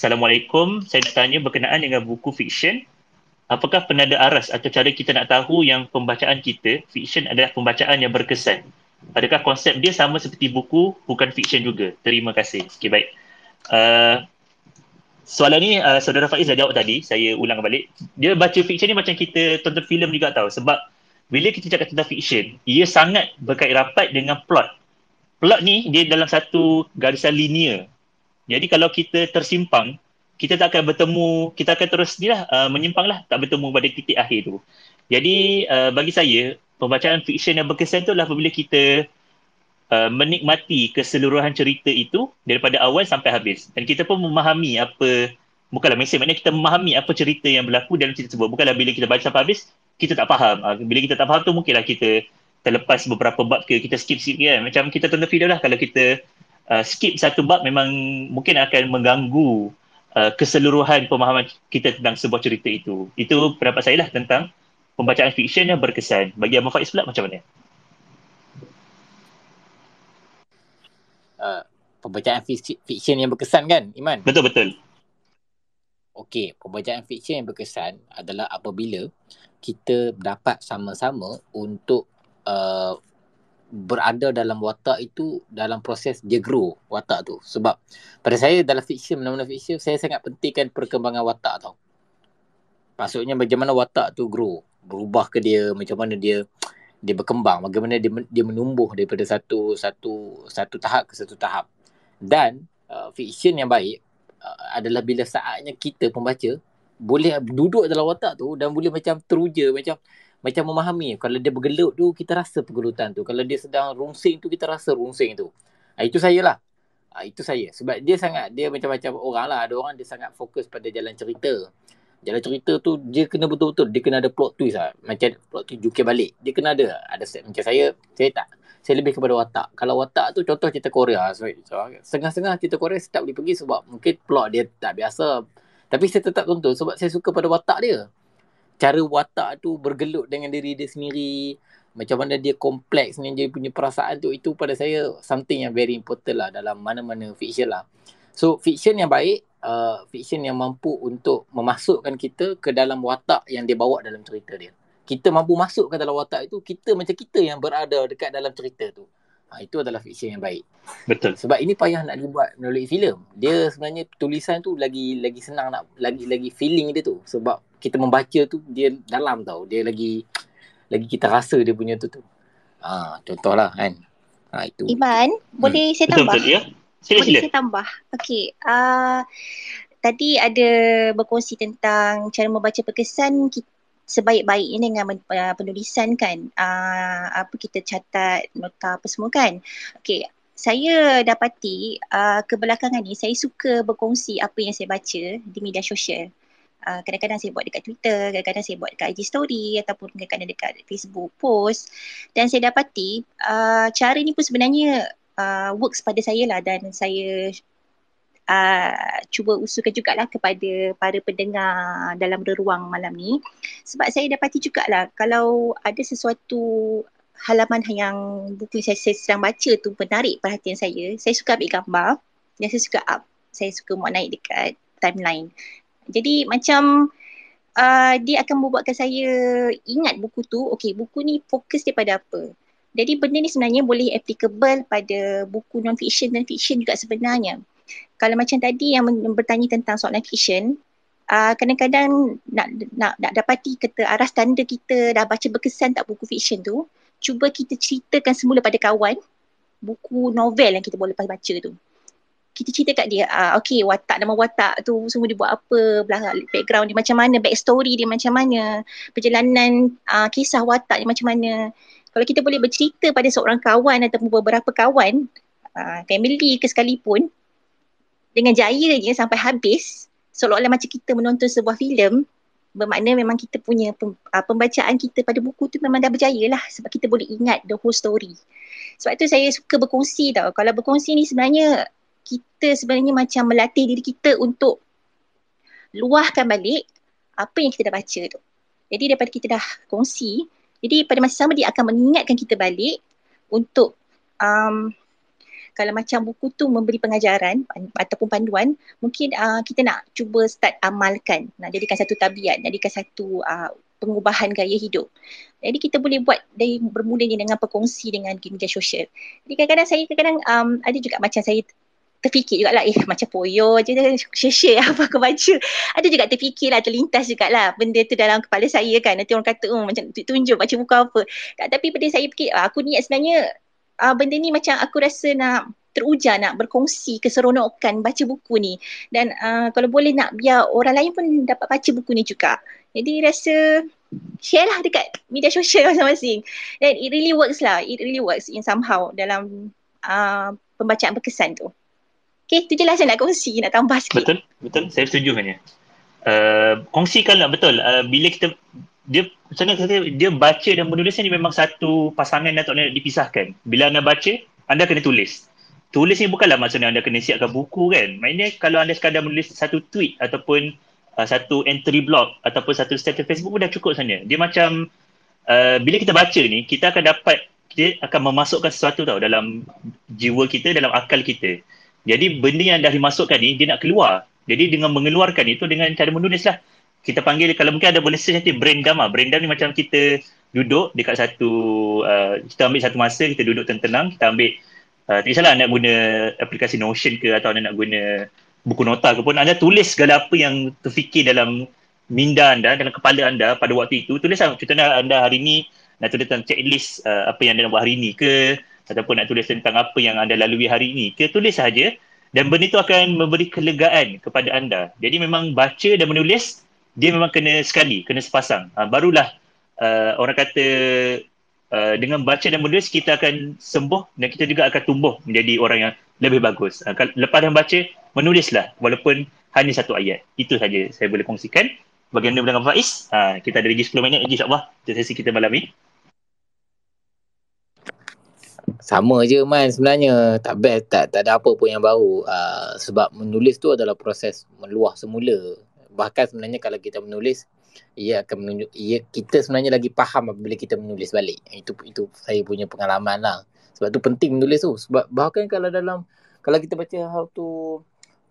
Assalamualaikum, saya nak tanya berkenaan dengan buku fiction. Apakah penanda aras atau cara kita nak tahu yang pembacaan kita, fiction adalah pembacaan yang berkesan? Adakah konsep dia sama seperti buku, bukan fiction juga? Terima kasih. Okay, baik. Uh, soalan ni uh, saudara Faiz dah jawab tadi, saya ulang balik. Dia baca fiction ni macam kita tonton filem juga tahu sebab bila kita cakap tentang fiction, ia sangat berkait rapat dengan plot. Plot ni dia dalam satu garisan linear jadi kalau kita tersimpang, kita tak akan bertemu, kita akan terus ni lah, uh, menyimpang lah, tak bertemu pada titik akhir tu. Jadi uh, bagi saya, pembacaan fiksyen yang berkesan tu lah apabila kita uh, menikmati keseluruhan cerita itu daripada awal sampai habis. Dan kita pun memahami apa, bukanlah mesin, maknanya kita memahami apa cerita yang berlaku dalam cerita tersebut. Bukanlah bila kita baca sampai habis, kita tak faham. Uh, bila kita tak faham tu mungkinlah kita terlepas beberapa bab ke, kita skip sikit kan. Macam kita tonton video lah kalau kita Uh, skip satu bab memang mungkin akan mengganggu uh, keseluruhan pemahaman kita tentang sebuah cerita itu. Itu pendapat saya lah tentang pembacaan fiksyen yang berkesan. Bagi Abang Faiz pula macam mana? Uh, pembacaan fiksyen yang berkesan kan Iman? Betul-betul. Okey, pembacaan fiksyen yang berkesan adalah apabila kita dapat sama-sama untuk uh, berada dalam watak itu dalam proses dia grow watak tu sebab pada saya dalam fiksyen mana-mana fiksyen saya sangat pentingkan perkembangan watak tau maksudnya bagaimana watak tu grow berubah ke dia macam mana dia dia berkembang bagaimana dia dia menumbuh daripada satu satu satu tahap ke satu tahap dan uh, fiksyen yang baik uh, adalah bila saatnya kita pembaca boleh duduk dalam watak tu dan boleh macam teruja macam macam memahami kalau dia bergelut tu kita rasa pergelutan tu kalau dia sedang rungsing tu kita rasa rungsing tu ha, itu saya lah ha, itu saya sebab dia sangat dia macam-macam orang lah ada orang dia sangat fokus pada jalan cerita jalan cerita tu dia kena betul-betul dia kena ada plot twist lah macam plot twist jukir balik dia kena ada ada set macam saya saya tak saya lebih kepada watak kalau watak tu contoh cerita Korea sorry, so, setengah cerita Korea saya tak boleh pergi sebab mungkin plot dia tak biasa tapi saya tetap tonton sebab saya suka pada watak dia cara watak tu bergelut dengan diri dia sendiri macam mana dia kompleks dengan dia punya perasaan tu itu pada saya something yang very important lah dalam mana-mana fiction lah so fiction yang baik uh, fiction yang mampu untuk memasukkan kita ke dalam watak yang dia bawa dalam cerita dia kita mampu masuk ke dalam watak itu kita macam kita yang berada dekat dalam cerita tu ha, itu adalah fiction yang baik betul sebab ini payah nak dibuat melalui filem dia sebenarnya tulisan tu lagi lagi senang nak lagi lagi feeling dia tu sebab kita membaca tu dia dalam tau. Dia lagi lagi kita rasa dia punya tu tu. Ha, contohlah kan. Ha, itu. Iman, hmm. boleh saya tambah? Betul, betul, ya. Sila, sila. saya tambah? Okey. Uh, tadi ada berkongsi tentang cara membaca perkesan kita sebaik-baiknya dengan ah, penulisan kan uh, apa kita catat nota apa semua kan okey saya dapati uh, kebelakangan ni saya suka berkongsi apa yang saya baca di media sosial uh, kadang-kadang saya buat dekat Twitter, kadang-kadang saya buat dekat IG story ataupun kadang-kadang dekat Facebook post dan saya dapati uh, cara ni pun sebenarnya uh, works pada saya lah dan saya uh, cuba usulkan jugalah kepada para pendengar dalam ruang malam ni sebab saya dapati jugalah kalau ada sesuatu halaman yang buku saya, saya sedang baca tu menarik perhatian saya saya suka ambil gambar dan saya suka up saya suka muat naik dekat timeline jadi macam uh, dia akan membuatkan saya ingat buku tu, Okey, buku ni fokus dia pada apa. Jadi benda ni sebenarnya boleh applicable pada buku non-fiction dan fiction juga sebenarnya. Kalau macam tadi yang bertanya tentang soalan fiction, uh, kadang-kadang nak, nak, nak dapati kata arah standar kita dah baca berkesan tak buku fiction tu, cuba kita ceritakan semula pada kawan buku novel yang kita boleh baca tu kita cerita kat dia uh, okay watak nama watak tu semua dia buat apa belakang background dia macam mana back story dia macam mana perjalanan uh, kisah watak dia macam mana kalau kita boleh bercerita pada seorang kawan atau beberapa kawan uh, family ke sekalipun dengan jayanya sampai habis seolah-olah macam kita menonton sebuah filem bermakna memang kita punya pembacaan kita pada buku tu memang dah berjaya lah sebab kita boleh ingat the whole story sebab tu saya suka berkongsi tau kalau berkongsi ni sebenarnya kita sebenarnya macam melatih diri kita untuk luahkan balik apa yang kita dah baca tu. Jadi daripada kita dah kongsi, jadi pada masa sama dia akan mengingatkan kita balik untuk um, kalau macam buku tu memberi pengajaran ataupun panduan, mungkin uh, kita nak cuba start amalkan, nak jadikan satu tabiat, nak jadikan satu uh, pengubahan gaya hidup. Jadi kita boleh buat dari bermulanya dengan perkongsi dengan media sosial. Jadi kadang-kadang saya kadang-kadang um, ada juga macam saya terfikir juga lah eh macam poyo je kan share-share [laughs] apa aku baca ada juga terfikir lah terlintas juga lah benda tu dalam kepala saya kan nanti orang kata oh, macam tunjuk baca buku apa tak, tapi pada saya fikir ah, aku niat sebenarnya uh, benda ni macam aku rasa nak teruja nak berkongsi keseronokan baca buku ni dan uh, kalau boleh nak biar orang lain pun dapat baca buku ni juga jadi rasa share lah dekat media sosial [laughs] masing-masing dan it really works lah it really works in somehow dalam uh, pembacaan berkesan tu Okay, tu je lah saya nak kongsi, nak tambah sikit. Betul, betul. Saya setuju dengannya. Uh, eh, lah, betul. Uh, bila kita, dia, macam mana kata, dia baca dan menulis ni memang satu pasangan atau tak nak dipisahkan. Bila anda baca, anda kena tulis. Tulis ni bukanlah maksudnya anda kena siapkan buku kan. Maknanya kalau anda sekadar menulis satu tweet ataupun uh, satu entry blog ataupun satu status Facebook pun dah cukup sebenarnya. Dia macam uh, bila kita baca ni, kita akan dapat, dia akan memasukkan sesuatu tau dalam jiwa kita, dalam akal kita. Jadi benda yang dah dimasukkan ni dia nak keluar. Jadi dengan mengeluarkan itu dengan cara menulis lah. Kita panggil kalau mungkin ada boleh nanti brain dump lah. Brain dump ni macam kita duduk dekat satu, uh, kita ambil satu masa, kita duduk tenang-tenang, kita ambil uh, tak kisahlah anda nak guna aplikasi Notion ke atau anda nak guna buku nota ke pun anda tulis segala apa yang terfikir dalam minda anda dalam kepala anda pada waktu itu tulislah contohnya anda hari ini nak tulis tentang checklist uh, apa yang anda nak buat hari ini ke ataupun nak tulis tentang apa yang anda lalui hari ini, kita tulis saja dan benda itu akan memberi kelegaan kepada anda. Jadi memang baca dan menulis, dia memang kena sekali, kena sepasang. Ha, barulah uh, orang kata uh, dengan baca dan menulis kita akan sembuh dan kita juga akan tumbuh menjadi orang yang lebih bagus. Uh, lepas dah baca, menulislah walaupun hanya satu ayat. Itu saja saya boleh kongsikan. Bagaimana dengan Faiz? Uh, kita ada lagi 10 minit lagi insyaAllah untuk sesi kita malam ini sama je man sebenarnya tak best tak tak ada apa pun yang baru uh, sebab menulis tu adalah proses meluah semula bahkan sebenarnya kalau kita menulis ia akan menunjuk ia kita sebenarnya lagi faham apabila kita menulis balik itu itu saya punya pengalaman lah sebab tu penting menulis tu sebab bahkan kalau dalam kalau kita baca how to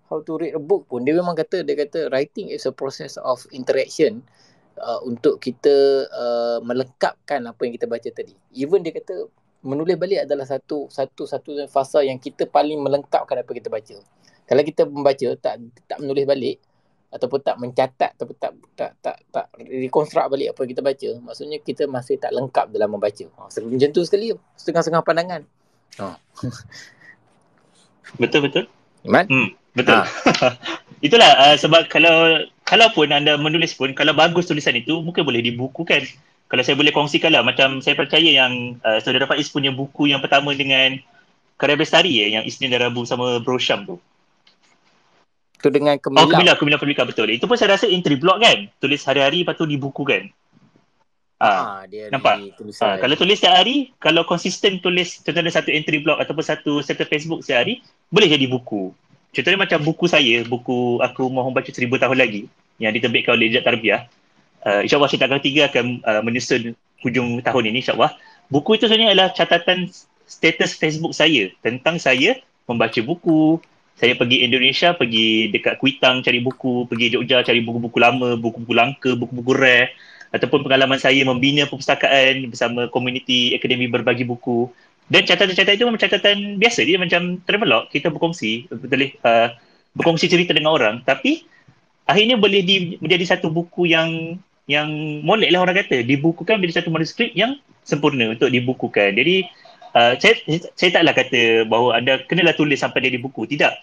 how to read a book pun dia memang kata dia kata writing is a process of interaction uh, untuk kita uh, melengkapkan apa yang kita baca tadi even dia kata menulis balik adalah satu satu satu fasa yang kita paling melengkapkan apa kita baca. Kalau kita membaca tak tak menulis balik ataupun tak mencatat ataupun tak tak tak tak reconstruct balik apa kita baca, maksudnya kita masih tak lengkap dalam membaca. Ha, macam tu sekali, setengah-setengah pandangan. Ha. [laughs] Betul betul. Iman? Hmm, betul. Ha. [laughs] Itulah uh, sebab kalau kalau pun anda menulis pun kalau bagus tulisan itu mungkin boleh dibukukan kalau saya boleh kongsikan lah macam saya percaya yang uh, saudara Faiz punya buku yang pertama dengan Karya Bestari eh, yang Isnin dan Rabu sama Bro tu. Tu dengan Kemila. Oh Kemila, Kemila Perlika betul. Itu pun saya rasa entry blog kan? Tulis hari-hari lepas tu di buku kan? Ha, ah, ah, dia nampak? Ha, kalau tulis setiap hari, kalau konsisten tulis contohnya satu entry blog ataupun satu setiap Facebook setiap hari, boleh jadi buku. Contohnya macam buku saya, buku Aku Mohon Baca Seribu Tahun Lagi yang diterbitkan oleh Ijat Tarbiah uh, insyaAllah cerita kali tiga akan uh, menyusun hujung tahun ini insyaAllah. Buku itu sebenarnya adalah catatan status Facebook saya tentang saya membaca buku, saya pergi Indonesia, pergi dekat Kuitang cari buku, pergi Jogja cari buku-buku lama, buku-buku langka, buku-buku rare ataupun pengalaman saya membina perpustakaan bersama komuniti akademi berbagi buku dan catatan-catatan itu memang catatan biasa dia macam travelog kita berkongsi boleh uh, berkongsi cerita dengan orang tapi akhirnya boleh di, menjadi satu buku yang yang molek lah orang kata dibukukan menjadi satu manuskrip yang sempurna untuk dibukukan jadi uh, saya, saya taklah kata bahawa anda kenalah tulis sampai dia dibuku. tidak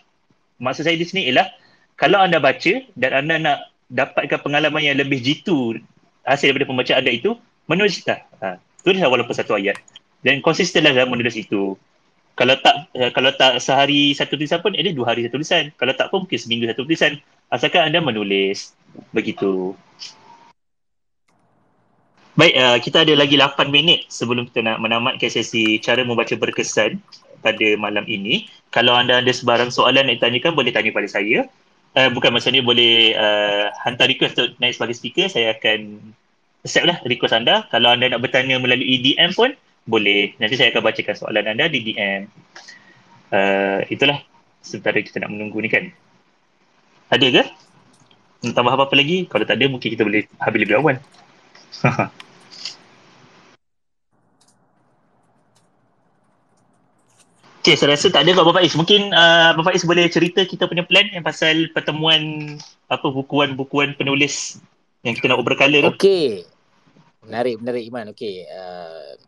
maksud saya di sini ialah kalau anda baca dan anda nak dapatkan pengalaman yang lebih jitu hasil daripada pembacaan anda itu menulislah ha, tulislah walaupun satu ayat dan konsistenlah dalam menulis itu kalau tak eh, kalau tak sehari satu tulisan pun ada eh, dua hari satu tulisan kalau tak pun mungkin seminggu satu tulisan asalkan anda menulis begitu Baik, uh, kita ada lagi 8 minit sebelum kita nak menamatkan sesi cara membaca berkesan pada malam ini. Kalau anda ada sebarang soalan nak ditanyakan, boleh tanya pada saya. Uh, bukan masa ni boleh uh, hantar request untuk naik sebagai speaker, saya akan accept lah request anda. Kalau anda nak bertanya melalui DM pun, boleh. Nanti saya akan bacakan soalan anda di DM. Uh, itulah sementara kita nak menunggu ni kan. Ada ke? Nak tambah apa-apa lagi? Kalau tak ada, mungkin kita boleh habis lebih awal. 哈哈。[laughs] Okay, saya rasa tak ada kot Bapak Is. Mungkin uh, Bapak Is boleh cerita kita punya plan yang pasal pertemuan apa bukuan-bukuan penulis yang kita nak ubah color tu. Okay. Menarik, menarik Iman. Okay. Uh,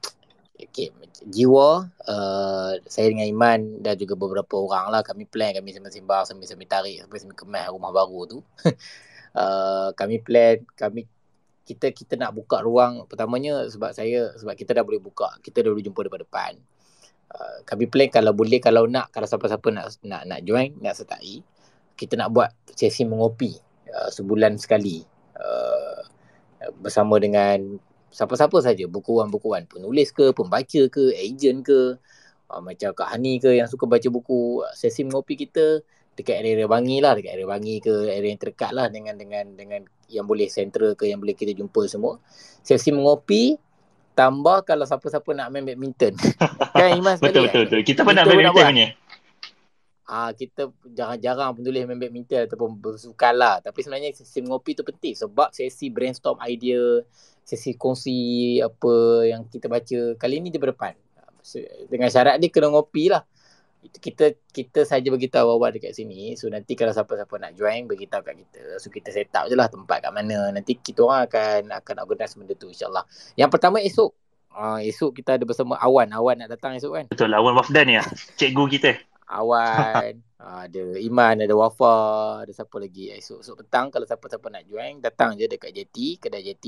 okay. Jiwa, uh, saya dengan Iman dan juga beberapa orang lah kami plan kami sembang-sembang sambil-sambil tarik sambil-sambil kemas rumah baru tu. [laughs] uh, kami plan, kami kita kita nak buka ruang pertamanya sebab saya sebab kita dah boleh buka kita dah boleh jumpa depan-depan Ah, kami plan kalau boleh kalau nak kalau siapa-siapa nak nak nak join nak sertai kita nak buat sesi mengopi uh, sebulan sekali uh, bersama dengan siapa-siapa saja bukuan-bukuan penulis ke pembaca ke ejen ke uh, macam Kak Hani ke yang suka baca buku sesi mengopi kita dekat area-area Bangi lah dekat area Bangi ke area yang terdekat lah dengan dengan dengan yang boleh sentral ke yang boleh kita jumpa semua sesi mengopi Tambah kalau siapa-siapa nak main badminton. [laughs] kan Iman sekali? Betul, kan? betul, betul. Kita pun nak main badminton punya. Ah ha, kita jarang-jarang pun tulis main badminton ataupun bersukan lah. Tapi sebenarnya sesi ngopi tu penting sebab sesi brainstorm idea, sesi kongsi apa yang kita baca. Kali ni dia berdepan. Dengan syarat dia kena ngopi lah kita kita saja bagi tahu awal dekat sini so nanti kalau siapa-siapa nak join bagi tahu kat kita so kita set up jelah tempat kat mana nanti kita orang akan akan organize benda tu insyaallah yang pertama esok uh, esok kita ada bersama Awan Awan nak datang esok kan betul lah, Awan Wafdan ya cikgu kita Awan [laughs] ah, ada Iman ada Wafa ada siapa lagi esok esok petang kalau siapa-siapa nak join datang je dekat JT kedai JT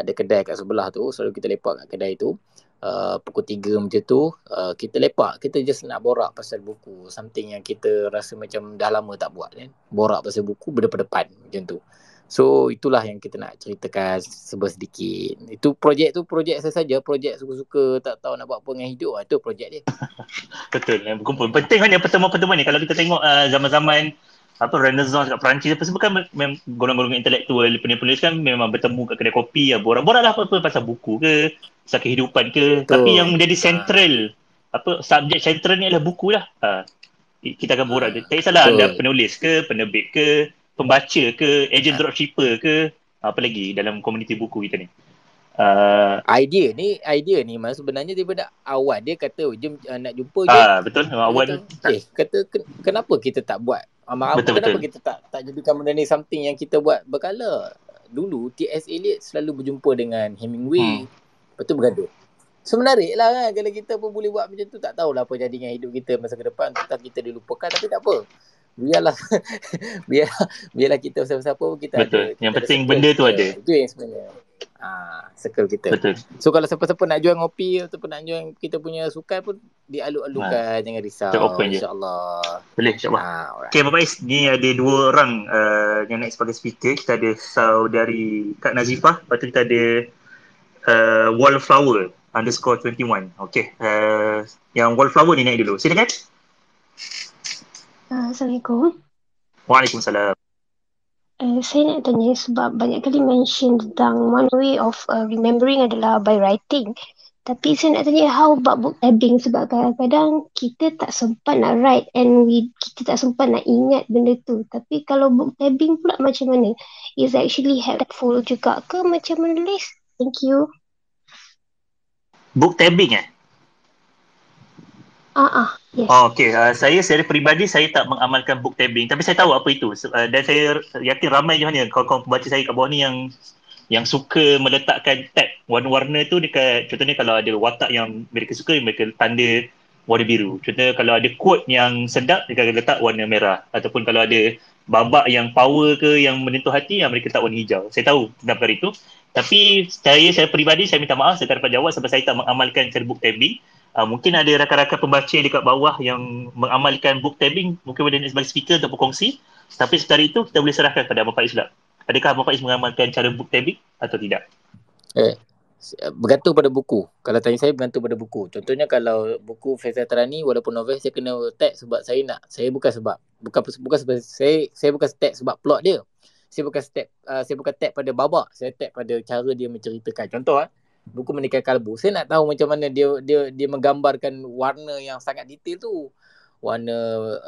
ada kedai kat sebelah tu so kita lepak kat kedai tu Uh, pukul 3 macam tu uh, kita lepak kita just nak borak pasal buku something yang kita rasa macam dah lama tak buat kan borak pasal buku berdepan-depan macam tu so itulah yang kita nak ceritakan sebesar sedikit itu projek tu projek saya saja projek suka-suka tak tahu nak buat apa dengan hidup lah. itu projek dia [laughs] betul berkumpul penting kan yang pertemuan-pertemuan ni kalau kita tengok uh, zaman-zaman apa renaissance kat Perancis apa sebab kan memang golongan-golongan intelektual penulis-penulis kan memang bertemu kat kedai kopi ya, borak borak lah apa-apa pasal buku ke pasal kehidupan ke Betul. tapi yang menjadi central ah. ha. apa subjek central ni adalah buku lah ha. kita akan borak ha. tak kisahlah anda penulis ke penerbit ke pembaca ke agent ha. dropshipper ke apa lagi dalam komuniti buku kita ni Uh, idea ni idea ni mas sebenarnya daripada awal dia kata jom uh, nak jumpa je. Ah uh, betul awal. Eh kata kenapa kita tak buat Amar Amar kenapa kita tak tak jadikan benda ni something yang kita buat berkala? Dulu T.S. Eliot selalu berjumpa dengan Hemingway. Hmm. Lepas tu bergaduh. So menarik lah kan kalau kita pun boleh buat macam tu. Tak tahulah apa jadinya hidup kita masa ke depan. Tak kita dilupakan tapi tak apa biarlah [laughs] biar biarlah kita siapa-siapa pun kita betul. ada yang ada penting benda tu ada itu yang sebenarnya ah circle kita betul so kalau siapa-siapa nak jual kopi ataupun nak jual kita punya sukan pun dialu-alukan ha. jangan risau insyaallah boleh insyaallah ha, okey bapak is ni ada dua orang uh, yang nak sebagai speaker kita ada saudari Kak Nazifah lepas tu kita ada uh, wallflower underscore 21 okey uh, yang wallflower ni naik dulu silakan Assalamualaikum. Waalaikumsalam. Uh, saya nak tanya sebab banyak kali mention tentang one way of uh, remembering adalah by writing. Tapi saya nak tanya how about book tabbing sebab kadang-kadang kita tak sempat nak write and we kita tak sempat nak ingat benda tu. Tapi kalau book tabbing pula macam mana? Is actually helpful juga ke macam menulis? Thank you. Book tabbing eh? Ah uh-uh. ah. Oh, okay, uh, saya secara peribadi saya tak mengamalkan book tabbing tapi saya tahu apa itu so, uh, ah, dan saya yakin ramai je hanya kawan-kawan pembaca saya kat bawah ni yang yang suka meletakkan tag warna-warna tu dekat contohnya kalau ada watak yang mereka suka mereka tanda warna biru contohnya kalau ada quote yang sedap mereka letak warna merah ataupun kalau ada babak yang power ke yang menentu hati yang mereka letak warna hijau saya tahu tentang perkara itu tapi saya, saya peribadi saya minta maaf saya tak dapat jawab sebab saya tak mengamalkan cara book tabbing uh, mungkin ada rakan-rakan pembaca di kat bawah yang mengamalkan book tabbing mungkin boleh nak sebagai speaker untuk berkongsi tapi setara itu kita boleh serahkan kepada Abang Faiz pula adakah Abang Faiz mengamalkan cara book tabbing atau tidak eh bergantung pada buku kalau tanya saya bergantung pada buku contohnya kalau buku Faisal Tarani walaupun novel saya kena tag sebab saya nak saya bukan sebab bukan bukan sebab saya saya bukan tag sebab plot dia saya bukan step uh, ah, saya bukan tag pada babak saya tag pada cara dia menceritakan contoh ah buku menikah kalbu saya nak tahu macam mana dia dia dia menggambarkan warna yang sangat detail tu warna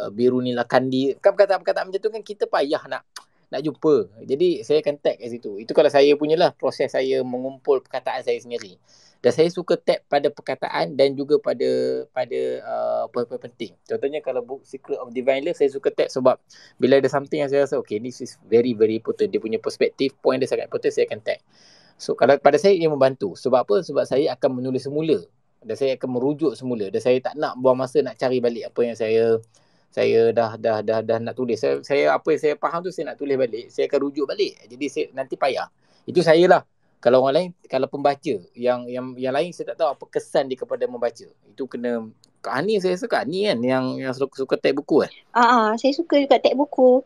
uh, biru nila kandi kan kata kata macam tu kan kita payah nak nak jumpa jadi saya akan tag kat situ itu kalau saya punyalah proses saya mengumpul perkataan saya sendiri dan saya suka tag pada perkataan dan juga pada pada uh, poin penting. Contohnya kalau book Secret of Divine Love, saya suka tag sebab bila ada something yang saya rasa, okay, this is very very important. Dia punya perspektif, point dia sangat important, saya akan tag. So kalau pada saya ia membantu. Sebab apa? Sebab saya akan menulis semula. Dan saya akan merujuk semula. Dan saya tak nak buang masa nak cari balik apa yang saya saya dah dah dah dah nak tulis. Saya, saya apa yang saya faham tu saya nak tulis balik. Saya akan rujuk balik. Jadi saya, nanti payah. Itu saya lah. Kalau orang lain, kalau pembaca yang yang yang lain saya tak tahu apa kesan dia kepada membaca. Itu kena Kak Ani saya suka Ani kan yang yang suka, suka tag buku kan? Ah, uh, uh, saya suka juga tag buku.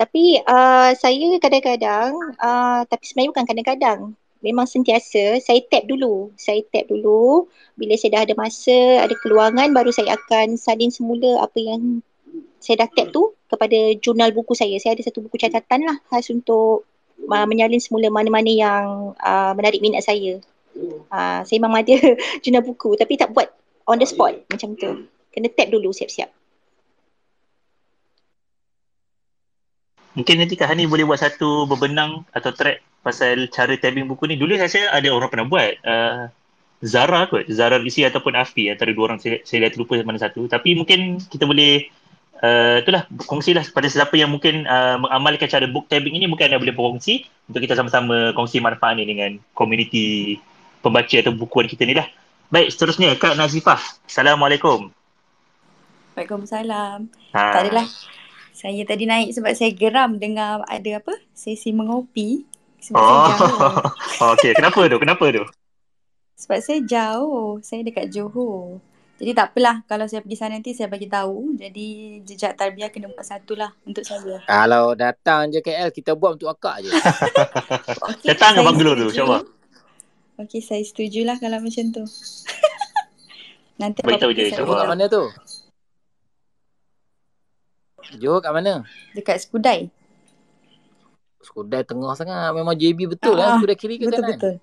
Tapi uh, saya kadang-kadang uh, tapi sebenarnya bukan kadang-kadang memang sentiasa saya tap dulu. Saya tap dulu bila saya dah ada masa, ada keluangan baru saya akan salin semula apa yang saya dah tap tu kepada jurnal buku saya. Saya ada satu buku catatan lah khas untuk uh, menyalin semula mana-mana yang uh, menarik minat saya. Uh, saya memang ada [laughs] jurnal buku tapi tak buat on the spot macam tu. Kena tap dulu siap-siap. Mungkin nanti Kak Hani boleh buat satu berbenang atau track pasal cara tabbing buku ni dulu saya ada orang pernah buat uh, Zara kot Zara Lisi ataupun Afi antara dua orang saya, saya dah terlupa mana satu tapi mungkin kita boleh uh, kongsi lah pada sesiapa yang mungkin uh, mengamalkan cara book tabbing ini mungkin anda boleh berkongsi untuk kita sama-sama kongsi manfaat ni dengan komuniti pembaca atau bukuan kita ni lah baik seterusnya Kak Nazifah Assalamualaikum Waalaikumsalam ha. tak adalah saya tadi naik sebab saya geram dengar ada apa sesi mengopi sebab oh. saya ah. jauh. [laughs] Ah, okay, kenapa tu? Kenapa tu? Sebab saya jauh. Saya dekat Johor. Jadi tak apalah kalau saya pergi sana nanti saya bagi tahu. Jadi jejak tarbiah kena buat satu lah untuk saya. Kalau datang je KL kita buat untuk akak je. [laughs] okay, datang ke Bangalore tu, coba. Okay, saya setujulah kalau macam tu. [laughs] nanti apa tahu je. Cuba kat mana tu? Johor kat mana? Dekat Skudai. Skudai tengah sangat Memang JB betul lah ah, Skudai kiri ke betul, kanan Betul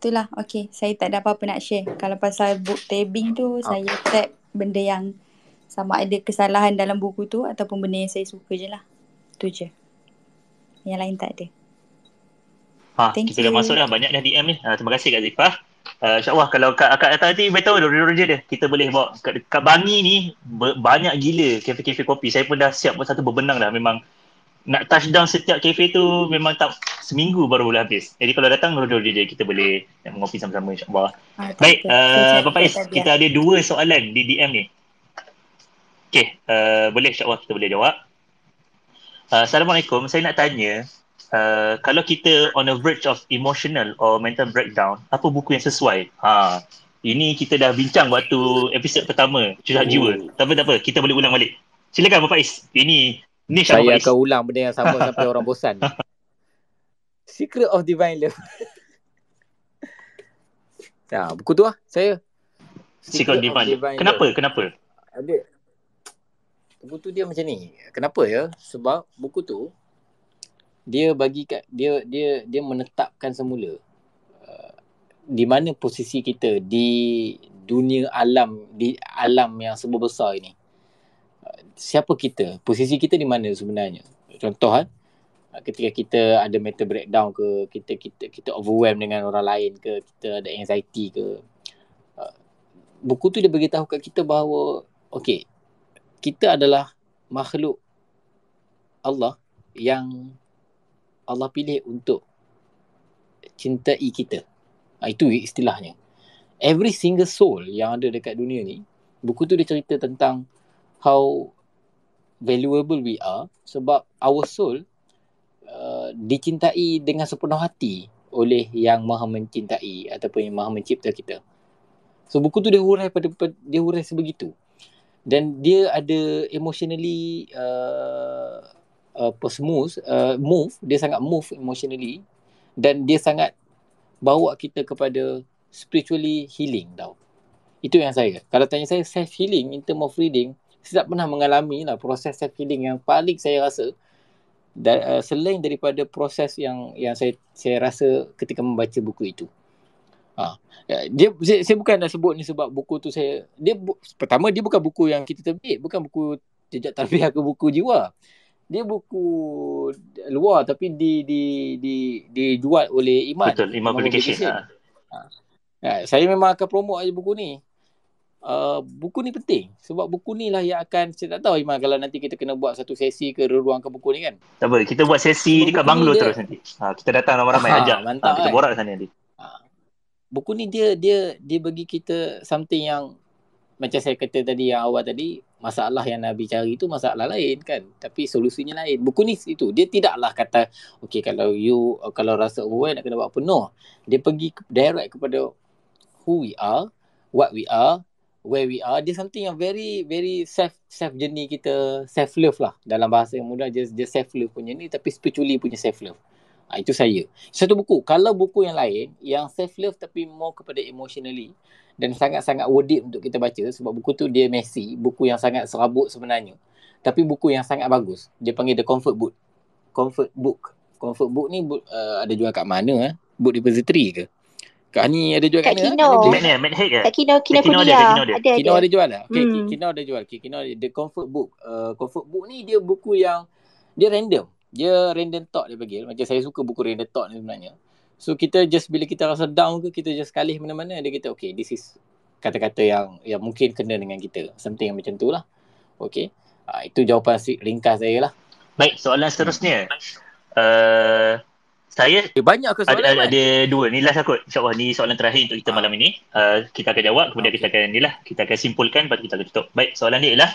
Itulah Okay Saya tak ada apa-apa nak share Kalau pasal book tabbing tu okay. Ah. Saya tap benda yang Sama ada kesalahan dalam buku tu Ataupun benda yang saya suka je lah Tu je Yang lain tak ada Ha, Thank kita you. dah masuk dah. Banyak dah DM ni. Uh, terima kasih Kak Zifah. Eh, insyaAllah kalau kat, kat atas nanti betul dia roger dia kita boleh bawa kat, kat Bangi ni banyak gila kafe-kafe kopi saya pun dah siap satu berbenang dah memang nak touch down setiap kafe tu memang tak seminggu baru boleh habis jadi kalau datang roger dia kita boleh nak ngopi sama-sama insyaAllah ah, baik uh, Bapak Is kita ada dua soalan di DM ni Okay, uh, eh, boleh insyaAllah kita boleh jawab. Uh, Assalamualaikum, saya nak tanya uh, kalau kita on a verge of emotional or mental breakdown, apa buku yang sesuai? Ha. Ini kita dah bincang waktu episod pertama Curhat Jiwa. Oh. Tak apa tak apa, kita boleh ulang balik. Silakan Bapak Is. Ini ni saya Bapak akan Is. ulang benda yang sama sampai orang bosan. [laughs] Secret of Divine Love. [laughs] ya, nah, buku tu lah saya. Secret, Secret of Divine. Divine kenapa? Kenapa? Ada. Buku tu dia macam ni. Kenapa ya? Sebab buku tu dia bagi kat dia dia dia menetapkan semula uh, di mana posisi kita di dunia alam di alam yang sebesar besar ini uh, siapa kita posisi kita di mana sebenarnya contoh kan ketika kita ada mental breakdown ke kita kita kita overwhelmed dengan orang lain ke kita ada anxiety ke uh, buku tu dia tahu kat kita bahawa okey kita adalah makhluk Allah yang Allah pilih untuk cintai kita. Ah, itu istilahnya. Every single soul yang ada dekat dunia ni, buku tu dia cerita tentang how valuable we are sebab our soul uh, dicintai dengan sepenuh hati oleh yang maha mencintai ataupun yang maha mencipta kita. So buku tu dia hurai pada dia hurai sebegitu. Dan dia ada emotionally uh, Uh, post uh, move dia sangat move emotionally dan dia sangat bawa kita kepada spiritually healing tau itu yang saya kalau tanya saya self healing in term of reading saya tak pernah mengalami lah proses self healing yang paling saya rasa dan uh, selain daripada proses yang yang saya saya rasa ketika membaca buku itu ha. Ya, dia saya, saya bukan nak sebut ni sebab buku tu saya dia bu, pertama dia bukan buku yang kita terbit bukan buku jejak tarbiyah ke buku jiwa dia buku luar tapi di di di dijual oleh Iman. Betul, Iman Publications. Ah. Ha. ha. Saya memang akan promote aja buku ni. Uh, buku ni penting sebab buku ni lah yang akan saya tak tahu Iman kalau nanti kita kena buat satu sesi ke ruang ke buku ni kan tak apa kita buat sesi buku dekat banglo dia... terus nanti ha, kita datang ramai-ramai ha, ah, ajak ha, kita kan? borak sana nanti ha. buku ni dia dia dia bagi kita something yang macam saya kata tadi yang awal tadi masalah yang Nabi cari itu masalah lain kan tapi solusinya lain buku ni itu dia tidaklah kata okey kalau you kalau rasa overwhelmed oh, nak kena buat apa dia pergi direct kepada who we are what we are where we are dia something yang very very self self journey kita self love lah dalam bahasa yang mudah just just self love punya ni tapi spiritually punya self love ha, itu saya satu buku kalau buku yang lain yang self love tapi more kepada emotionally dan sangat-sangat worth untuk kita baca sebab buku tu dia messy, buku yang sangat serabut sebenarnya. Tapi buku yang sangat bagus. Dia panggil The Comfort Book. Comfort Book. Comfort Book ni uh, ada jual kat mana? Eh? Book Depository ke? Kak Ani ada jual kat mana? Eh? Kat Kino. Kat Kino, Kat Kino, Kino, Kino, ada, ada, Kino, ada. ada jual lah? Okay, hmm. Kino ada jual. Okay, Kino ada. The Comfort Book. Uh, comfort Book ni dia buku yang, dia random. Dia random talk dia panggil. Macam saya suka buku random talk ni sebenarnya. So kita just bila kita rasa down ke kita just kalih mana-mana dia kata okay this is kata-kata yang yang mungkin kena dengan kita. Something yang macam tu lah. Okay. Uh, itu jawapan ringkas saya lah. Baik soalan seterusnya. Uh, saya eh, banyak ke soalan? Ada, ada, ada dua. Ni last kot. InsyaAllah ni soalan terakhir untuk kita ah. malam ini. Uh, kita akan jawab kemudian okay. Ah, kita akan ni lah. Kita akan simpulkan lepas kita akan tutup. Baik soalan ni ialah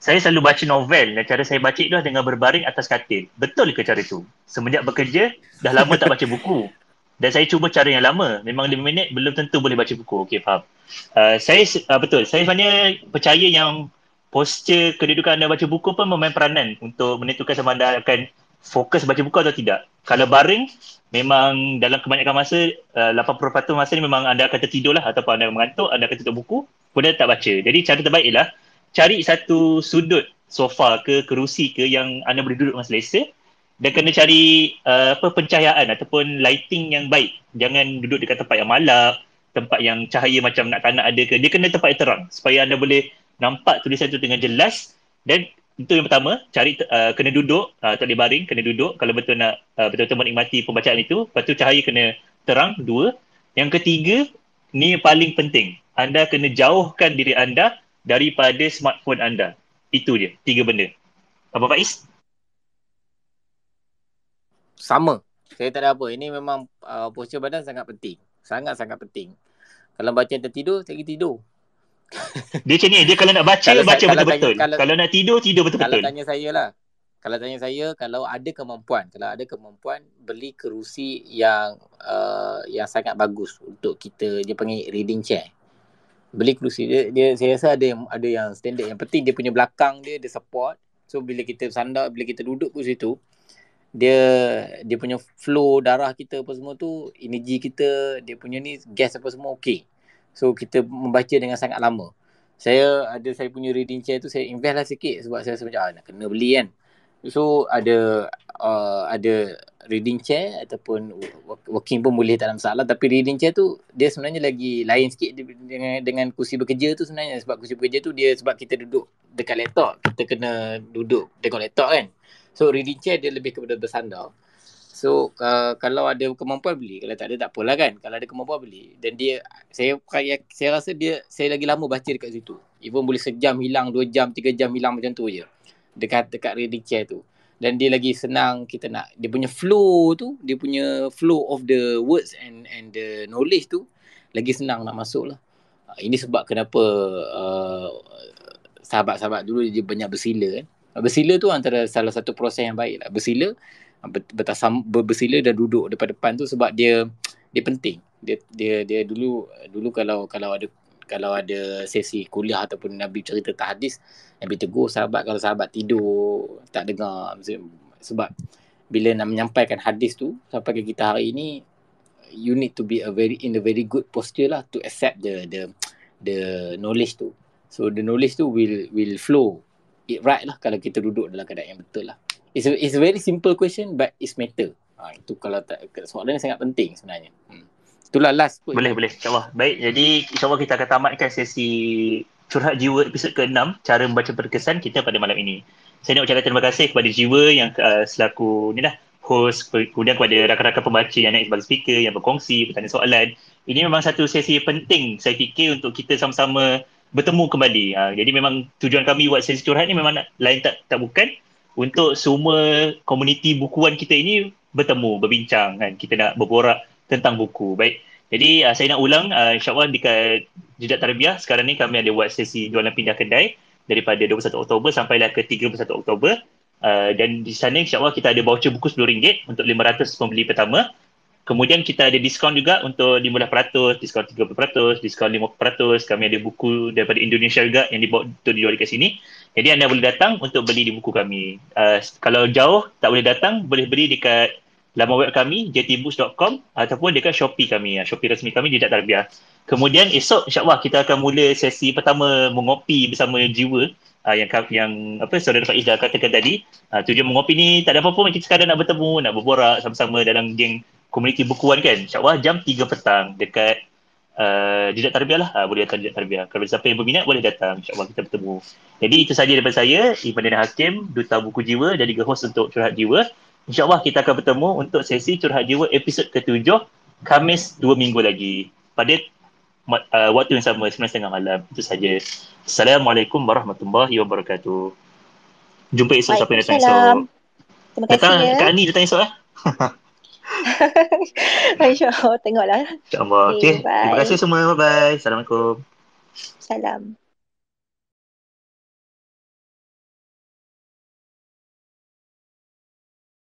saya selalu baca novel dan cara saya baca itu adalah dengan berbaring atas katil. Betul ke cara itu? Semenjak bekerja, dah lama tak baca buku. Dan saya cuba cara yang lama. Memang lima minit belum tentu boleh baca buku. Okey, faham. Uh, saya uh, betul. Saya sebenarnya percaya yang postur kedudukan anda baca buku pun memain peranan untuk menentukan sama anda akan fokus baca buku atau tidak. Kalau baring, memang dalam kebanyakan masa, uh, 80% masa ni memang anda akan tertidur lah ataupun anda mengantuk, anda akan tutup buku, Anda tak baca. Jadi cara terbaik ialah cari satu sudut sofa ke kerusi ke yang anda boleh duduk dengan selesa dia kena cari uh, apa pencahayaan ataupun lighting yang baik. Jangan duduk dekat tempat yang malap, tempat yang cahaya macam nak tak nak ada ke. Dia kena tempat yang terang supaya anda boleh nampak tulisan itu dengan jelas dan itu yang pertama, cari uh, kena duduk, uh, tak boleh baring, kena duduk kalau betul nak uh, betul-betul menikmati pembacaan itu. Lepas tu cahaya kena terang, dua. Yang ketiga, ni yang paling penting. Anda kena jauhkan diri anda daripada smartphone anda. Itu je, tiga benda. Apa Faiz? sama. Saya tak ada apa. Ini memang uh, postur badan sangat penting. Sangat-sangat penting. Kalau baca yang tertidur, saya pergi tidur. [laughs] Dia macam ni. Dia kalau nak baca, kalau baca betul-betul. Kalau, kalau, kalau nak tidur, tidur betul-betul. Kalau tanya saya lah. Kalau tanya saya, kalau ada kemampuan. Kalau ada kemampuan, beli kerusi yang uh, yang sangat bagus untuk kita. Dia panggil reading chair. Beli kerusi. Dia, dia, saya rasa ada yang, ada yang standard. Yang penting dia punya belakang dia, dia support. So bila kita sandar, bila kita duduk kerusi tu, situ, dia dia punya flow darah kita apa semua tu energi kita dia punya ni gas apa semua okey so kita membaca dengan sangat lama saya ada saya punya reading chair tu saya invest lah sikit sebab saya sebenarnya ah, nak kena beli kan so ada uh, ada reading chair ataupun working pun boleh tak ada masalah tapi reading chair tu dia sebenarnya lagi lain sikit dengan dengan kursi bekerja tu sebenarnya sebab kursi bekerja tu dia sebab kita duduk dekat laptop kita kena duduk dekat laptop kan So reading dia lebih kepada bersandar. So uh, kalau ada kemampuan beli, kalau tak ada tak apalah kan. Kalau ada kemampuan beli dan dia saya saya rasa dia saya lagi lama baca dekat situ. Even boleh sejam hilang, dua jam, tiga jam hilang macam tu je. Dekat dekat reading tu. Dan dia lagi senang kita nak dia punya flow tu, dia punya flow of the words and and the knowledge tu lagi senang nak masuk lah. Ah, ini sebab kenapa uh, sahabat-sahabat dulu dia banyak bersila kan. Eh? Bersila tu antara salah satu proses yang baik lah. Bersila, bertasam, bersila dan duduk depan depan tu sebab dia dia penting. Dia dia dia dulu dulu kalau kalau ada kalau ada sesi kuliah ataupun Nabi cerita hadis, Nabi tegur sahabat kalau sahabat tidur, tak dengar. Sebab bila nak menyampaikan hadis tu sampai ke kita hari ini you need to be a very in a very good posture lah to accept the the the knowledge tu so the knowledge tu will will flow it right lah kalau kita duduk dalam keadaan yang betul lah. It's a, it's a very simple question but it's matter. Ha, itu kalau tak, soalan ni sangat penting sebenarnya. Hmm. Itulah last pun. Boleh, boleh. InsyaAllah. Baik, jadi insyaAllah kita akan tamatkan sesi curhat jiwa episod ke-6 cara membaca perkesan kita pada malam ini. Saya nak ucapkan terima kasih kepada jiwa yang uh, selaku ni lah host kemudian kepada rakan-rakan pembaca yang naik sebagai speaker yang berkongsi bertanya soalan. Ini memang satu sesi penting saya fikir untuk kita sama-sama bertemu kembali. Ha, jadi memang tujuan kami buat sesi curhat ni memang nak, lain tak tak bukan untuk semua komuniti bukuan kita ini bertemu, berbincang kan. Kita nak berborak tentang buku. Baik. Jadi uh, saya nak ulang uh, insya-Allah dekat Jedak Tarbiyah sekarang ni kami ada buat sesi jualan pindah kedai daripada 21 Oktober sampailah ke 31 Oktober. Uh, dan di sana insya kita ada voucher buku RM10 untuk 500 pembeli pertama. Kemudian kita ada diskaun juga untuk di 15%, diskaun 30%, diskaun 50%. Kami ada buku daripada Indonesia juga yang dibawa untuk dijual dekat sini. Jadi anda boleh datang untuk beli di buku kami. Uh, kalau jauh tak boleh datang, boleh beli dekat laman web kami jtbooks.com ataupun dekat Shopee kami, uh, Shopee resmi kami di Dat Tarbiah. Kemudian esok insyaAllah kita akan mula sesi pertama mengopi bersama jiwa uh, yang yang apa saudara Faiz dah katakan tadi. Uh, tujuan mengopi ni tak ada apa-apa, kita sekadar nak bertemu, nak berborak sama-sama dalam geng komuniti bukuan kan insyaAllah jam 3 petang dekat uh, Jidat Tarbiah lah uh, boleh datang Jidat Tarbiah kalau siapa yang berminat boleh datang insyaAllah kita bertemu jadi itu sahaja daripada saya Iman Dina Hakim Duta Buku Jiwa dan juga host untuk Curhat Jiwa insyaAllah kita akan bertemu untuk sesi Curhat Jiwa episod ke-7 Kamis 2 minggu lagi pada uh, waktu yang sama 9.30 malam itu sahaja Assalamualaikum Warahmatullahi Wabarakatuh jumpa esok Baik, siapa yang datang esok Terima kasih. Datang, ya. Kak Ani datang esok lah. Eh? [laughs] [laughs] InsyaAllah tengoklah InsyaAllah okay. okay. Terima kasih semua Bye-bye Assalamualaikum Salam